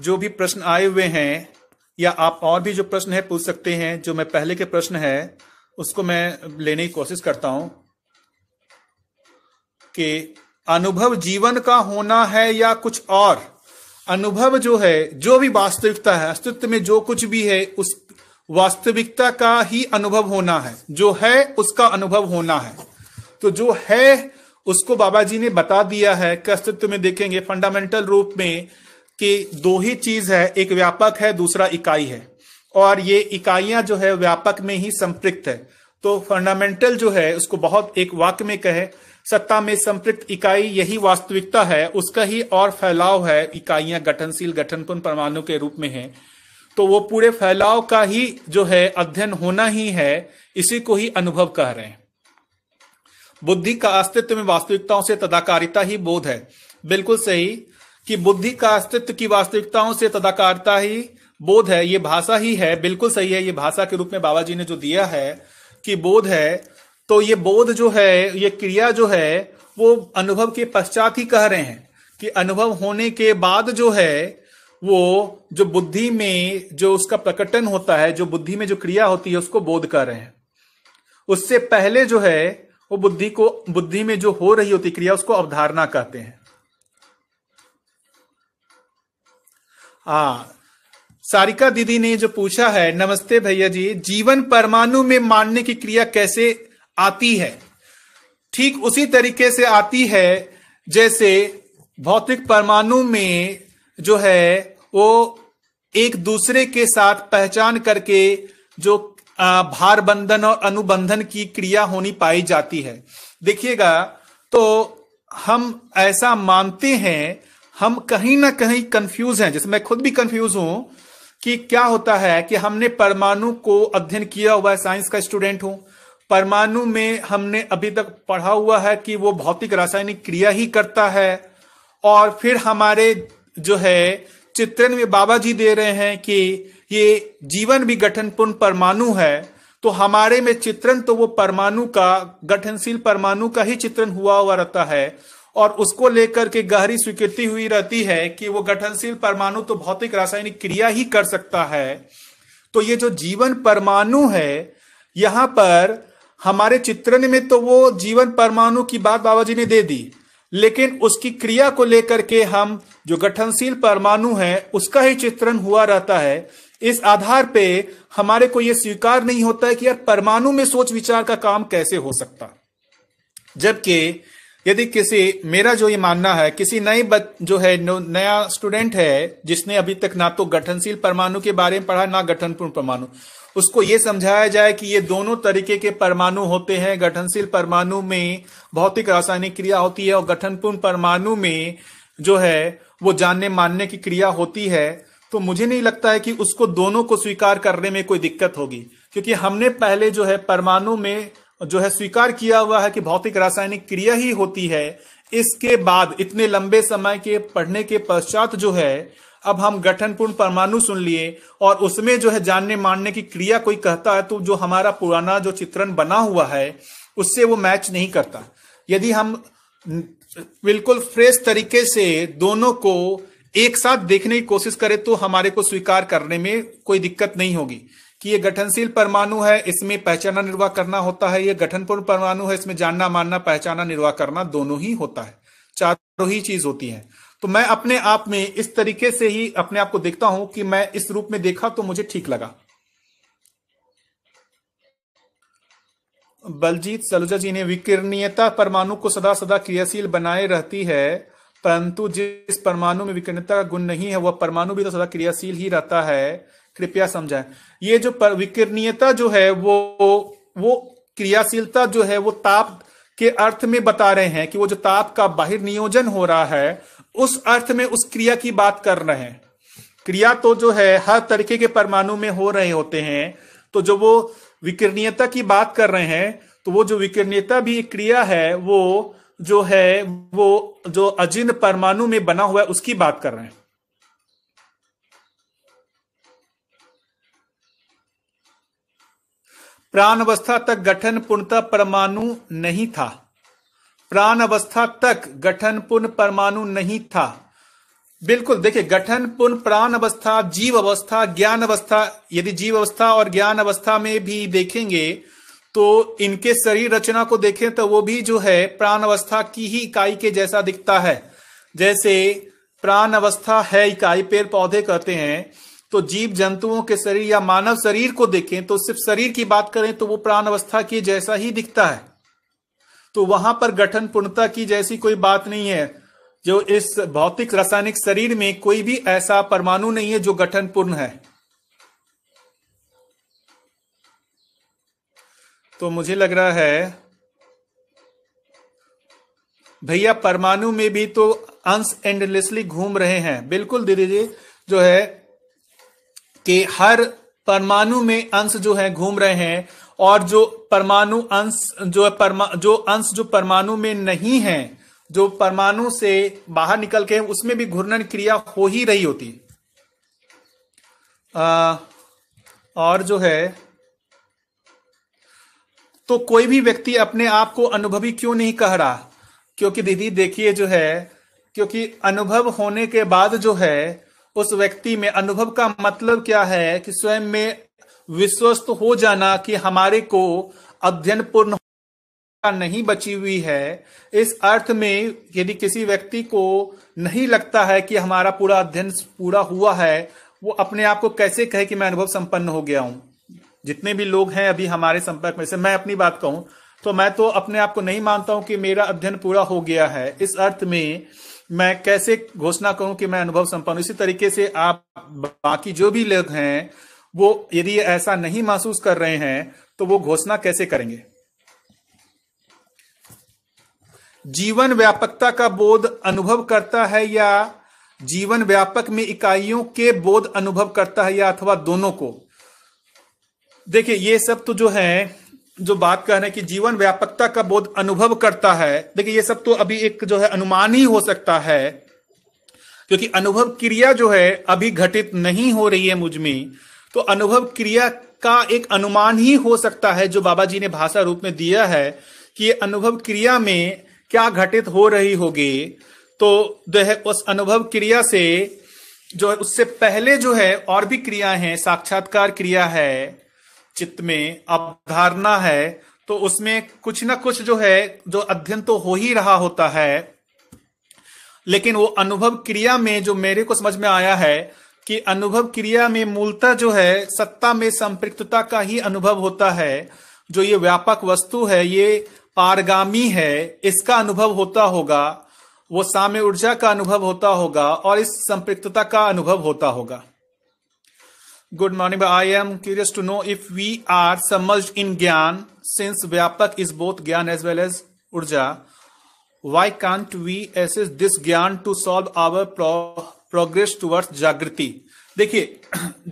Speaker 1: जो भी प्रश्न आए हुए हैं या आप और भी जो प्रश्न है पूछ सकते हैं जो मैं पहले के प्रश्न है उसको मैं लेने की कोशिश करता हूं कि अनुभव जीवन का होना है या कुछ और अनुभव जो है जो भी वास्तविकता है अस्तित्व में जो कुछ भी है उस वास्तविकता का ही अनुभव होना है जो है उसका अनुभव होना है तो जो है उसको बाबा जी ने बता दिया है कि अस्तित्व में देखेंगे फंडामेंटल रूप में कि दो ही चीज है एक व्यापक है दूसरा इकाई है और ये इकाइयां जो है व्यापक में ही संप्रक्त है तो फंडामेंटल जो है उसको बहुत एक वाक्य में कहे सत्ता में संपृक्त इकाई यही वास्तविकता है उसका ही और फैलाव है इकाइयां गठनशील गठनपुन परमाणु के रूप में है तो वो पूरे फैलाव का ही जो है अध्ययन होना ही है इसी को ही अनुभव कह रहे हैं बुद्धि का अस्तित्व में वास्तविकताओं से तदाकारिता ही बोध है बिल्कुल सही कि बुद्धि का अस्तित्व की वास्तविकताओं से तदाकारिता ही बोध है ये भाषा ही है बिल्कुल सही है ये भाषा के रूप में बाबा जी ने जो दिया है कि बोध है तो ये बोध जो है ये क्रिया जो है वो अनुभव के पश्चात ही कह रहे हैं कि अनुभव होने के बाद जो है वो जो बुद्धि में जो उसका प्रकटन होता है जो बुद्धि में जो क्रिया होती है उसको बोध कर रहे हैं उससे पहले जो है वो बुद्धि को बुद्धि में जो हो रही होती क्रिया उसको अवधारणा कहते हैं हाँ सारिका दीदी ने जो पूछा है नमस्ते भैया जी जीवन परमाणु में मानने की क्रिया कैसे आती है ठीक उसी तरीके से आती है जैसे भौतिक परमाणु में जो है वो एक दूसरे के साथ पहचान करके जो भार बंधन और अनुबंधन की क्रिया होनी पाई जाती है देखिएगा तो हम ऐसा मानते हैं हम कहीं ना कहीं कंफ्यूज हैं जैसे मैं खुद भी कंफ्यूज हूं कि क्या होता है कि हमने परमाणु को अध्ययन किया हुआ है साइंस का स्टूडेंट हूं परमाणु में हमने अभी तक पढ़ा हुआ है कि वो भौतिक रासायनिक क्रिया ही करता है और फिर हमारे जो है चित्रण में बाबा जी दे रहे हैं कि ये जीवन भी गठनपूर्ण परमाणु है तो हमारे में चित्रण तो वो परमाणु का गठनशील परमाणु का ही चित्रण हुआ हुआ रहता है और उसको लेकर के गहरी स्वीकृति हुई रहती है कि वो गठनशील परमाणु तो भौतिक रासायनिक क्रिया ही कर सकता है तो ये जो जीवन परमाणु है यहां पर हमारे चित्रण में तो वो जीवन परमाणु की बात बाबा जी ने दे दी लेकिन उसकी क्रिया को लेकर के हम जो गठनशील परमाणु है उसका ही चित्रण हुआ रहता है इस आधार पे हमारे को यह स्वीकार नहीं होता है कि यार परमाणु में सोच विचार का काम कैसे हो सकता जबकि यदि किसी मेरा जो ये मानना है किसी नए बच जो है नया स्टूडेंट है जिसने अभी तक ना तो गठनशील परमाणु के बारे में पढ़ा ना गठनपूर्ण परमाणु उसको ये समझाया जाए कि ये दोनों तरीके के परमाणु होते हैं गठनशील परमाणु में भौतिक रासायनिक क्रिया होती है और गठनपूर्ण परमाणु में जो है वो जानने मानने की क्रिया होती है तो मुझे नहीं लगता है कि उसको दोनों को स्वीकार करने में कोई दिक्कत होगी क्योंकि हमने पहले जो है परमाणु में जो है स्वीकार किया हुआ है कि भौतिक रासायनिक क्रिया ही होती है इसके बाद इतने लंबे समय के पढ़ने के पश्चात जो है अब हम गठनपूर्ण परमाणु सुन लिए और उसमें जो है जानने मानने की क्रिया कोई कहता है तो जो हमारा पुराना जो चित्रण बना हुआ है उससे वो मैच नहीं करता यदि हम बिल्कुल फ्रेश तरीके से दोनों को एक साथ देखने की कोशिश करें तो हमारे को स्वीकार करने में कोई दिक्कत नहीं होगी कि ये गठनशील परमाणु है इसमें पहचाना निर्वाह करना होता है ये गठनपूर्ण परमाणु है इसमें जानना मानना पहचाना निर्वाह करना दोनों ही होता है चारों ही चीज होती है तो मैं अपने आप में इस तरीके से ही अपने आप को देखता हूं कि मैं इस रूप में देखा तो मुझे ठीक लगा बलजीत सलुजा जी ने विकिरणीयता परमाणु को सदा सदा क्रियाशील बनाए रहती है परंतु जिस परमाणु में विकिरणता का गुण नहीं है वह परमाणु भी तो सदा क्रियाशील ही रहता है कृपया समझाए ये जो विकिरणीयता जो है वो वो क्रियाशीलता जो है वो ताप के अर्थ में बता रहे हैं कि वो जो ताप का बाहर नियोजन हो रहा है उस अर्थ में उस क्रिया की बात कर रहे हैं क्रिया तो जो है हर तरीके के परमाणु में हो रहे होते हैं तो जो वो विकिरणीयता की बात कर रहे हैं तो वो जो विकिरणीयता भी क्रिया है वो जो है वो जो अजिन परमाणु में बना हुआ है उसकी बात कर रहे हैं प्राण अवस्था तक गठन पूर्णतः परमाणु नहीं था प्राण अवस्था तक गठन पुनः परमाणु नहीं था बिल्कुल देखिए गठन पुनः प्राण अवस्था जीव अवस्था ज्ञान अवस्था यदि जीव अवस्था और ज्ञान अवस्था में भी देखेंगे तो इनके शरीर रचना को देखें तो वो भी जो है प्राण अवस्था की ही इकाई के जैसा दिखता है जैसे प्राण अवस्था है इकाई पेड़ पौधे कहते हैं तो जीव जंतुओं के शरीर या मानव शरीर को देखें तो सिर्फ शरीर की बात करें तो वो प्राण अवस्था के जैसा ही दिखता है तो वहां पर गठन पूर्णता की जैसी कोई बात नहीं है जो इस भौतिक रासायनिक शरीर में कोई भी ऐसा परमाणु नहीं है जो गठन पूर्ण है तो मुझे लग रहा है भैया परमाणु में भी तो अंश एंडलेसली घूम रहे हैं बिल्कुल दीदी जी जो है कि हर परमाणु में अंश जो है घूम रहे हैं और जो परमाणु अंश जो परमा जो अंश जो परमाणु में नहीं है जो परमाणु से बाहर निकल के उसमें भी घूर्णन क्रिया हो ही रही होती आ, और जो है तो कोई भी व्यक्ति अपने आप को अनुभवी क्यों नहीं कह रहा क्योंकि दीदी देखिए जो है क्योंकि अनुभव होने के बाद जो है उस व्यक्ति में अनुभव का मतलब क्या है कि स्वयं में विश्वस्त हो जाना कि हमारे को अध्ययन पूर्ण नहीं बची हुई है इस अर्थ में यदि किसी व्यक्ति को नहीं लगता है कि हमारा पूरा अध्ययन पूरा हुआ है वो अपने आप को कैसे कहे कि मैं अनुभव संपन्न हो गया हूं जितने भी लोग हैं अभी हमारे संपर्क में से मैं अपनी बात कहूं तो मैं तो अपने आप को नहीं मानता हूं कि मेरा अध्ययन पूरा हो गया है इस अर्थ में मैं कैसे घोषणा करूं कि मैं अनुभव संपन्न इसी तरीके से आप बाकी जो भी लोग हैं वो यदि ऐसा नहीं महसूस कर रहे हैं तो वो घोषणा कैसे करेंगे जीवन व्यापकता का बोध अनुभव करता है या जीवन व्यापक में इकाइयों के बोध अनुभव करता है या अथवा दोनों को देखिए ये सब तो जो है जो बात कर रहे हैं कि जीवन व्यापकता का बोध अनुभव करता है देखिए ये सब तो अभी एक जो है अनुमान ही हो सकता है क्योंकि अनुभव क्रिया जो है अभी घटित नहीं हो रही है मुझमें तो अनुभव क्रिया का एक अनुमान ही हो सकता है जो बाबा जी ने भाषा रूप में दिया है कि अनुभव क्रिया में क्या घटित हो रही होगी तो जो है उस अनुभव क्रिया से जो है उससे पहले जो है और भी क्रिया है साक्षात्कार क्रिया है चित्त में अवधारणा है तो उसमें कुछ ना कुछ जो है जो अध्ययन तो हो ही रहा होता है लेकिन वो अनुभव क्रिया में जो मेरे को समझ में आया है कि अनुभव क्रिया में मूलता जो है सत्ता में संपृक्तता का ही अनुभव होता है जो ये व्यापक वस्तु है ये पारगामी है इसका अनुभव होता होगा वो साम्य ऊर्जा का अनुभव होता होगा और इस संपृक्तता का अनुभव होता होगा good morning I am curious to know if we are समझ इन ज्ञान सिंस व्यापक इज बोथ ज्ञान एज वेल एज ऊर्जा why can't we use this ज्ञान to solve our progress towards जागृति देखिए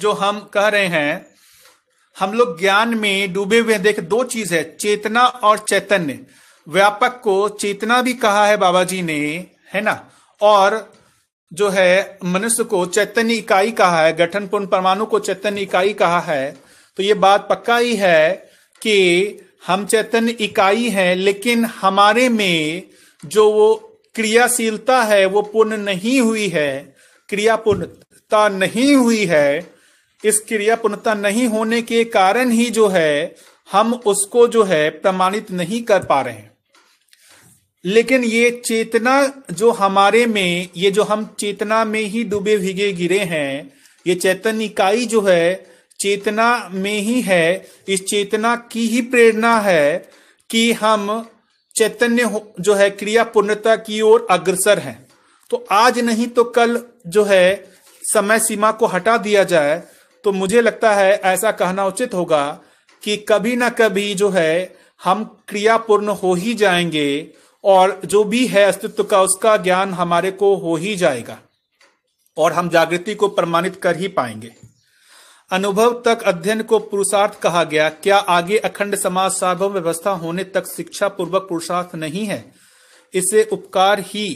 Speaker 1: जो हम कह रहे हैं हम लोग ज्ञान में डूबे हुए देख दो चीज है चेतना और चैतन्य व्यापक को चेतना भी कहा है बाबा जी ने है ना और जो है मनुष्य को चैतन्य इकाई कहा है गठन पूर्ण परमाणु को चैतन्य इकाई कहा है तो ये बात पक्का ही है कि हम चैतन्य इकाई है लेकिन हमारे में जो वो क्रियाशीलता है वो पूर्ण नहीं हुई है क्रिया पूर्णता नहीं हुई है इस क्रिया पूर्णता नहीं होने के कारण ही जो है हम उसको जो है प्रमाणित नहीं कर पा रहे हैं लेकिन ये चेतना जो हमारे में ये जो हम चेतना में ही डूबे भिगे गिरे हैं ये चैतन्य इकाई जो है चेतना में ही है इस चेतना की ही प्रेरणा है कि हम चैतन्य जो है क्रिया पूर्णता की ओर अग्रसर हैं तो आज नहीं तो कल जो है समय सीमा को हटा दिया जाए तो मुझे लगता है ऐसा कहना उचित होगा कि कभी ना कभी जो है हम क्रियापूर्ण हो ही जाएंगे और जो भी है अस्तित्व का उसका ज्ञान हमारे को हो ही जाएगा और हम जागृति को प्रमाणित कर ही पाएंगे अनुभव तक अध्ययन को पुरुषार्थ कहा गया क्या आगे अखंड समाज सार्वभौम व्यवस्था होने तक शिक्षा पूर्वक पुरुषार्थ नहीं है इसे उपकार ही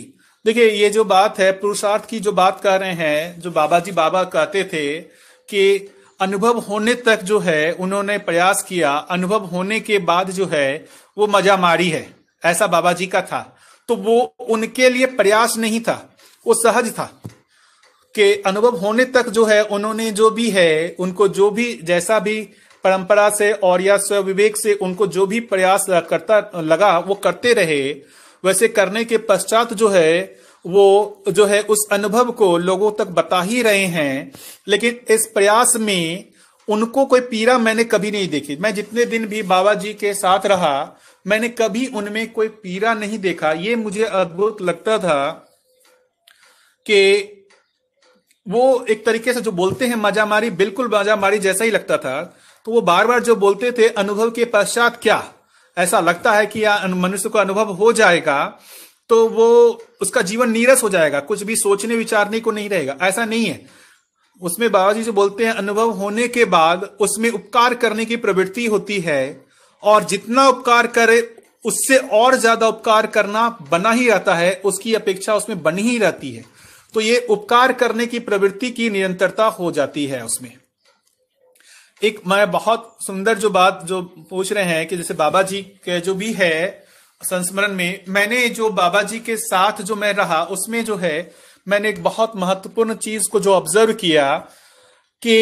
Speaker 1: देखिए ये जो बात है पुरुषार्थ की जो बात कर रहे हैं जो बाबा जी बाबा कहते थे कि अनुभव होने तक जो है उन्होंने प्रयास किया अनुभव होने के बाद जो है वो मजा मारी है ऐसा बाबा जी का था तो वो उनके लिए प्रयास नहीं था वो सहज था कि अनुभव होने तक जो है उन्होंने जो भी है उनको जो भी जैसा भी परंपरा से और या स्वविवेक से उनको जो भी प्रयास करता लगा वो करते रहे वैसे करने के पश्चात जो है वो जो है उस अनुभव को लोगों तक बता ही रहे हैं लेकिन इस प्रयास में उनको कोई पीड़ा मैंने कभी नहीं देखी मैं जितने दिन भी बाबा जी के साथ रहा मैंने कभी उनमें कोई पीड़ा नहीं देखा ये मुझे अद्भुत लगता था कि वो एक तरीके से जो बोलते हैं मजा मारी बिल्कुल मजा मारी जैसा ही लगता था तो वो बार बार जो बोलते थे अनुभव के पश्चात क्या ऐसा लगता है कि मनुष्य को अनुभव हो जाएगा तो वो उसका जीवन नीरस हो जाएगा कुछ भी सोचने विचारने को नहीं रहेगा ऐसा नहीं है उसमें बाबा जी जो बोलते हैं अनुभव होने के बाद उसमें उपकार करने की प्रवृत्ति होती है और जितना उपकार करे उससे और ज्यादा उपकार करना बना ही रहता है उसकी अपेक्षा उसमें बनी ही रहती है तो ये उपकार करने की प्रवृत्ति की निरंतरता हो जाती है उसमें एक मैं बहुत सुंदर जो बात जो पूछ रहे हैं कि जैसे बाबा जी के जो भी है संस्मरण में मैंने जो बाबा जी के साथ जो मैं रहा उसमें जो है मैंने एक बहुत महत्वपूर्ण चीज को जो ऑब्जर्व किया कि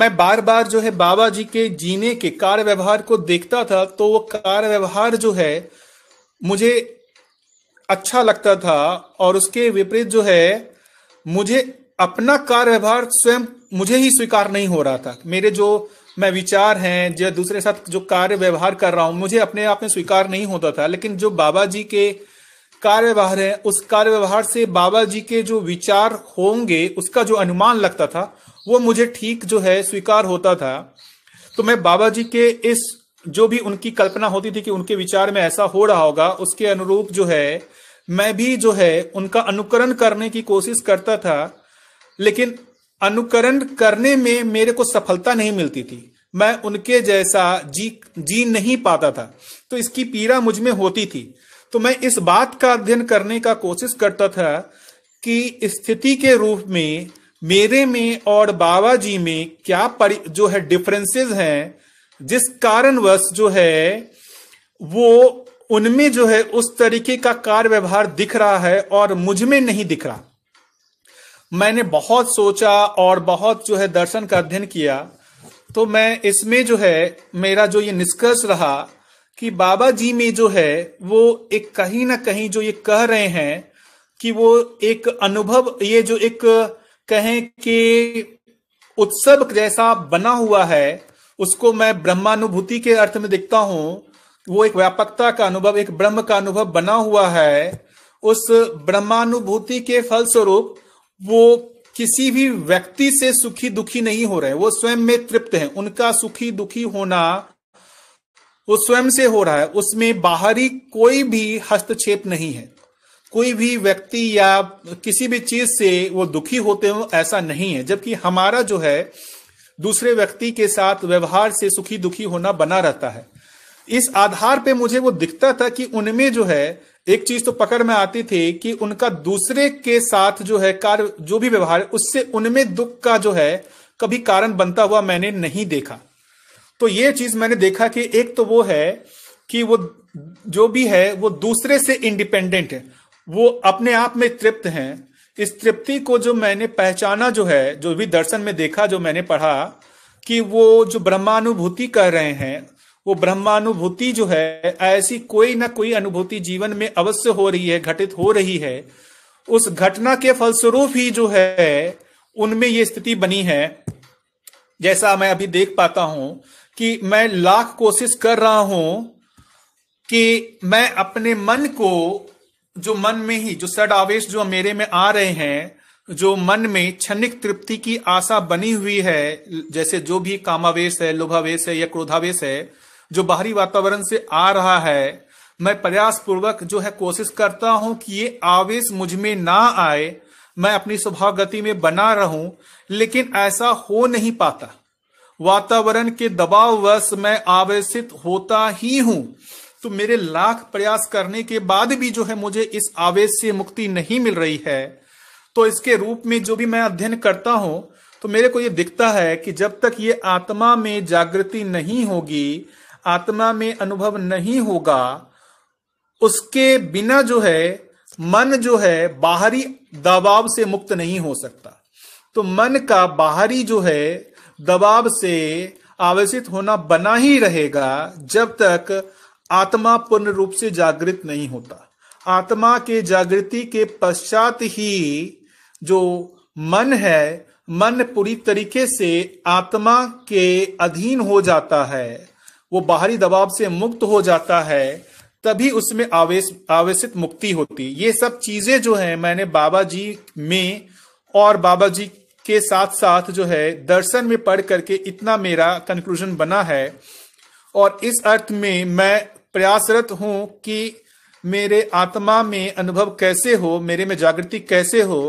Speaker 1: मैं बार बार जो है बाबा जी के जीने के कार्य व्यवहार को देखता था तो वो कार्य व्यवहार जो है मुझे अच्छा लगता था और उसके विपरीत जो है मुझे अपना कार्य व्यवहार स्वयं मुझे ही स्वीकार नहीं हो रहा था मेरे जो मैं विचार हैं जो दूसरे साथ जो कार्य व्यवहार कर रहा हूं मुझे अपने आप में स्वीकार नहीं होता था लेकिन जो बाबा जी के कार्य व्यवहार है उस कार्य व्यवहार से बाबा जी के जो विचार होंगे उसका जो अनुमान लगता था वो मुझे ठीक जो है स्वीकार होता था तो मैं बाबा जी के इस जो भी उनकी कल्पना होती थी कि उनके विचार में ऐसा हो रहा होगा उसके अनुरूप जो है मैं भी जो है उनका अनुकरण करने की कोशिश करता था लेकिन अनुकरण करने में मेरे को सफलता नहीं मिलती थी मैं उनके जैसा जी जी नहीं पाता था तो इसकी पीड़ा मुझ में होती थी तो मैं इस बात का अध्ययन करने का कोशिश करता था कि स्थिति के रूप में मेरे में और बाबा जी में क्या परि जो है डिफरेंसेस हैं जिस कारणवश जो है वो उनमें जो है उस तरीके का कार्य व्यवहार दिख रहा है और मुझ में नहीं दिख रहा मैंने बहुत सोचा और बहुत जो है दर्शन का अध्ययन किया तो मैं इसमें जो है मेरा जो ये निष्कर्ष रहा कि बाबा जी में जो है वो एक कहीं ना कहीं जो ये कह रहे हैं कि वो एक अनुभव ये जो एक कहें कि उत्सव जैसा बना हुआ है उसको मैं ब्रह्मानुभूति के अर्थ में देखता हूँ वो एक व्यापकता का अनुभव एक ब्रह्म का अनुभव बना हुआ है उस ब्रह्मानुभूति के फलस्वरूप वो किसी भी व्यक्ति से सुखी दुखी नहीं हो रहे वो स्वयं में तृप्त हैं उनका सुखी दुखी होना वो स्वयं से हो रहा है उसमें बाहरी कोई भी हस्तक्षेप नहीं है कोई भी व्यक्ति या किसी भी चीज से वो दुखी होते हो ऐसा नहीं है जबकि हमारा जो है दूसरे व्यक्ति के साथ व्यवहार से सुखी दुखी होना बना रहता है इस आधार पे मुझे वो दिखता था कि उनमें जो है एक चीज तो पकड़ में आती थी कि उनका दूसरे के साथ जो है कार्य जो भी व्यवहार उससे उनमें दुख का जो है कभी कारण बनता हुआ मैंने नहीं देखा तो ये चीज मैंने देखा कि एक तो वो है कि वो जो भी है वो दूसरे से इंडिपेंडेंट है वो अपने आप में तृप्त हैं इस तृप्ति को जो मैंने पहचाना जो है जो भी दर्शन में देखा जो मैंने पढ़ा कि वो जो ब्रह्मानुभूति कह रहे हैं वो ब्रह्मानुभूति जो है ऐसी कोई ना कोई अनुभूति जीवन में अवश्य हो रही है घटित हो रही है उस घटना के फलस्वरूप ही जो है उनमें ये स्थिति बनी है जैसा मैं अभी देख पाता हूं कि मैं लाख कोशिश कर रहा हूं कि मैं अपने मन को जो मन में ही जो सड आवेश जो मेरे में आ रहे हैं जो मन में क्षणिक तृप्ति की आशा बनी हुई है जैसे जो भी कामावेश है लोभावेश है या क्रोधावेश है जो बाहरी वातावरण से आ रहा है मैं प्रयास पूर्वक जो है कोशिश करता हूं कि ये आवेश मुझ में ना आए मैं अपनी स्वभाव गति में बना रहूं लेकिन ऐसा हो नहीं पाता वातावरण के वश मैं आवेशित होता ही हूं तो मेरे लाख प्रयास करने के बाद भी जो है मुझे इस आवेश से मुक्ति नहीं मिल रही है तो इसके रूप में जो भी मैं अध्ययन करता हूं तो मेरे को ये दिखता है कि जब तक ये आत्मा में जागृति नहीं होगी आत्मा में अनुभव नहीं होगा उसके बिना जो है मन जो है बाहरी दबाव से मुक्त नहीं हो सकता तो मन का बाहरी जो है दबाव से आवेशित होना बना ही रहेगा जब तक आत्मा पूर्ण रूप से जागृत नहीं होता आत्मा के जागृति के पश्चात ही जो मन है मन पूरी तरीके से आत्मा के अधीन हो जाता है वो बाहरी दबाव से मुक्त हो जाता है तभी उसमें आवेश आवेशित मुक्ति होती ये सब चीजें जो है मैंने बाबा जी में और बाबा जी के साथ साथ जो है दर्शन में पढ़ करके इतना मेरा कंक्लूजन बना है और इस अर्थ में मैं प्रयासरत हूं कि मेरे आत्मा में अनुभव कैसे हो मेरे में जागृति कैसे हो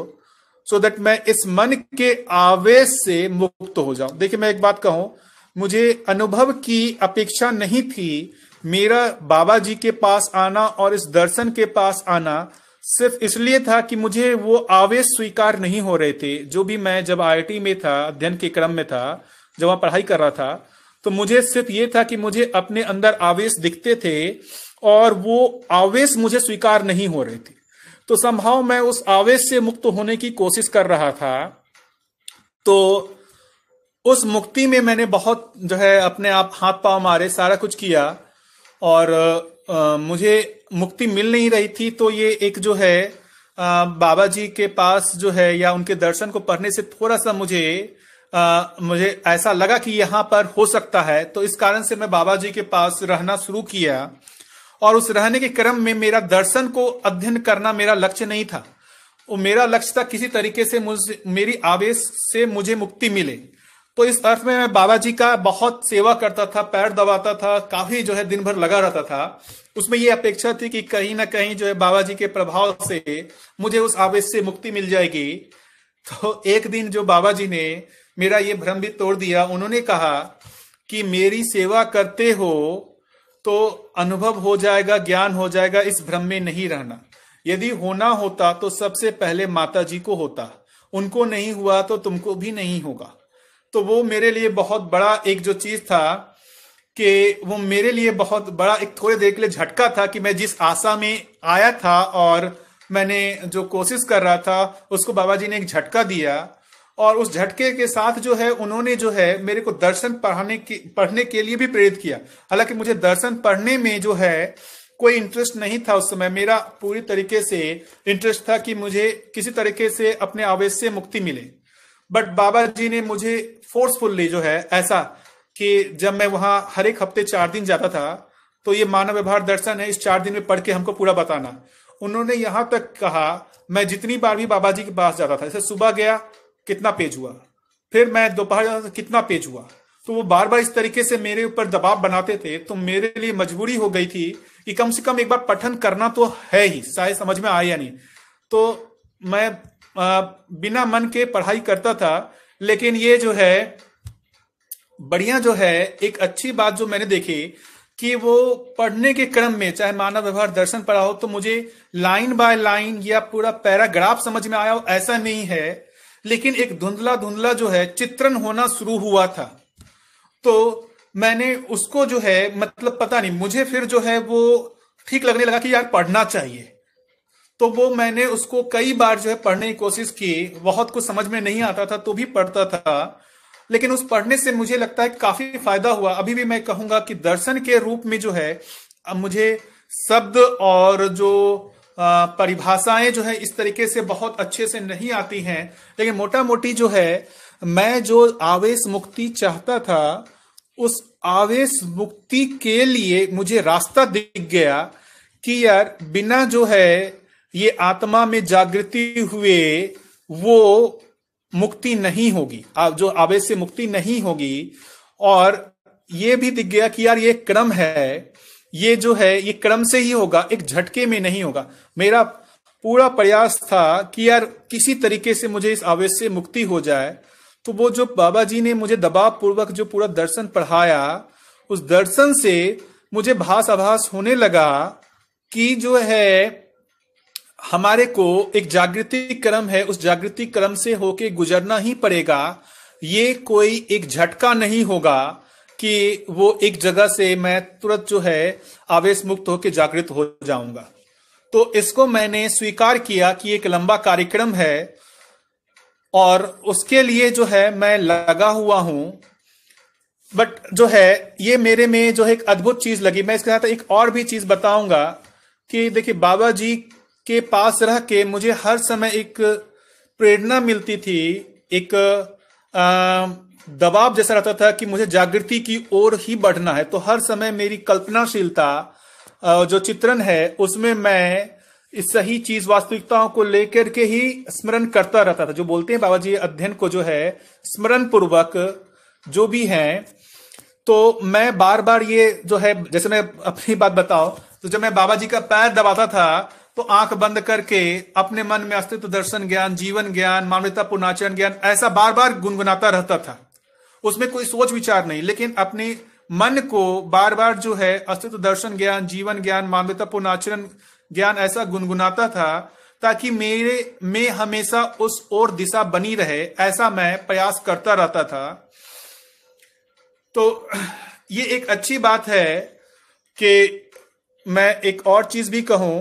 Speaker 1: सो so दैट मैं इस मन के आवेश से मुक्त हो जाऊं देखिए मैं एक बात कहूं मुझे अनुभव की अपेक्षा नहीं थी मेरा बाबा जी के पास आना और इस दर्शन के पास आना सिर्फ इसलिए था कि मुझे वो आवेश स्वीकार नहीं हो रहे थे जो भी मैं जब आईआईटी में था अध्ययन के क्रम में था जब वहां पढ़ाई कर रहा था तो मुझे सिर्फ ये था कि मुझे अपने अंदर आवेश दिखते थे और वो आवेश मुझे स्वीकार नहीं हो रहे थे तो संभाव मैं उस आवेश से मुक्त होने की कोशिश कर रहा था तो उस मुक्ति में मैंने बहुत जो है अपने आप हाथ पांव मारे सारा कुछ किया और आ, मुझे मुक्ति मिल नहीं रही थी तो ये एक जो है आ, बाबा जी के पास जो है या उनके दर्शन को पढ़ने से थोड़ा सा मुझे आ, मुझे ऐसा लगा कि यहाँ पर हो सकता है तो इस कारण से मैं बाबा जी के पास रहना शुरू किया और उस रहने के क्रम में मेरा दर्शन को अध्ययन करना मेरा लक्ष्य नहीं था वो मेरा लक्ष्य था किसी तरीके से मुझ मेरी आवेश से मुझे मुक्ति मिले तो इस अर्थ में मैं बाबा जी का बहुत सेवा करता था पैर दबाता था काफी जो है दिन भर लगा रहता था उसमें ये अपेक्षा थी कि कहीं ना कहीं जो है बाबा जी के प्रभाव से मुझे उस आवेश से मुक्ति मिल जाएगी तो एक दिन जो बाबा जी ने मेरा ये भ्रम भी तोड़ दिया उन्होंने कहा कि मेरी सेवा करते हो तो अनुभव हो जाएगा ज्ञान हो जाएगा इस भ्रम में नहीं रहना यदि होना होता तो सबसे पहले माता जी को होता उनको नहीं हुआ तो तुमको भी नहीं होगा तो वो मेरे लिए बहुत बड़ा एक जो चीज था कि वो मेरे लिए बहुत बड़ा एक थोड़ी देर के लिए झटका था कि मैं जिस आशा में आया था और मैंने जो कोशिश कर रहा था उसको बाबा जी ने एक झटका दिया और उस झटके के साथ जो है उन्होंने जो है मेरे को दर्शन पढ़ाने के पढ़ने के लिए भी प्रेरित किया हालांकि मुझे दर्शन पढ़ने में जो है कोई इंटरेस्ट नहीं था उस समय मेरा पूरी तरीके से इंटरेस्ट था कि मुझे किसी तरीके से अपने आवेश से मुक्ति मिले बट बाबा जी ने मुझे फोर्सफुल्ली जो है ऐसा कि जब मैं वहां हर एक हफ्ते चार दिन जाता था तो ये मानव व्यवहार दर्शन है इस चार दिन में पढ़ के हमको पूरा बताना उन्होंने यहां तक कहा मैं जितनी बार भी बाबा जी के पास जाता था जैसे सुबह गया कितना पेज हुआ फिर मैं दोपहर कितना पेज हुआ तो वो बार बार इस तरीके से मेरे ऊपर दबाव बनाते थे तो मेरे लिए मजबूरी हो गई थी कि कम से कम एक बार पठन करना तो है ही शायद समझ में आया नहीं तो मैं बिना मन के पढ़ाई करता था लेकिन ये जो है बढ़िया जो है एक अच्छी बात जो मैंने देखी कि वो पढ़ने के क्रम में चाहे मानव व्यवहार दर्शन पढ़ा हो तो मुझे लाइन बाय लाइन या पूरा पैराग्राफ समझ में आया हो ऐसा नहीं है लेकिन एक धुंधला धुंधला जो है चित्रण होना शुरू हुआ था तो मैंने उसको जो है मतलब पता नहीं मुझे फिर जो है वो ठीक लगने लगा कि यार पढ़ना चाहिए तो वो मैंने उसको कई बार जो है पढ़ने की कोशिश की बहुत कुछ समझ में नहीं आता था तो भी पढ़ता था लेकिन उस पढ़ने से मुझे लगता है काफी फायदा हुआ अभी भी मैं कहूंगा कि दर्शन के रूप में जो है अब मुझे शब्द और जो परिभाषाएं जो है इस तरीके से बहुत अच्छे से नहीं आती हैं लेकिन मोटा मोटी जो है मैं जो आवेश मुक्ति चाहता था उस आवेश मुक्ति के लिए मुझे रास्ता दिख गया कि यार बिना जो है ये आत्मा में जागृति हुए वो मुक्ति नहीं होगी जो आवेश से मुक्ति नहीं होगी और ये भी दिख गया कि यार ये क्रम है ये जो है ये क्रम से ही होगा एक झटके में नहीं होगा मेरा पूरा प्रयास था कि यार किसी तरीके से मुझे इस आवेश से मुक्ति हो जाए तो वो जो बाबा जी ने मुझे दबाव पूर्वक जो पूरा दर्शन पढ़ाया उस दर्शन से मुझे भास आभास होने लगा कि जो है हमारे को एक जागृति क्रम है उस जागृति क्रम से होके गुजरना ही पड़ेगा ये कोई एक झटका नहीं होगा कि वो एक जगह से मैं तुरंत जो है आवेश मुक्त होकर जागृत हो जाऊंगा तो इसको मैंने स्वीकार किया कि एक लंबा कार्यक्रम है और उसके लिए जो है मैं लगा हुआ हूं बट जो है ये मेरे में जो है एक अद्भुत चीज लगी मैं इसके साथ एक और भी चीज बताऊंगा कि देखिए बाबा जी के पास रह के मुझे हर समय एक प्रेरणा मिलती थी एक आ, दबाव जैसा रहता था कि मुझे जागृति की ओर ही बढ़ना है तो हर समय मेरी कल्पनाशीलता जो चित्रण है उसमें मैं इस सही चीज वास्तविकताओं को लेकर के ही स्मरण करता रहता था जो बोलते हैं बाबा जी अध्ययन को जो है स्मरण पूर्वक जो भी है तो मैं बार बार ये जो है जैसे मैं अपनी बात बताऊं तो जब मैं बाबा जी का पैर दबाता था तो आंख बंद करके अपने मन में अस्तित्व दर्शन ज्ञान जीवन ज्ञान मानवता पुनाचरण ज्ञान ऐसा बार बार गुनगुनाता रहता था उसमें कोई सोच विचार नहीं लेकिन अपने मन को बार बार जो है अस्तित्व दर्शन ज्ञान जीवन ज्ञान मानवता पुनाचरण ज्ञान ऐसा गुनगुनाता था ताकि मेरे में हमेशा उस और दिशा बनी रहे ऐसा मैं प्रयास करता रहता था तो ये एक अच्छी बात है कि मैं एक और चीज भी कहूं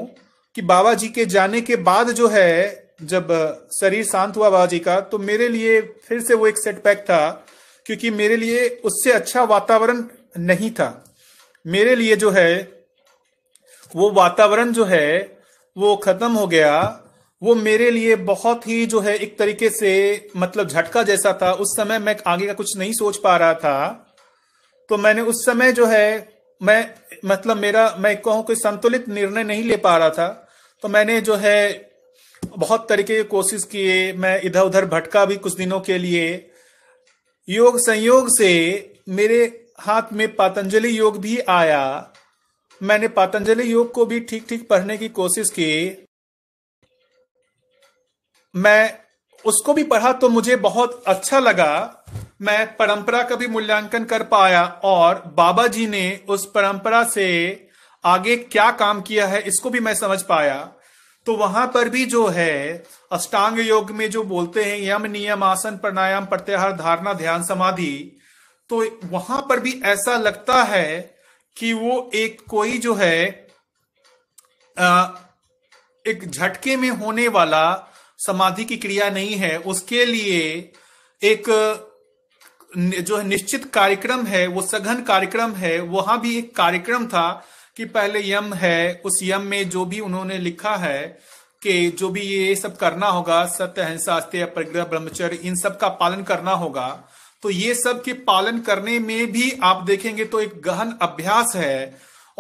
Speaker 1: कि बाबा जी के जाने के बाद जो है जब शरीर शांत हुआ बाबा जी का तो मेरे लिए फिर से वो एक सेटबैक था क्योंकि मेरे लिए उससे अच्छा वातावरण नहीं था मेरे लिए जो है वो वातावरण जो है वो खत्म हो गया वो मेरे लिए बहुत ही जो है एक तरीके से मतलब झटका जैसा था उस समय मैं आगे का कुछ नहीं सोच पा रहा था तो मैंने उस समय जो है मैं मतलब मेरा मैं कहूँ कोई संतुलित निर्णय नहीं ले पा रहा था तो मैंने जो है बहुत तरीके की कोशिश किए मैं इधर उधर भटका भी कुछ दिनों के लिए योग संयोग से मेरे हाथ में पातंजलि योग भी आया मैंने पातंजलि योग को भी ठीक ठीक पढ़ने की कोशिश की मैं उसको भी पढ़ा तो मुझे बहुत अच्छा लगा मैं परंपरा का भी मूल्यांकन कर पाया और बाबा जी ने उस परंपरा से आगे क्या काम किया है इसको भी मैं समझ पाया तो वहां पर भी जो है अष्टांग योग में जो बोलते हैं यम नियम आसन प्राणायाम प्रत्याहार धारणा ध्यान समाधि तो वहां पर भी ऐसा लगता है कि वो एक कोई जो है आ, एक झटके में होने वाला समाधि की क्रिया नहीं है उसके लिए एक जो निश्चित कार्यक्रम है वो सघन कार्यक्रम है वहां भी एक कार्यक्रम था कि पहले यम है उस यम में जो भी उन्होंने लिखा है कि जो भी ये सब करना होगा सत्य अहिंसा अस्त्य ब्रह्मचर्य इन सब का पालन करना होगा तो ये सब के पालन करने में भी आप देखेंगे तो एक गहन अभ्यास है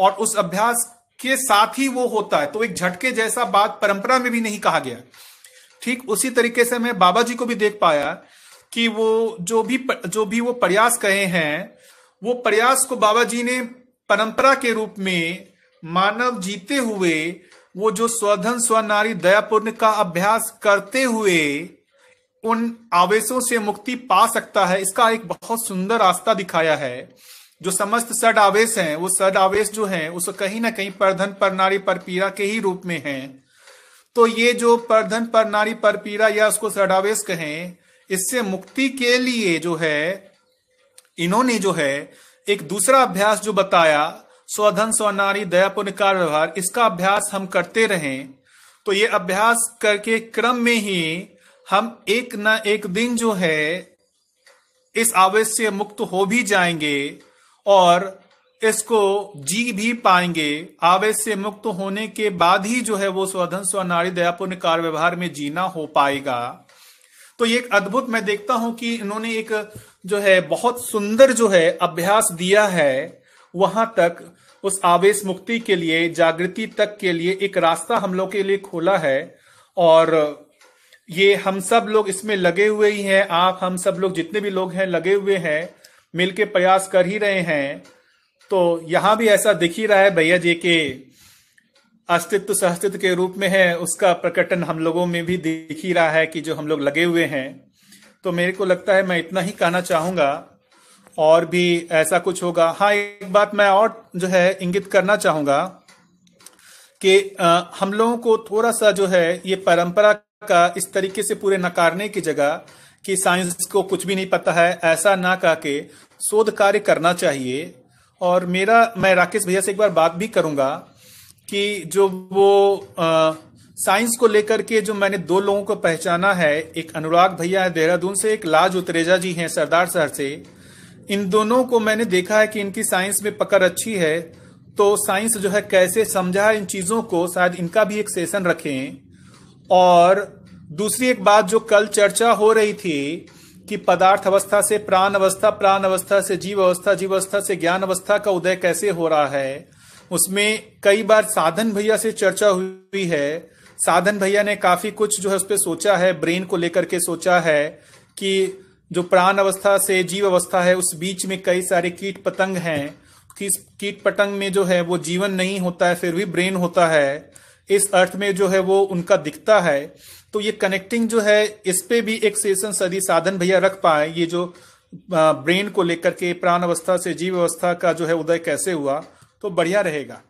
Speaker 1: और उस अभ्यास के साथ ही वो होता है तो एक झटके जैसा बात परंपरा में भी नहीं कहा गया ठीक उसी तरीके से मैं बाबा जी को भी देख पाया कि वो जो भी जो भी वो प्रयास कहे हैं वो प्रयास को बाबा जी ने परंपरा के रूप में मानव जीते हुए वो जो स्वधन स्वनारी दयापूर्ण का अभ्यास करते हुए उन आवेशों से मुक्ति पा सकता है इसका एक बहुत सुंदर रास्ता दिखाया है जो समस्त सड आवेश हैं वो सड आवेश जो हैं उसको कहीं ना कहीं परधन पर नारी पर पीरा के ही रूप में हैं तो ये जो परधन पर नारी पर पीरा या उसको सडावेश कहें इससे मुक्ति के लिए जो है इन्होंने जो है एक दूसरा अभ्यास जो बताया स्वधन स्वनारी दया पुण्यकार व्यवहार इसका अभ्यास हम करते रहें तो ये अभ्यास करके क्रम में ही हम एक ना एक दिन जो है इस आवेश से मुक्त हो भी जाएंगे और इसको जी भी पाएंगे आवेश से मुक्त होने के बाद ही जो है वो स्वधन स्वनारी दया पुण्य व्यवहार में जीना हो पाएगा तो ये एक अद्भुत मैं देखता हूं कि इन्होंने एक जो है बहुत सुंदर जो है अभ्यास दिया है वहां तक उस आवेश मुक्ति के लिए जागृति तक के लिए एक रास्ता हम लोग के लिए खोला है और ये हम सब लोग इसमें लगे हुए ही हैं आप हम सब लोग जितने भी लोग हैं लगे हुए हैं मिलके प्रयास कर ही रहे हैं तो यहां भी ऐसा दिख ही रहा है भैया जी के अस्तित्व अस्तित्व के रूप में है उसका प्रकटन हम लोगों में भी दिख ही रहा है कि जो हम लोग लगे हुए हैं तो मेरे को लगता है मैं इतना ही कहना चाहूंगा और भी ऐसा कुछ होगा हाँ एक बात मैं और जो है इंगित करना चाहूंगा कि हम लोगों को थोड़ा सा जो है ये परंपरा का इस तरीके से पूरे नकारने की जगह कि साइंस को कुछ भी नहीं पता है ऐसा ना कह के शोध कार्य करना चाहिए और मेरा मैं राकेश भैया से एक बार बात भी करूंगा कि जो वो साइंस को लेकर के जो मैंने दो लोगों को पहचाना है एक अनुराग भैया है देहरादून से एक लाज उतरेजा जी हैं सरदार शहर से इन दोनों को मैंने देखा है कि इनकी साइंस में पकड़ अच्छी है तो साइंस जो है कैसे समझा इन चीज़ों को शायद इनका भी एक सेशन रखें और दूसरी एक बात जो कल चर्चा हो रही थी कि पदार्थ अवस्था से प्राण अवस्था प्राण अवस्था से जीव अवस्था जीव अवस्था से ज्ञान अवस्था का उदय कैसे हो रहा है उसमें कई बार साधन भैया से चर्चा हुई है साधन भैया ने काफी कुछ जो है उस पर सोचा है ब्रेन को लेकर के सोचा है कि जो प्राण अवस्था से जीव अवस्था है उस बीच में कई सारे कीट पतंग हैं कीट पतंग में जो है वो जीवन नहीं होता है फिर भी ब्रेन होता है इस अर्थ में जो है वो उनका दिखता है तो ये कनेक्टिंग जो है इस पे भी एक सेशन सदी साधन भैया रख पाए ये जो ब्रेन को लेकर के प्राण अवस्था से जीव अवस्था का जो है उदय कैसे हुआ तो बढ़िया रहेगा